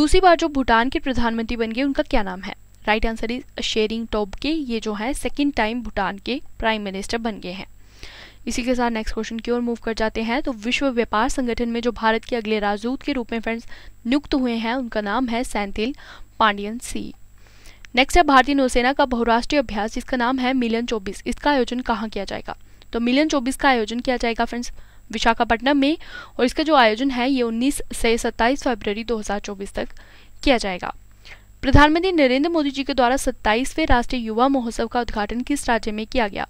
दूसरी बार जो भूटान के प्रधानमंत्री बन गए उनका क्या नाम है right answer is Tshering Tobgay के ये जो है सेकेंड टाइम भूटान के प्राइम मिनिस्टर बन गए हैं इसी के साथ नेक्स्ट क्वेश्चन की ओर मूव कर जाते हैं तो विश्व व्यापार संगठन में जो भारत के अगले राजदूत के रूप में फ्रेंड्स नियुक्त हुए हैं उनका नाम है सैंथिल पांडियन सी नेक्स्ट है भारतीय नौसेना का बहुराष्ट्रीय अभ्यास जिसका नाम है मिलियन चौबीस इसका आयोजन कहाँ किया जाएगा तो मिलियन चौबीस का आयोजन किया जाएगा फ्रेंड्स विशाखापट्टनम में और इसका जो आयोजन है ये 19 से 27 फरवरी 2024 तक किया जाएगा प्रधानमंत्री नरेंद्र मोदी जी के द्वारा 27वें राष्ट्रीय युवा महोत्सव का उद्घाटन किस राज्य में किया गया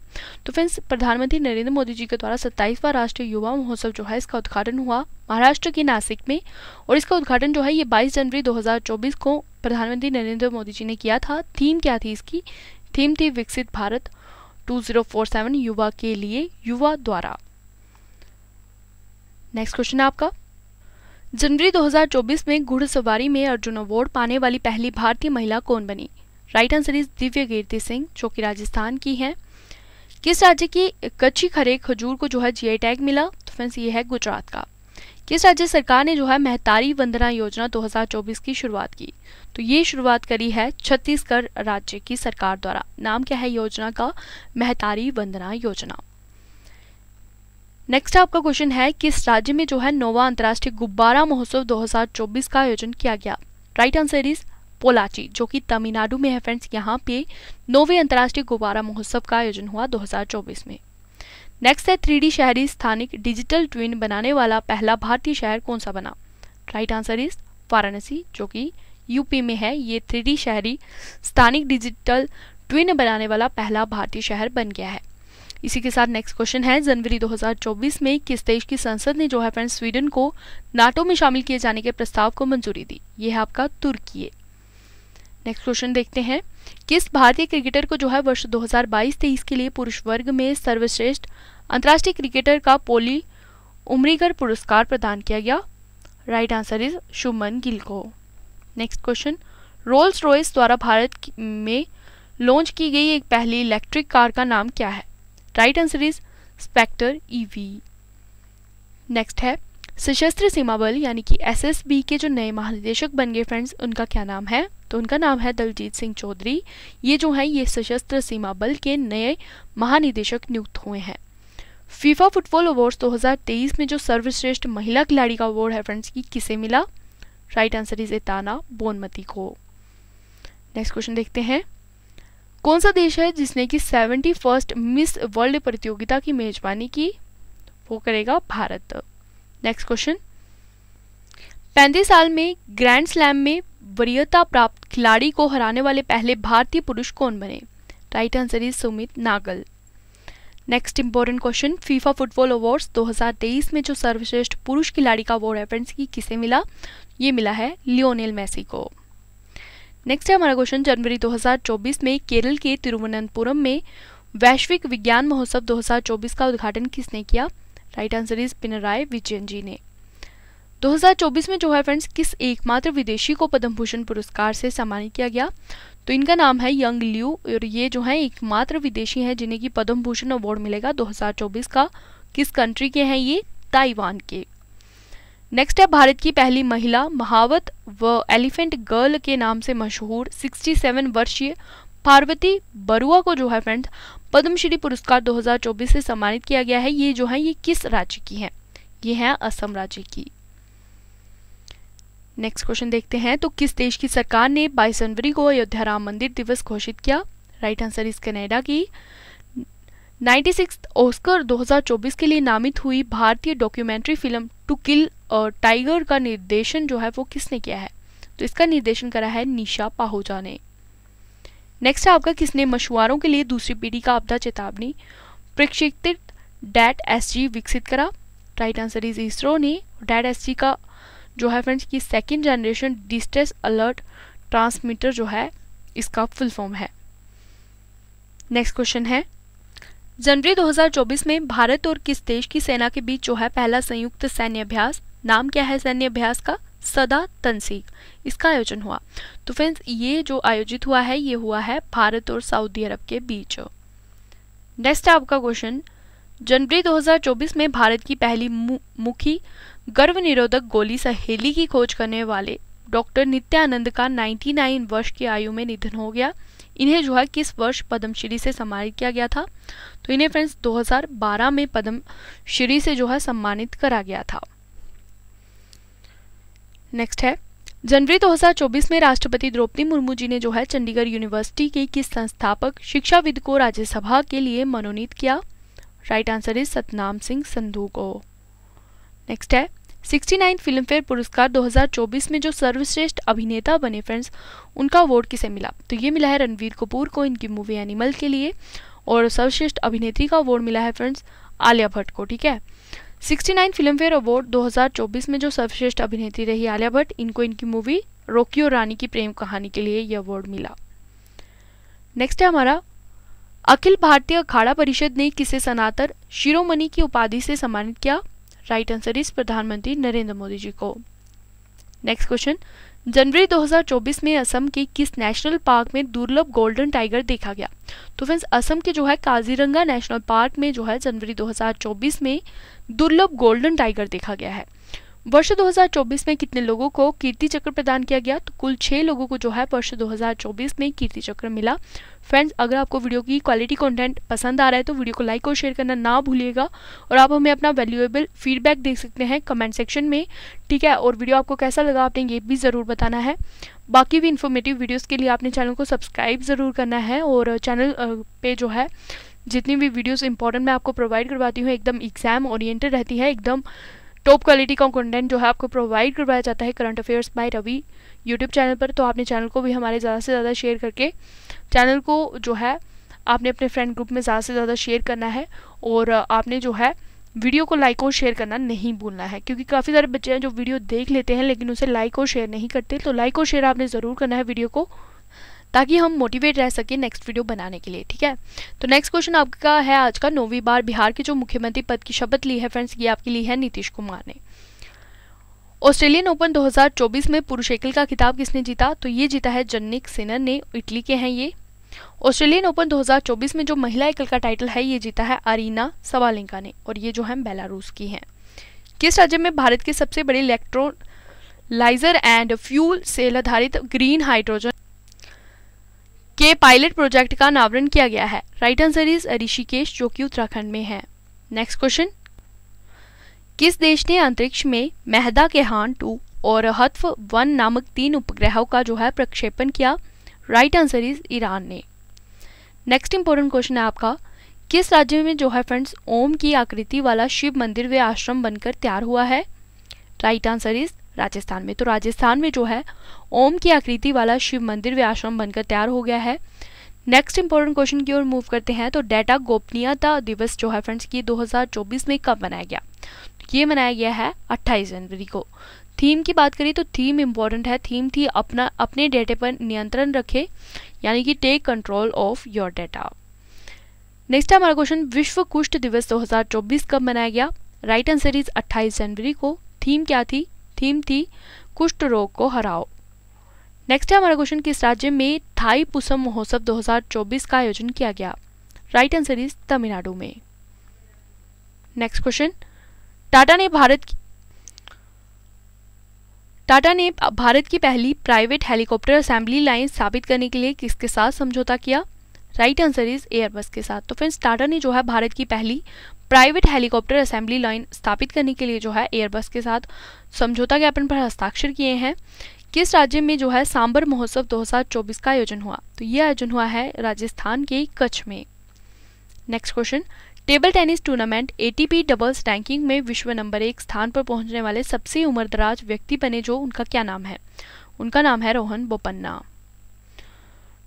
तो फ्रेंड्स प्रधानमंत्री नरेंद्र मोदी जी के द्वारा 27वां राष्ट्रीय युवा महोत्सव जो है इसका उद्घाटन हुआ महाराष्ट्र के नासिक में और इसका उद्घाटन जो है ये 22 जनवरी 2024 को प्रधानमंत्री नरेंद्र मोदी जी ने किया था थीम क्या थी इसकी थीम थी विकसित भारत टू युवा के लिए युवा द्वारा नेक्स्ट क्वेश्चन आपका जनवरी 2024 में घुड़सवारी में अर्जुन अवार्ड पाने वाली पहली भारतीय महिला कौन बनी राइट आंसर इज दिव्य कीर्ति सिंह जो कि राजस्थान की हैं किस राज्य की कच्ची खरे खजूर को जो है जीआई टैग मिला तो फ्रेंड्स ये है गुजरात का किस राज्य सरकार ने जो है महतारी वंदना योजना 2024 की शुरुआत की तो ये शुरुआत करी है छत्तीसगढ़ राज्य की सरकार द्वारा नाम क्या है योजना का महतारी वंदना योजना नेक्स्ट आपका क्वेश्चन है किस राज्य में जो है नोवा अंतर्राष्ट्रीय गुब्बारा महोत्सव 2024 का आयोजन किया गया राइट आंसर इज पोलाची जो कि तमिलनाडु में है फ्रेंड्स यहाँ पे नोवे अंतर्राष्ट्रीय गुब्बारा महोत्सव का आयोजन हुआ 2024 में नेक्स्ट है थ्री शहरी स्थानिक डिजिटल ट्विन बनाने वाला पहला भारतीय शहर कौन सा बना राइट आंसर इज वाराणसी जो कि यूपी में है ये थ्री शहरी स्थानिक डिजिटल ट्विन बनाने वाला पहला भारतीय शहर बन गया है इसी के साथ नेक्स्ट क्वेश्चन है जनवरी 2024 में किस देश की संसद ने जो है फ्रेंड स्वीडन को नाटो में शामिल किए जाने के प्रस्ताव को मंजूरी दी ये है आपका तुर्की नेक्स्ट क्वेश्चन देखते हैं किस भारतीय क्रिकेटर को जो है वर्ष 2022-23 के लिए पुरुष वर्ग में सर्वश्रेष्ठ अंतर्राष्ट्रीय क्रिकेटर का पोली उमरीगर पुरस्कार प्रदान किया गया right answer is Shubman Gill को नेक्स्ट क्वेश्चन रोल्स रॉयस द्वारा भारत में लॉन्च की गई एक पहली इलेक्ट्रिक कार का नाम क्या है right answer is Spectre EV next है सशस्त्र सीमा बल यानी कि एसएसबी के जो नए महानिदेशक बन गए फ्रेंड्स उनका क्या नाम है तो उनका नाम है दलजीत सिंह चौधरी ये जो है ये सशस्त्र सीमा बल के नए महानिदेशक नियुक्त हुए हैं फीफा फुटबॉल अवार्ड्स 2023 में जो सर्वश्रेष्ठ महिला खिलाड़ी का अवार्ड है फ्रेंड्स की किसे मिला right answer is Aitana Bonmati को नेक्स्ट क्वेश्चन देखते हैं कौन सा देश है जिसने की सेवेंटी फर्स्ट मिस वर्ल्ड प्रतियोगिता की मेजबानी की वो करेगा भारत नेक्स्ट क्वेश्चन पैंतीस साल में ग्रैंड स्लैम में वरीयता प्राप्त खिलाड़ी को हराने वाले पहले भारतीय पुरुष कौन बने right answer is Sumit Nagal next important question FIFA football awards 2023 में जो सर्वश्रेष्ठ पुरुष खिलाड़ी का अवार्ड है की किसे मिला ये मिला है लियोनेल मैसी को नेक्स्ट है हमारा क्वेश्चन जनवरी 2024 में केरल के तिरुवनंतपुरम में वैश्विक विज्ञान महोत्सव 2024 का उद्घाटन किसने किया right answer is Pinarayi Vijayan ji ने 2024 में जो है फ्रेंड्स किस एकमात्र विदेशी को पद्म भूषण पुरस्कार से सम्मानित किया गया तो इनका नाम है यंग ल्यू और ये जो है एकमात्र विदेशी है जिन्हें की पद्म भूषण अवार्ड मिलेगा दो का किस कंट्री के हैं ये ताइवान के नेक्स्ट है भारत की पहली महिला महावत व एलिफेंट गर्ल के नाम से मशहूर 67 वर्षीय पार्वती बरुआ को जो है फ्रेंड पद्मश्री पुरस्कार 2024 से सम्मानित किया गया है ये जो है ये किस राज्य की है ये है असम राज्य की नेक्स्ट क्वेश्चन देखते हैं तो किस देश की सरकार ने 22 जनवरी को अयोध्या राम मंदिर दिवस घोषित किया राइट आंसर इज कनेडा की 96 ओस्कर 2024 के लिए नामित हुई भारतीय documentary film to kill tiger का निर्देशन जो है वो किसने किया है तो इसका निर्देशन करा है निशा पाहोजा ने नेक्स्ट है आपका किसने मशुआरों के लिए दूसरी पीढ़ी का आपदा चेतावनी प्रेक्षित डैट एस विकसित करा राइट आंसर इज इसरो ने डैट एस का जो है फ्रेंड्स की second generation distress alert transmitter जो है इसका फुल फॉर्म है नेक्स्ट क्वेश्चन है जनवरी 2024 में भारत और किस देश की सेना के बीच जो है पहला संयुक्त सैन्य अभ्यास नाम क्या है सैन्य अभ्यास का सदा तनसीक इसका आयोजन हुआ तो फ्रेंड्स ये जो आयोजित हुआ है ये हुआ है भारत और सऊदी अरब के बीच नेक्स्ट आपका क्वेश्चन जनवरी 2024 में भारत की पहली मु, मुखी गर्व निरोधक गोली सहेली की खोज करने वाले डॉक्टर नित्यानंद का 99 वर्ष की आयु में निधन हो गया इन्हें जो है किस वर्ष पद्मश्री से सम्मानित किया गया था तो इन्हें फ्रेंड्स 2012 में पद्मश्री से जो है सम्मानित करा गया था नेक्स्ट है जनवरी 2024 में राष्ट्रपति द्रौपदी मुर्मू जी ने जो है चंडीगढ़ यूनिवर्सिटी के किस संस्थापक शिक्षाविद को राज्यसभा के लिए मनोनीत किया right answer is Satnam Singh Sandhu को नेक्स्ट है 69 फिल्मफेयर पुरस्कार 2024 में जो सर्वश्रेष्ठ अभिनेता बने फ्रेंड्स उनका अवार्ड किसे मिला तो ये मिला है रणवीर कपूर को इनकी मूवी एनिमल के लिए और सर्वश्रेष्ठ अभिनेत्री का अवार्ड मिला है फ्रेंड्स आलिया भट्ट को ठीक है 69 फिल्मफेयर अवार्ड 2024 में जो सर्वश्रेष्ठ अभिनेत्री रही आलिया भट्ट इनको इनकी मूवी रोकियो रानी की प्रेम कहानी के लिए ये अवार्ड मिला नेक्स्ट है हमारा अखिल भारतीय अखाड़ा परिषद ने किसे सनातर शिरोमणि की उपाधि से सम्मानित किया राइट आंसर इज प्रधानमंत्री नरेंद्र मोदी जी को नेक्स्ट क्वेश्चन जनवरी 2024 में असम के किस नेशनल पार्क में दुर्लभ गोल्डन टाइगर देखा गया तो फ्रेंड्स असम के जो है काजीरंगा नेशनल पार्क में जो है जनवरी 2024 में दुर्लभ गोल्डन टाइगर देखा गया है वर्ष 2024 में कितने लोगों को कीर्ति चक्र प्रदान किया गया तो कुल छः लोगों को जो है वर्ष 2024 में कीर्ति चक्र मिला फ्रेंड्स अगर आपको वीडियो की क्वालिटी कंटेंट पसंद आ रहा है तो वीडियो को लाइक और शेयर करना ना भूलिएगा और आप हमें अपना वैल्यूएबल फीडबैक दे सकते हैं कमेंट सेक्शन में ठीक है और वीडियो आपको कैसा लगा आपने ये भी ज़रूर बताना है बाकी भी इन्फॉर्मेटिव वीडियोज़ के लिए आपने चैनल को सब्सक्राइब ज़रूर करना है और चैनल पे जो है जितनी भी वीडियोज इंपॉर्टेंट मैं आपको प्रोवाइड करवाती हूँ एकदम एग्ज़ाम ओरिएंटेड रहती है एकदम टॉप क्वालिटी का कंटेंट जो है आपको प्रोवाइड करवाया जाता है current affairs by Ravi YouTube channel पर तो आपने चैनल को भी हमारे ज़्यादा से ज़्यादा शेयर करके चैनल को जो है आपने अपने फ्रेंड ग्रुप में ज़्यादा से ज़्यादा शेयर करना है और आपने जो है वीडियो को लाइक और शेयर करना नहीं भूलना है क्योंकि काफ़ी सारे बच्चे हैं जो वीडियो देख लेते हैं लेकिन उसे लाइक और शेयर नहीं करते तो लाइक और शेयर आपने ज़रूर करना है वीडियो को ताकि हम मोटिवेट रह सके नेक्स्ट वीडियो बनाने के लिए ठीक है तो नेक्स्ट क्वेश्चन आपका है आज का नौवीं बार बिहार के जो मुख्यमंत्री पद की शपथ ली है फ्रेंड्स ये आपकी ली है नीतीश कुमार ने ऑस्ट्रेलियन ओपन 2024 में पुरुष एकल का खिताब किसने जीता तो ये जीता है जन्निक सिनन ने इटली के हैं ये ऑस्ट्रेलियन ओपन 2024 में जो महिला एकल का टाइटल है ये जीता है अरीना सवालिंका ने और ये जो है बेलारूस की हैं किस राज्य में भारत के सबसे बड़े इलेक्ट्रोलाइजर एंड फ्यूल सेल आधारित ग्रीन हाइड्रोजन के पायलट प्रोजेक्ट का अनावरण किया गया है राइट आंसर इज ऋषिकेश जो कि उत्तराखंड में है नेक्स्ट क्वेश्चन किस देश ने अंतरिक्ष में मेहदा के हान टू और हत्फ वन नामक तीन उपग्रहों का जो है प्रक्षेपण किया राइट आंसर इज ईरान ने नेक्स्ट इंपॉर्टेंट क्वेश्चन है आपका किस राज्य में जो है फ्रेंड्स ओम की आकृति वाला शिव मंदिर व आश्रम बनकर तैयार हुआ है राइट आंसर इज राजस्थान में तो राजस्थान में जो है ओम की आकृति वाला शिव मंदिर व आश्रम बनकर तैयार हो गया है नेक्स्ट इंपॉर्टेंट क्वेश्चन की ओर मूव करते हैं तो डेटा गोपनीयता दिवस जो है फ्रेंड्स की 2024 में कब मनाया गया तो ये मनाया गया है 28 जनवरी को थीम की बात करें तो थीम इम्पॉर्टेंट है थीम थी अपना अपने डेटे पर नियंत्रण रखे यानी कि take control of your data next हमारा क्वेश्चन विश्व कुष्ठ दिवस 2024 कब मनाया गया राइट आंसर इज 28 जनवरी को थीम क्या थी थीम थी कुष्ठ रोग को हराओ नेक्स्ट है हमारा क्वेश्चन किस राज्य में थाई पुसम महोत्सव 2024 का आयोजन किया गया राइट आंसर इज तमिलनाडु में नेक्स्ट क्वेश्चन टाटा ने भारत की टाटा ने भारत की पहली प्राइवेट हेलीकॉप्टर असेंबली लाइन स्थापित करने के लिए किसके साथ समझौता किया राइट आंसर इज एयरबस के साथ तो फ्रेंड्स टाटा ने जो है भारत की पहली प्राइवेट हेलीकॉप्टर असेंबली लाइन स्थापित करने के लिए जो है एयरबस के साथ समझौता ज्ञापन पर हस्ताक्षर किए हैं किस राज्य में जो है सांबर महोत्सव 2024 का आयोजन हुआ तो यह आयोजन हुआ है राजस्थान के कच्छ में next question table tennis tournament ATP doubles ranking में विश्व नंबर एक स्थान पर पहुंचने वाले सबसे उम्रदराज व्यक्ति बने जो उनका क्या नाम है उनका नाम है रोहन बोपन्ना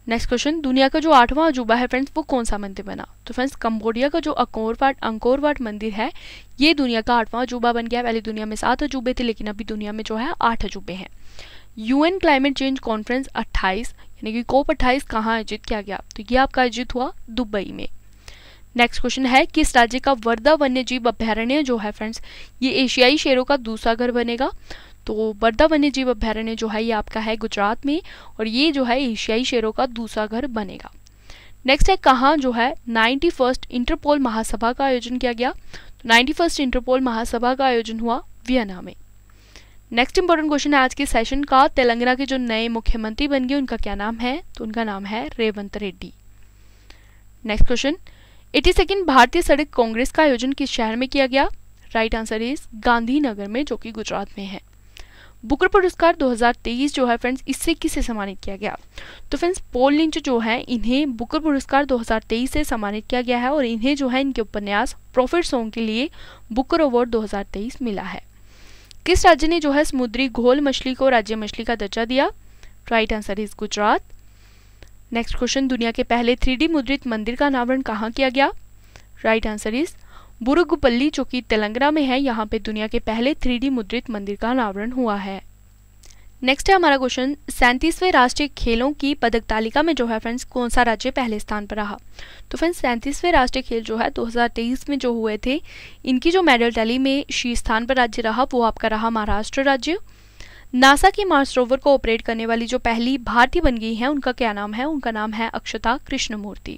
नेक्स्ट क्वेश्चन दुनिया का जो आठवां अजूबा है फ्रेंड्स वो कौन सा मंदिर बना तो फ्रेंड्स कंबोडिया का जो अकोरवाट अंकोरवाट मंदिर है ये दुनिया का आठवां अजूबा बन गया पहले दुनिया में सात अजूबे थे लेकिन अभी दुनिया में जो है आठ अजूबे हैं यूएन क्लाइमेट चेंज कॉन्फ्रेंस 28 यानी कि कोप 28 कहाँ आयोजित किया गया तो ये आपका आयोजित हुआ दुबई में नेक्स्ट क्वेश्चन है किस राज्य का वर्धा वन्य जीव अभ्यारण्य जो है फ्रेंड्स ये एशियाई शेरों का दूसरा घर बनेगा तो वर्धा वन्य जीव अभ्यारण्य जो है ये आपका है गुजरात में और ये जो है एशियाई शेरों का दूसरा घर बनेगा नेक्स्ट है कहाँ जो है नाइन्टी फर्स्ट इंटरपोल महासभा का आयोजन किया गया तो नाइन्टी फर्स्ट इंटरपोल महासभा का आयोजन हुआ वियना में नेक्स्ट इंपॉर्टेंट क्वेश्चन है आज के सेशन का तेलंगाना के जो नए मुख्यमंत्री बन गए उनका क्या नाम है तो उनका नाम है Revanth Reddy next question eighty second भारतीय सड़क कांग्रेस का आयोजन किस शहर में किया गया राइट आंसर इज गांधीनगर में जो कि गुजरात में है बुकर पुरस्कार 2023 जो है फ्रेंड्स इससे किसे सम्मानित किया गया तो फ्रेंड्स पोल लिंच जो है इन्हें बुकर पुरस्कार 2023 से सम्मानित किया गया है और इन्हें जो है इनके उपन्यास प्रॉफिट सॉन्ग के लिए बुकर अवार्ड 2023 मिला है किस राज्य ने जो है समुद्री घोल मछली को राज्य मछली का दर्जा दिया right answer is Gujarat next question दुनिया के पहले थ्री मुद्रित मंदिर का अनावरण कहाँ किया गया राइट आंसर इज बुरुगुपल्ली जो कि तेलंगाना में है यहाँ पे दुनिया के पहले थ्री मुद्रित मंदिर का अनावरण हुआ है नेक्स्ट है हमारा क्वेश्चन सैंतीसवें राष्ट्रीय खेलों की पदक तालिका में जो है फ्रेंड्स कौन सा राज्य पहले स्थान पर रहा तो फ्रेंड्स सैंतीसवें राष्ट्रीय खेल जो है 2023 में जो हुए थे इनकी जो मेडल टैली में शीर्ष स्थान पर राज्य रहा वो आपका रहा महाराष्ट्र राज्य नासा की मार्स रोवर को ऑपरेट करने वाली जो पहली भारतीय बन गई है उनका क्या नाम है उनका नाम है अक्षता कृष्णमूर्ति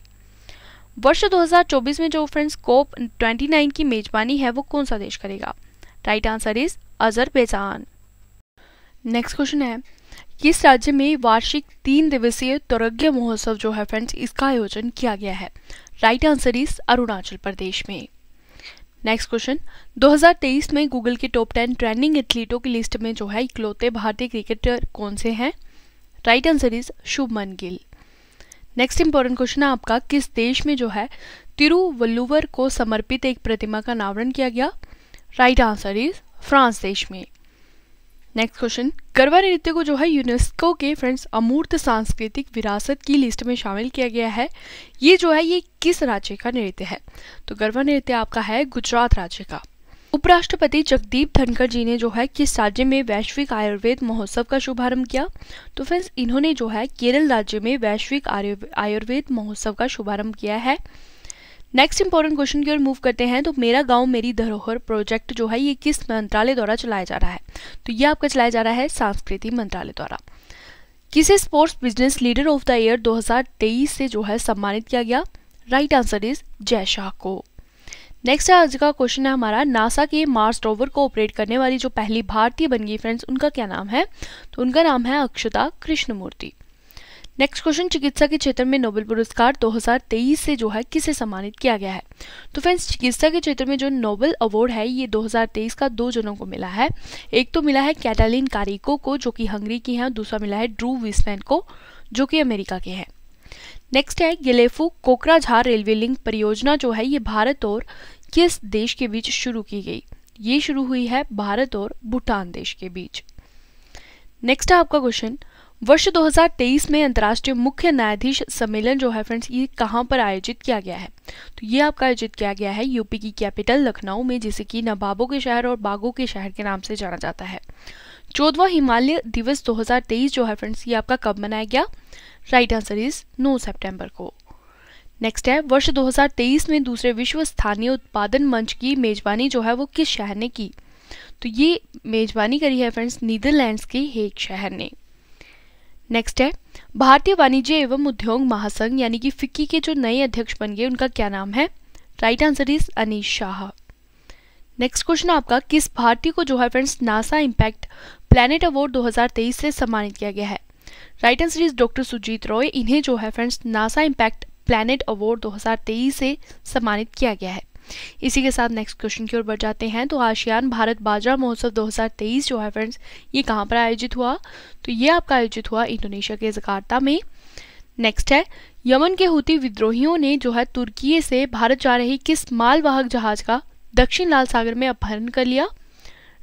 वर्ष दो में जो फ्रेंड्स कोप ट्वेंटी की मेजबानी है वो कौन सा देश करेगा राइट आंसर इज अजर नेक्स्ट क्वेश्चन है किस राज्य में वार्षिक तीन दिवसीय तौरज्ञ महोत्सव जो है फ्रेंड्स इसका आयोजन किया गया है right answer is Arunachal Pradesh में नेक्स्ट क्वेश्चन 2023 में गूगल के टॉप टेन ट्रेंडिंग एथलीटों की लिस्ट में जो है इकलौते भारतीय क्रिकेटर कौन से हैं right answer is Shubman Gill next important question है आपका किस देश में जो है तिरुवल्लुवर को समर्पित एक प्रतिमा का अनावरण किया गया राइट आंसर इज फ्रांस देश में नेक्स्ट क्वेश्चन गरबा नृत्य को जो है यूनेस्को के फ्रेंड्स अमूर्त सांस्कृतिक विरासत की लिस्ट में शामिल किया गया है ये जो है ये किस राज्य का नृत्य है तो गरबा नृत्य आपका है गुजरात राज्य का उपराष्ट्रपति जगदीप धनखड़ जी ने जो है किस राज्य में वैश्विक आयुर्वेद महोत्सव का शुभारंभ किया तो फ्रेंड्स इन्होंने जो है केरल राज्य में वैश्विक आयुर्वेद महोत्सव का शुभारंभ किया है नेक्स्ट इंपॉर्टेंट क्वेश्चन की ओर मूव करते हैं तो मेरा गांव मेरी धरोहर प्रोजेक्ट जो है ये किस मंत्रालय द्वारा चलाया जा रहा है तो ये आपका चलाया जा रहा है सांस्कृतिक मंत्रालय द्वारा किसे sports business leader of the year 2023 से जो है सम्मानित किया गया राइट आंसर इज जय शाह को नेक्स्ट आज का क्वेश्चन है हमारा नासा के मार्स रोवर को ऑपरेट करने वाली जो पहली भारतीय बन गई फ्रेंड्स उनका क्या नाम है तो उनका नाम है अक्षता कृष्णमूर्ति नेक्स्ट क्वेश्चन चिकित्सा के क्षेत्र में नोबेल पुरस्कार 2023 से जो है किसे सम्मानित किया गया है तो फ्रेंड्स चिकित्सा के क्षेत्र में जो नोबेल अवार्ड है ये 2023 का दो जनों को मिला है एक तो मिला है कैटालिन कारिको को जो कि हंगरी की हैं दूसरा मिला है ड्रू विस्मैन को जो कि अमेरिका के हैं नेक्स्ट है गिलेफू कोकराझार रेलवे लिंक परियोजना जो है ये भारत और किस देश के बीच शुरू की गई ये शुरू हुई है भारत और भूटान देश के बीच नेक्स्ट है आपका क्वेश्चन वर्ष 2023 में अंतर्राष्ट्रीय मुख्य न्यायाधीश सम्मेलन जो है फ्रेंड्स ये कहाँ पर आयोजित किया गया है तो ये आपका आयोजित किया गया है यूपी की कैपिटल लखनऊ में जिसे कि नवाबों के शहर और बागों के शहर के नाम से जाना जाता है चौदवा हिमालय दिवस 2023 जो है फ्रेंड्स ये आपका कब मनाया गया राइट आंसर इज नौ सेप्टेम्बर को नेक्स्ट है वर्ष 2023 में दूसरे विश्व स्थानीय उत्पादन मंच की मेजबानी जो है वो किस शहर ने की तो ये मेजबानी करी है फ्रेंड्स नीदरलैंड्स के एक शहर ने नेक्स्ट है भारतीय वाणिज्य एवं उद्योग महासंघ यानी कि फिक्की के जो नए अध्यक्ष बन गए उनका क्या नाम है right answer is Anish Shah next question आपका किस भारतीय को जो है friends NASA impact planet award 2023 से सम्मानित किया गया है right answer is doctor Sujit Roy इन्हें जो है friends NASA impact planet award 2023 से सम्मानित किया गया है इसी के साथ नेक्स्ट क्वेश्चन की ओर बढ़ जाते हैं तो आशियान भारत बाजरा महोत्सव 2023 जो है फ्रेंड्स ये कहाँ पर आयोजित हुआ तो ये आपका आयोजित हुआ इंडोनेशिया के जकार्ता में नेक्स्ट है यमन के हूती विद्रोहियों ने जो है तुर्की से भारत जा रही किस मालवाहक जहाज का दक्षिण लाल सागर में अपहरण कर लिया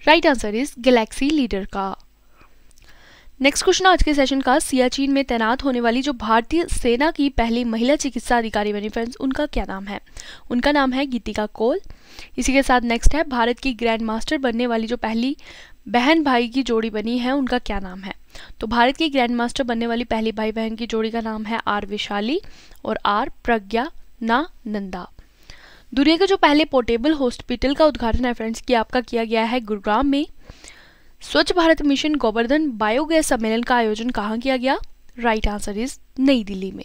right answer is galaxy leader का नेक्स्ट क्वेश्चन आज के सेशन का सियाचिन में तैनात होने वाली जो भारतीय सेना की पहली महिला चिकित्सा अधिकारी बनी फ्रेंड्स उनका क्या नाम है उनका नाम है गीतिका कोल इसी के साथ नेक्स्ट है भारत की ग्रैंड मास्टर बनने वाली जो पहली बहन भाई की जोड़ी बनी है उनका क्या नाम है तो भारत की ग्रैंड मास्टर बनने वाली पहली भाई बहन की जोड़ी का नाम है आर विशाली और आर प्रज्ञा ना नंदा दुनिया के जो पहले पोर्टेबल हॉस्पिटल का उद्घाटन है फ्रेंड्स की आपका किया गया है गुरुग्राम में स्वच्छ भारत मिशन गोवर्धन बायोगैस सम्मेलन का आयोजन कहा किया गया राइट आंसर इज नई दिल्ली में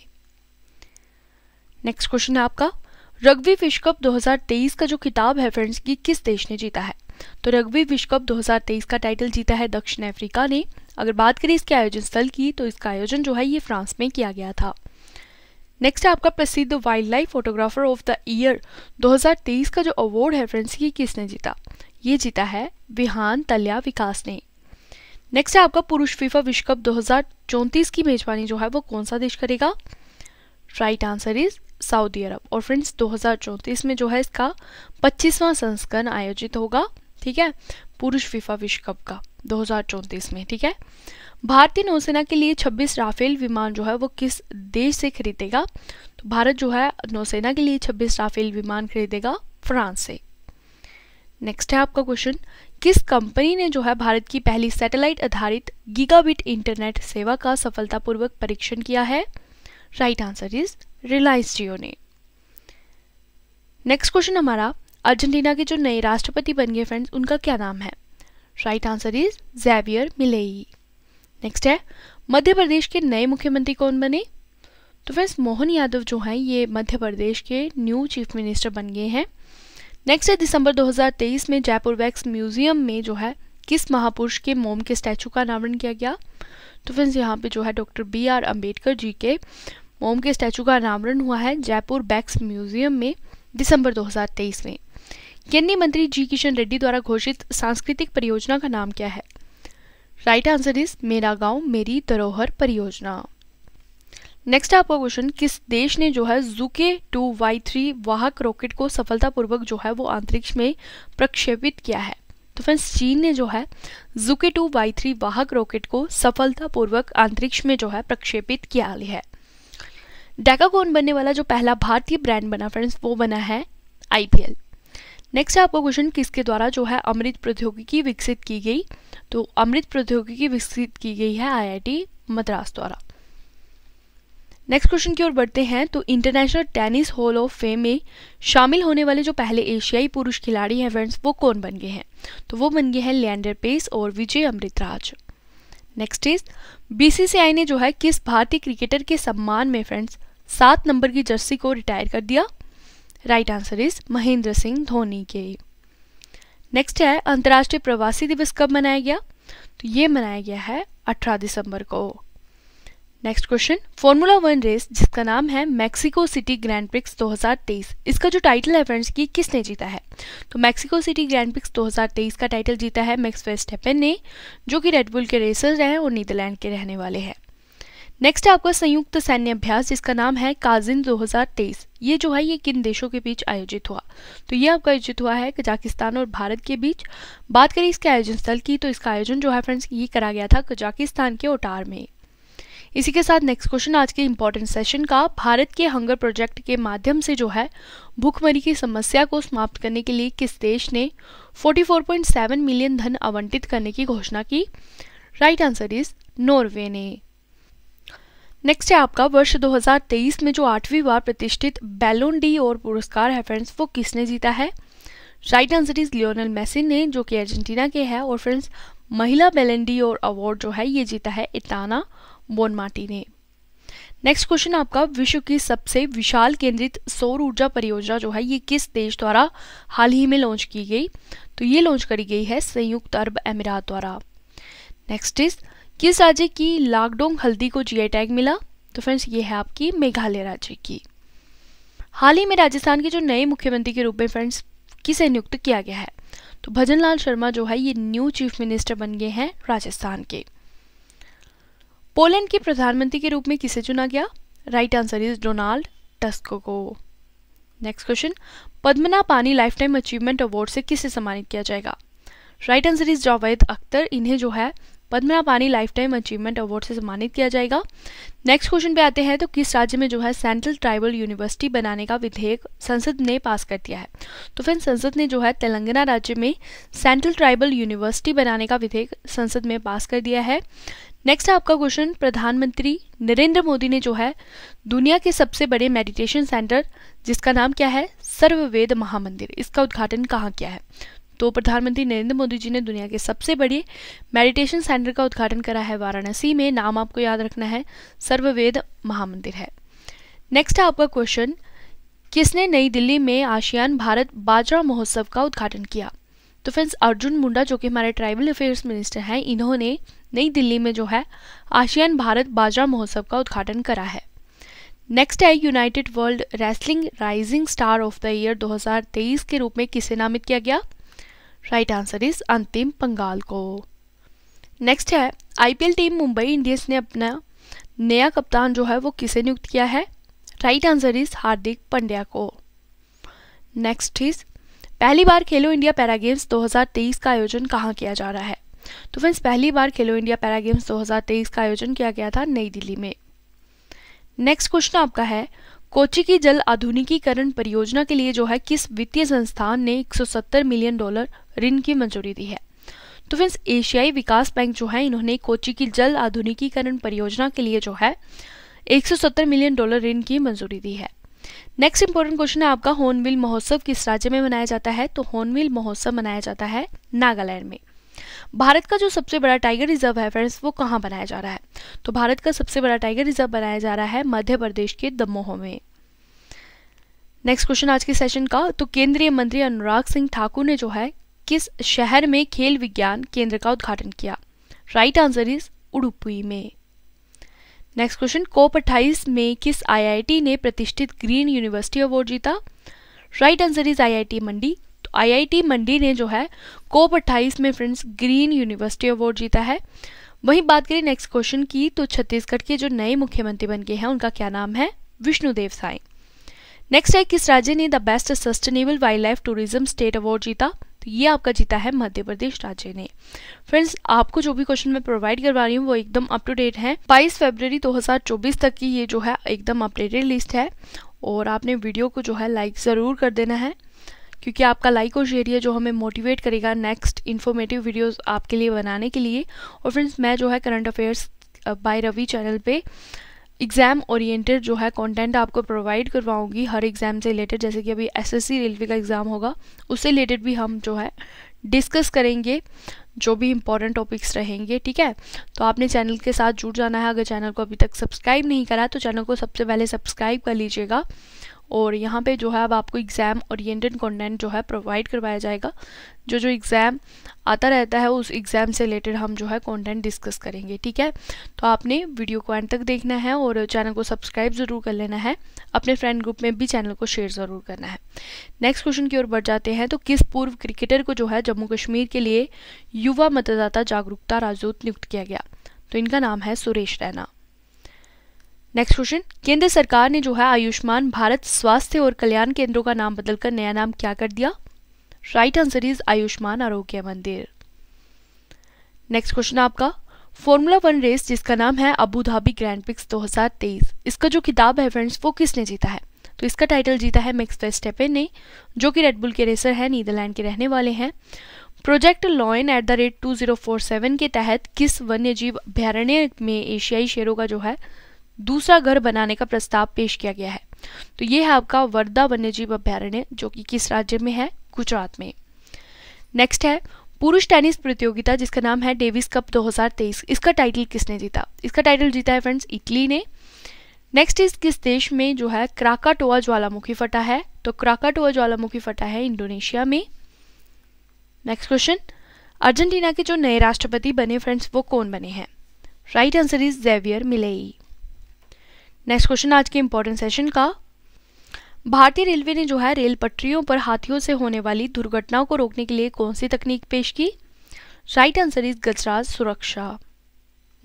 नेक्स्ट क्वेश्चन है आपका रग्बी विश्व कप 2023 का जो खिताब है फ्रेंड्स की किस देश ने जीता है तो रग्बी विश्व कप 2023 का टाइटल जीता है दक्षिण अफ्रीका ने अगर बात करें इसके आयोजन स्थल की तो इसका आयोजन जो है ये फ्रांस में किया गया था नेक्स्ट है आपका प्रसिद्ध wildlife photographer of the year 2023 का जो अवार्ड है फ्रेंड्स ये किसने जीता ये जीता है विहान तल्या विकास ने नेक्स्ट है आपका पुरुष फीफा विश्व कप दो की मेजबानी जो है वो कौन सा देश करेगा right answer is Saudi Arab और फ्रेंड्स दो में जो है इसका पच्चीसवां संस्करण आयोजित होगा ठीक है पुरुष फीफा विश्व कप का दो में ठीक है भारतीय नौसेना के लिए 26 राफेल विमान जो है वो किस देश से खरीदेगा तो भारत जो है नौसेना के लिए 26 राफेल विमान खरीदेगा फ्रांस से नेक्स्ट है आपका क्वेश्चन किस कंपनी ने जो है भारत की पहली सैटेलाइट आधारित गीगाबिट इंटरनेट सेवा का सफलतापूर्वक परीक्षण किया है right answer is Reliance Jio ने नेक्स्ट क्वेश्चन हमारा अर्जेंटीना के जो नए राष्ट्रपति बन गए फ्रेंड्स उनका क्या नाम है right answer is Javier Milei next है मध्य प्रदेश के नए मुख्यमंत्री कौन बने तो फ्रेंड्स मोहन यादव जो हैं ये मध्य प्रदेश के न्यू चीफ मिनिस्टर बन गए हैं नेक्स्ट है दिसंबर 2023 में जयपुर वैक्स म्यूजियम में जो है किस महापुरुष के मोम के स्टैचू का अनावरण किया गया तो फ्रेंड्स यहाँ पे जो है doctor B R Ambedkar ji के मोम के स्टैचू का अनावरण हुआ है जयपुर बैक्स म्यूजियम में दिसंबर 2023 में केंद्रीय मंत्री जी किशन रेड्डी द्वारा घोषित सांस्कृतिक परियोजना का नाम क्या है राइट आंसर इज मेरा गांव मेरी धरोहर परियोजना नेक्स्ट आपका क्वेश्चन किस देश ने जो है जुके टू वाई थ्री वाहक रॉकेट को सफलतापूर्वक जो है वो अंतरिक्ष में प्रक्षेपित किया है तो फ्रेंड्स चीन ने जो है जुके टू वाई थ्री वाहक रॉकेट को सफलतापूर्वक अंतरिक्ष में जो है प्रक्षेपित किया है डेकागोन बनने वाला जो पहला भारतीय ब्रांड बना फ्रेंड्स वो बना है आईपीएल नेक्स्ट आपका क्वेश्चन किसके द्वारा जो है अमृत प्रौद्योगिकी विकसित की गई तो अमृत प्रौद्योगिकी विकसित की गई है आईआईटी मद्रास द्वारा नेक्स्ट क्वेश्चन की ओर बढ़ते हैं तो international tennis hall of fame में शामिल होने वाले जो पहले एशियाई पुरुष खिलाड़ी हैं फ्रेंड्स वो कौन बन गए हैं तो वो बन गए हैं लियंडर पेस और Vijay Amritraj next is BCCI ने जो है किस भारतीय क्रिकेटर के सम्मान में फ्रेंड्स सात नंबर की जर्सी को रिटायर कर दिया right answer is Mahendra Singh Dhoni के नेक्स्ट है अंतर्राष्ट्रीय प्रवासी दिवस कब मनाया गया तो ये मनाया गया है अठारह दिसंबर को next question formula one race जिसका नाम है मैक्सिको सिटी ग्रैंड प्रिक्स 2023 इसका जो टाइटल है फ्रेंड्स की किसने जीता है तो मैक्सिको सिटी ग्रैंड प्रिक्स 2023 का टाइटल जीता है मैक्स वेस्टेपन ने जो कि रेडबुल के रेसर हैं और नीदरलैंड के रहने वाले हैं नेक्स्ट है आपका संयुक्त सैन्य अभ्यास जिसका नाम है काजिन 2023 ये जो है ये किन देशों के बीच आयोजित हुआ तो ये आपका आयोजित हुआ है कजाकिस्तान और भारत के बीच बात करें इसके आयोजन स्थल की तो इसका आयोजन जो है फ्रेंड्स ये करा गया था कजाकिस्तान के ओटार में इसी के साथ नेक्स्ट क्वेश्चन आज के इम्पोर्टेंट सेशन का भारत के हंगर प्रोजेक्ट के माध्यम से जो है भूखमरी की समस्या को समाप्त करने के लिए किस देश ने 44.7 मिलियन धन आवंटित करने की घोषणा की राइट आंसर इज नॉर्वे ने नेक्स्ट है आपका वर्ष 2023 में जो आठवीं बार प्रतिष्ठित बैलोन डी और पुरस्कार है फ्रेंड्स वो किसने जीता है right answer is Lionel Messi ने जो कि अर्जेंटीना के है और फ्रेंड्स महिला बेलेंडी और अवार्ड जो है ये जीता है इताना बोन माटी ने नेक्स्ट क्वेश्चन आपका विश्व की सबसे विशाल केंद्रित सौर ऊर्जा परियोजना जो है ये किस देश द्वारा हाल ही में लॉन्च की गई तो ये लॉन्च करी गई है संयुक्त अरब अमीरात द्वारा नेक्स्ट इज किस राज्य की लाकडोंग हल्दी को जीआई टैग मिला तो फ्रेंड्स ये है आपकी मेघालय राज्य की हाल ही में राजस्थान के जो नए मुख्यमंत्री के रूप में फ्रेंड्स किसे नियुक्त किया गया है तो भजन लाल शर्मा जो है ये न्यू चीफ मिनिस्टर बन गए हैं राजस्थान के पोलैंड के प्रधानमंत्री के रूप में किसे चुना गया राइट आंसर इज डोनाल्ड टस्को को नेक्स्ट क्वेश्चन पद्मना पानी लाइफ टाइम अचीवमेंट अवार्ड से किसे सम्मानित किया जाएगा right answer is Javed Akhtar इन्हें जो है पद्मना पानी लाइफ टाइम अचीवमेंट अवार्ड से सम्मानित किया जाएगा नेक्स्ट क्वेश्चन पे आते हैं तो किस राज्य में जो है सेंट्रल ट्राइबल यूनिवर्सिटी बनाने का विधेयक संसद ने पास कर दिया है तो फिर संसद ने जो है तेलंगाना राज्य में सेंट्रल ट्राइबल यूनिवर्सिटी बनाने का विधेयक संसद में पास कर दिया है नेक्स्ट आपका क्वेश्चन प्रधानमंत्री नरेंद्र मोदी ने जो है दुनिया के सबसे बड़े मेडिटेशन सेंटर जिसका नाम क्या है सर्ववेद महामंदिर इसका उद्घाटन कहाँ किया है तो प्रधानमंत्री नरेंद्र मोदी जी ने दुनिया के सबसे बड़े मेडिटेशन सेंटर का उद्घाटन करा है वाराणसी में नाम आपको याद रखना है सर्ववेद महामंदिर है नेक्स्ट आपका क्वेश्चन किसने नई दिल्ली में आशियान भारत बाजरा महोत्सव का उद्घाटन किया तो फ्रेंड्स अर्जुन मुंडा जो कि हमारे ट्राइबल अफेयर्स मिनिस्टर हैं इन्होंने नई दिल्ली में जो है आशियान भारत बाजरा महोत्सव का उद्घाटन करा है नेक्स्ट है United World Wrestling Rising Star of the year 2023 के रूप में किसे नामित किया गया राइट आंसर इज अंतिम पंगाल को नेक्स्ट है आईपीएल टीम मुंबई इंडियंस ने अपना नया कप्तान जो है वो किसे नियुक्त किया है right answer is Hardik Pandya को नेक्स्ट इज पहली बार खेलो इंडिया पैरागेम्स 2023 का आयोजन कहाँ किया जा रहा है तो फ्रेंड्स पहली बार खेलो इंडिया पैरागेम्स 2023 का आयोजन किया गया था नई दिल्ली में नेक्स्ट क्वेश्चन आपका है कोची की जल आधुनिकीकरण परियोजना के लिए जो है किस वित्तीय संस्थान ने 170 मिलियन डॉलर ऋण की मंजूरी दी है तो फ्रेंड्स एशियाई विकास बैंक जो है इन्होंने कोची की जल आधुनिकीकरण परियोजना के लिए जो है 170 मिलियन डॉलर ऋण की मंजूरी दी है नेक्स्ट इंपॉर्टेंट क्वेश्चन है आपका होनविल महोत्सव किस राज्य में मनाया जाता है तो होनविल महोत्सव मनाया जाता है नागालैंड में भारत का जो सबसे बड़ा टाइगर रिजर्व है फ्रेंड्स वो कहाँ बनाया जा रहा है तो भारत का सबसे बड़ा टाइगर रिजर्व बनाया जा रहा है मध्य प्रदेश के दमोह में नेक्स्ट क्वेश्चन आज के सेशन का तो केंद्रीय मंत्री अनुराग सिंह ठाकुर ने जो है किस शहर में खेल विज्ञान केंद्र का उद्घाटन किया राइट आंसर इज उड़ुपी में नेक्स्ट क्वेश्चन कोप अट्ठाईस में किस आईआईटी ने प्रतिष्ठित ग्रीन यूनिवर्सिटी अवार्ड जीता right answer is IIT Mandi तो आईआईटी मंडी ने जो है कोप अट्ठाईस में फ्रेंड्स ग्रीन यूनिवर्सिटी अवार्ड जीता है वहीं बात करें नेक्स्ट क्वेश्चन की तो छत्तीसगढ़ के जो नए मुख्यमंत्री बन गए हैं उनका क्या नाम है विष्णुदेव साई नेक्स्ट है किस राज्य ने the best sustainable wildlife tourism state award जीता तो ये आपका जीता है मध्य प्रदेश राज्य ने फ्रेंड्स आपको जो भी क्वेश्चन मैं प्रोवाइड करवा रही हूँ वो एकदम अप टू डेट है बाईस फेबर 2024 तक की ये जो है एकदम अपडेटेड लिस्ट है और आपने वीडियो को जो है लाइक ज़रूर कर देना है क्योंकि आपका लाइक और शेयर ये जो हमें मोटिवेट करेगा नेक्स्ट इन्फॉर्मेटिव वीडियोस आपके लिए बनाने के लिए और फ्रेंड्स मैं जो है current affairs by Ravi channel पे एग्ज़ाम ओरिएंटेड जो है कंटेंट आपको प्रोवाइड करवाऊंगी हर एग्ज़ाम से रिलेटेड जैसे कि अभी एसएससी रेलवे का एग्ज़ाम होगा उससे रिलेटेड भी हम जो है डिस्कस करेंगे जो भी इंपॉर्टेंट टॉपिक्स रहेंगे ठीक है तो आपने चैनल के साथ जुड़ जाना है अगर चैनल को अभी तक सब्सक्राइब नहीं करा तो चैनल को सबसे पहले सब्सक्राइब कर लीजिएगा और यहाँ पे जो है अब आपको एग्ज़ाम ओरिएंटेड कंटेंट जो है प्रोवाइड करवाया जाएगा जो जो एग्ज़ाम आता रहता है उस एग्ज़ाम से रिलेटेड हम जो है कंटेंट डिस्कस करेंगे ठीक है तो आपने वीडियो को एंड तक देखना है और चैनल को सब्सक्राइब ज़रूर कर लेना है अपने फ्रेंड ग्रुप में भी चैनल को शेयर ज़रूर करना है नेक्स्ट क्वेश्चन की ओर बढ़ जाते हैं तो किस पूर्व क्रिकेटर को जो है जम्मू कश्मीर के लिए युवा मतदाता जागरूकता राजदूत नियुक्त किया गया तो इनका नाम है सुरेश रैना नेक्स्ट क्वेश्चन केंद्र सरकार ने जो है आयुष्मान भारत स्वास्थ्य और कल्याण केंद्रों का नाम बदलकर नया नाम क्या कर दिया right answer is Ayushman Arogya Mandir next question आपका फॉर्मूला वन रेस जिसका नाम है अबू धाबी ग्रैंड पिक्स 2023 इसका जो किताब है फ्रेंड्स वो किसने जीता है तो इसका टाइटल जीता है मैक्स वेस्टेपेन ने जो कि रेडबुल के रेसर है नीदरलैंड के रहने वाले हैं project lion at the rate two के तहत किस वन्य जीव अभ्यारण्य में एशियाई शेरों का जो है दूसरा घर बनाने का प्रस्ताव पेश किया गया है तो ये है आपका वर्धा वन्यजीव अभ्यारण्य जो कि किस राज्य में है गुजरात में नेक्स्ट है पुरुष टेनिस प्रतियोगिता जिसका नाम है डेविस कप 2023 इसका टाइटल किसने जीता इसका टाइटल जीता है फ्रेंड्स इटली ने नेक्स्ट इस किस देश में जो है क्राकाटोआ ज्वालामुखी फटा है तो क्राकाटोआ ज्वालामुखी फटा है इंडोनेशिया में नेक्स्ट क्वेश्चन अर्जेंटीना के जो नए राष्ट्रपति बने फ्रेंड्स वो कौन बने हैं right answer is Javier Milei next question आज के इम्पोर्टेंट सेशन का भारतीय रेलवे ने जो है रेल पटरियों पर हाथियों से होने वाली दुर्घटनाओं को रोकने के लिए कौन सी तकनीक पेश की राइट आंसर इज गजराज सुरक्षा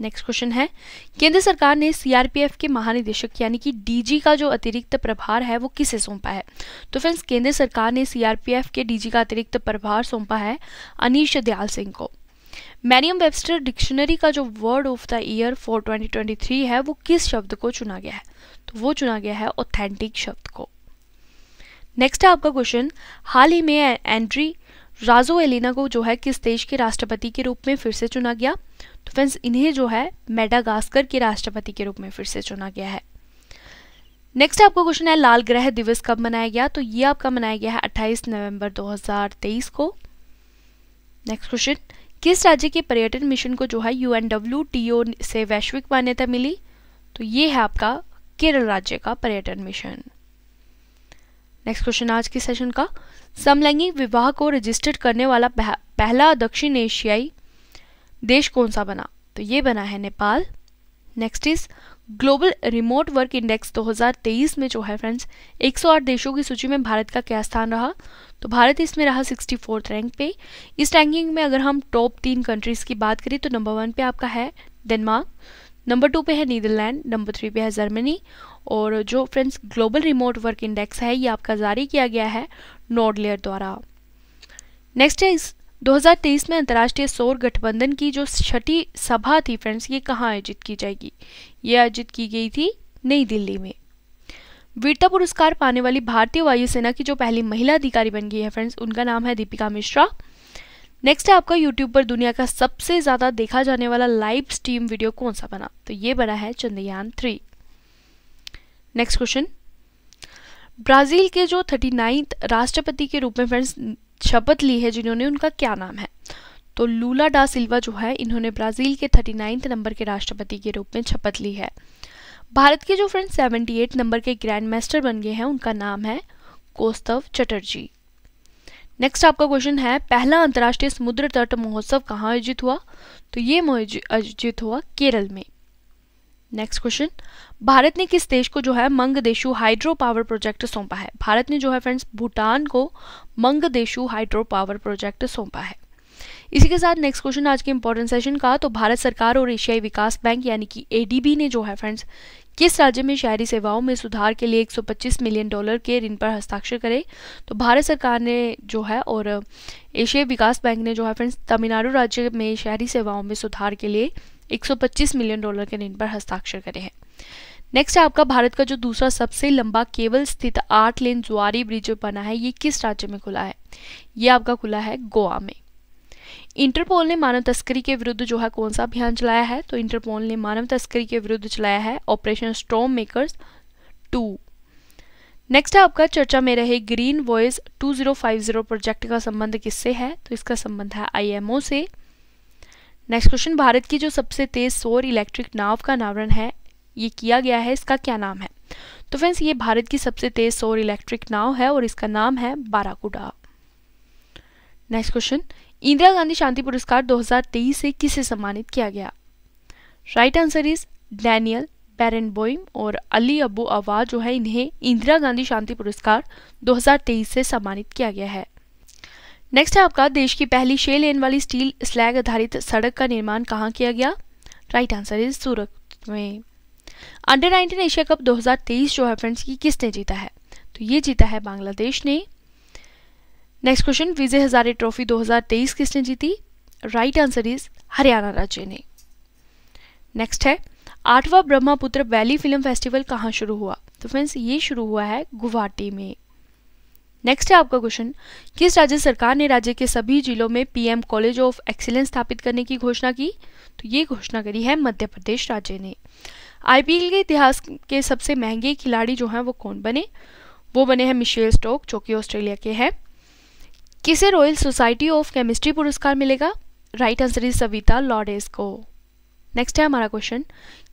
नेक्स्ट क्वेश्चन है केंद्र सरकार ने सीआरपीएफ के महानिदेशक यानी कि डीजी का जो अतिरिक्त प्रभार है वो किसे सौंपा है तो फ्रेंड्स केंद्र सरकार ने सीआरपीएफ के डीजी का अतिरिक्त प्रभार सौंपा है अनिश दयाल सिंह को मैरियम वेबस्टर डिक्शनरी का जो word of the year for 2023 है वो किस शब्द को चुना गया है तो वो चुना गया है ऑथेंटिक शब्द को नेक्स्ट है आपका क्वेश्चन हाल ही में एंट्री राजो एलिना को जो है किस देश के राष्ट्रपति के रूप में फिर से चुना गया तो फ्रेंड्स इन्हें जो है मेडागास्कर के राष्ट्रपति के रूप में फिर से चुना गया है नेक्स्ट आपका क्वेश्चन है लाल ग्रह दिवस कब मनाया गया तो ये आपका मनाया गया है 28 नवंबर 2023 को नेक्स्ट क्वेश्चन किस राज्य के पर्यटन मिशन को जो है यू एनडब्ल्यू टी ओ से वैश्विक मान्यता मिली तो ये है आपका केरल राज्य का पर्यटन मिशन नेक्स्ट क्वेश्चन आज के सेशन का समलैंगिक विवाह को रजिस्टर्ड करने वाला पहला दक्षिण एशियाई देश कौन सा बना तो ये बना है Nepal next is global remote work index 2023 में जो है फ्रेंड्स 108 देशों की सूची में भारत का क्या स्थान रहा तो भारत इसमें रहा सिक्सटी फोर्थ रैंक पे इस रैंकिंग में अगर हम टॉप तीन कंट्रीज़ की बात करें तो नंबर वन पे आपका है डेनमार्क नंबर टू पे है नीदरलैंड नंबर थ्री पे है जर्मनी और जो friends global remote work index है ये आपका जारी किया गया है नोडलेयर द्वारा नेक्स्ट है इस 2023 में अंतर्राष्ट्रीय सौर गठबंधन की जो छठी सभा थी फ्रेंड्स ये कहाँ आयोजित की जाएगी ये आयोजित की गई थी नई दिल्ली में वीरता पुरस्कार पाने वाली भारतीय वायुसेना की जो पहली महिला अधिकारी बन गई है फ्रेंड्स उनका नाम है दीपिका मिश्रा नेक्स्ट है आपका यूट्यूब पर दुनिया का सबसे ज़्यादा देखा जाने वाला लाइव स्ट्रीम वीडियो कौन सा बना तो ये बना है Chandrayaan three next question Brazil के जो थर्टी राष्ट्रपति के रूप में फ्रेंड्स शपथ ली है जिन्होंने उनका क्या नाम है तो लूला डा सिल्वा जो है इन्होंने ब्राज़ील के थर्टी नंबर के राष्ट्रपति के रूप में शपथ ली है भारत के जो फ्रेंड सेवेंटी एट नंबर के ग्रैंड मास्टर बन गए हैं उनका नाम है कोस्तव चटर्जी नेक्स्ट आपका क्वेश्चन है पहला अंतर्राष्ट्रीय समुद्र तट महोत्सव कहाँ आयोजित हुआ तो ये आयोजित हुआ केरल में नेक्स्ट क्वेश्चन भारत ने किस देश को जो है मंगदेशु हाइड्रो पावर प्रोजेक्ट सौंपा है भारत ने जो है फ्रेंड्स भूटान को मंगदेशु हाइड्रो पावर प्रोजेक्ट सौंपा है इसी के साथ नेक्स्ट क्वेश्चन आज के इंपॉर्टेंट सेशन का तो भारत सरकार और एशियाई विकास बैंक यानी कि एडीबी ने जो है फ्रेंड्स किस राज्य में शहरी सेवाओं में सुधार के लिए 125 मिलियन डॉलर के ऋण पर हस्ताक्षर करे तो भारत सरकार ने जो है और एशियाई विकास बैंक ने जो है फ्रेंड्स तमिलनाडु राज्य में शहरी सेवाओं में सुधार के लिए 125 मिलियन डॉलर के ऋण पर हस्ताक्षर करे हैं नेक्स्ट है आपका भारत का जो दूसरा सबसे लंबा केवल स्थित आठ लेन जुआरी ब्रिज बना है ये किस राज्य में खुला है ये आपका खुला है गोवा में इंटरपोल ने मानव तस्करी के विरुद्ध जो है कौन सा अभियान चलाया है तो इंटरपोल ने मानव तस्करी के विरुद्ध चलाया है operation storm makers two next है आपका चर्चा में रहे ग्रीन वॉयस 2050 प्रोजेक्ट का संबंध किससे है तो इसका संबंध है आईएमओ से नेक्स्ट क्वेश्चन भारत की जो सबसे तेज सौर इलेक्ट्रिक नाव का नावरण है ये किया गया है इसका क्या नाम है तो फ्रेंड्स ये भारत की सबसे तेज सौर इलेक्ट्रिक नाव है और इसका नाम है Barracuda next question Indira Gandhi शांति पुरस्कार 2023 से किसे सम्मानित किया गया right answer is Daniel Barenboim और अली अबू आवा जो है इन्हें इंदिरा गांधी शांति पुरस्कार 2023 से सम्मानित किया गया है नेक्स्ट है आपका देश की पहली छह लेन वाली स्टील स्लैग आधारित सड़क का निर्माण कहाँ किया गया राइट आंसर इज सूरत में अंडर नाइनटीन एशिया कप 2023 जो है फ्रेंड्स की किसने जीता है तो ये जीता है बांग्लादेश ने next question Vijay Hazare trophy 2023 किसने जीती राइट आंसर इज हरियाणा राज्य ने नेक्स्ट है आठवां ब्रह्मपुत्र वैली फिल्म फेस्टिवल कहाँ शुरू हुआ तो फ्रेंड्स ये शुरू हुआ है गुवाहाटी में नेक्स्ट है आपका क्वेश्चन किस राज्य सरकार ने राज्य के सभी जिलों में पीएम कॉलेज ऑफ एक्सीलेंस स्थापित करने की घोषणा की तो ये घोषणा करी है मध्य प्रदेश राज्य ने आईपीएल के इतिहास के सबसे महंगे खिलाड़ी जो हैं वो कौन बने वो बने हैं मिशेल स्टोक जो कि ऑस्ट्रेलिया के हैं किसे रॉयल सोसाइटी ऑफ केमिस्ट्री पुरस्कार मिलेगा राइट आंसर इज सविता लॉरेस को नेक्स्ट है हमारा क्वेश्चन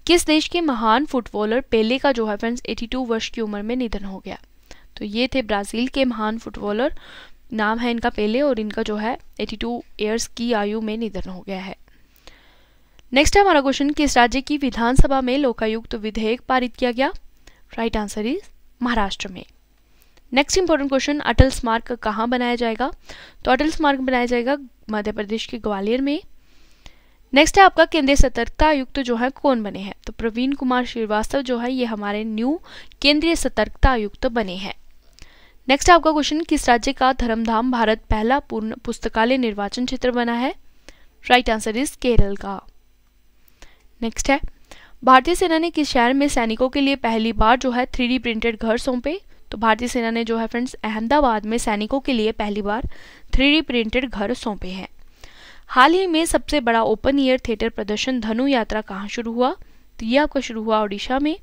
किस देश के महान फुटबॉलर पेले का जो है फ्रेंड्स 82 वर्ष की उम्र में निधन हो गया तो ये थे ब्राज़ील के महान फुटबॉलर नाम है इनका पहले और इनका जो है 82 ईयर्स की आयु में निधन हो गया है नेक्स्ट है हमारा क्वेश्चन किस राज्य की विधानसभा में लोकायुक्त विधेयक पारित किया गया राइट आंसर इज महाराष्ट्र में नेक्स्ट इंपॉर्टेंट क्वेश्चन अटल स्मारक कहाँ बनाया जाएगा तो अटल स्मारक बनाया जाएगा मध्य प्रदेश के ग्वालियर में नेक्स्ट है आपका केंद्रीय सतर्कता आयुक्त जो है कौन बने हैं तो प्रवीण कुमार श्रीवास्तव जो है ये हमारे न्यू केंद्रीय सतर्कता आयुक्त बने हैं नेक्स्ट आपका क्वेश्चन किस राज्य का धर्मधाम भारत पहला पूर्ण पुस्तकालय निर्वाचन क्षेत्र बना है राइट आंसर इज केरल का नेक्स्ट है भारतीय सेना ने किस शहर में सैनिकों के लिए पहली बार जो है थ्री प्रिंटेड घर सौंपे तो भारतीय सेना ने जो है फ्रेंड्स अहमदाबाद में सैनिकों के लिए पहली बार थ्री प्रिंटेड घर सौंपे हैं हाल ही में सबसे बड़ा ओपन ईयर थिएटर प्रदर्शन धनु यात्रा कहाँ शुरू हुआ तो यह आपका शुरू हुआ ओडिशा में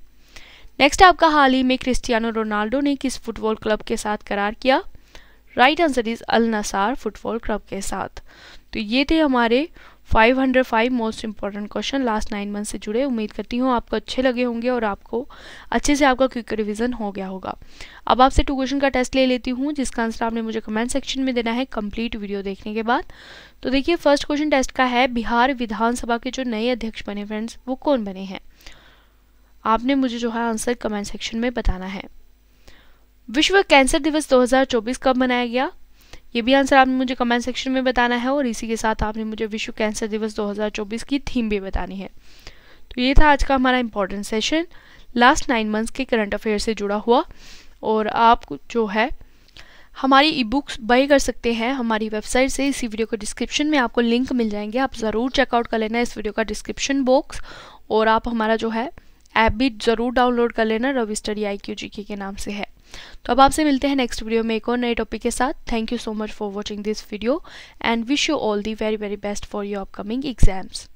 नेक्स्ट आपका हाल ही में क्रिस्टियानो रोनाल्डो ने किस फुटबॉल क्लब के साथ करार किया right answer is Al Nassr football club के साथ तो ये थे हमारे 505 most important question last nine month से जुड़े उम्मीद करती हूँ आपको अच्छे लगे होंगे और आपको अच्छे से आपका क्विक रिवीजन हो गया होगा अब आपसे टू क्वेश्चन का टेस्ट ले लेती हूँ जिसका आंसर आपने मुझे कमेंट सेक्शन में देना है कंप्लीट वीडियो देखने के बाद तो देखिए फर्स्ट क्वेश्चन टेस्ट का है बिहार विधानसभा के जो नए अध्यक्ष बने फ्रेंड्स वो कौन बने हैं आपने मुझे जो है आंसर कमेंट सेक्शन में बताना है विश्व कैंसर दिवस 2024 कब मनाया गया ये भी आंसर आपने मुझे कमेंट सेक्शन में बताना है और इसी के साथ आपने मुझे विश्व कैंसर दिवस 2024 की थीम भी बतानी है तो ये था आज का हमारा important session last nine months के करंट अफेयर से जुड़ा हुआ और आप जो है हमारी ई बुक्स बाई कर सकते हैं हमारी वेबसाइट से इसी वीडियो के डिस्क्रिप्शन में आपको लिंक मिल जाएंगे आप ज़रूर चेकआउट कर लेना इस वीडियो का डिस्क्रिप्शन बॉक्स और आप हमारा जो है ऐप भी ज़रूर डाउनलोड कर लेना Ravi study I Q G के नाम से है तो अब आपसे मिलते हैं नेक्स्ट वीडियो में एक और नए टॉपिक के साथ thank you so much for watching this video and wish you all the very very best for your upcoming exams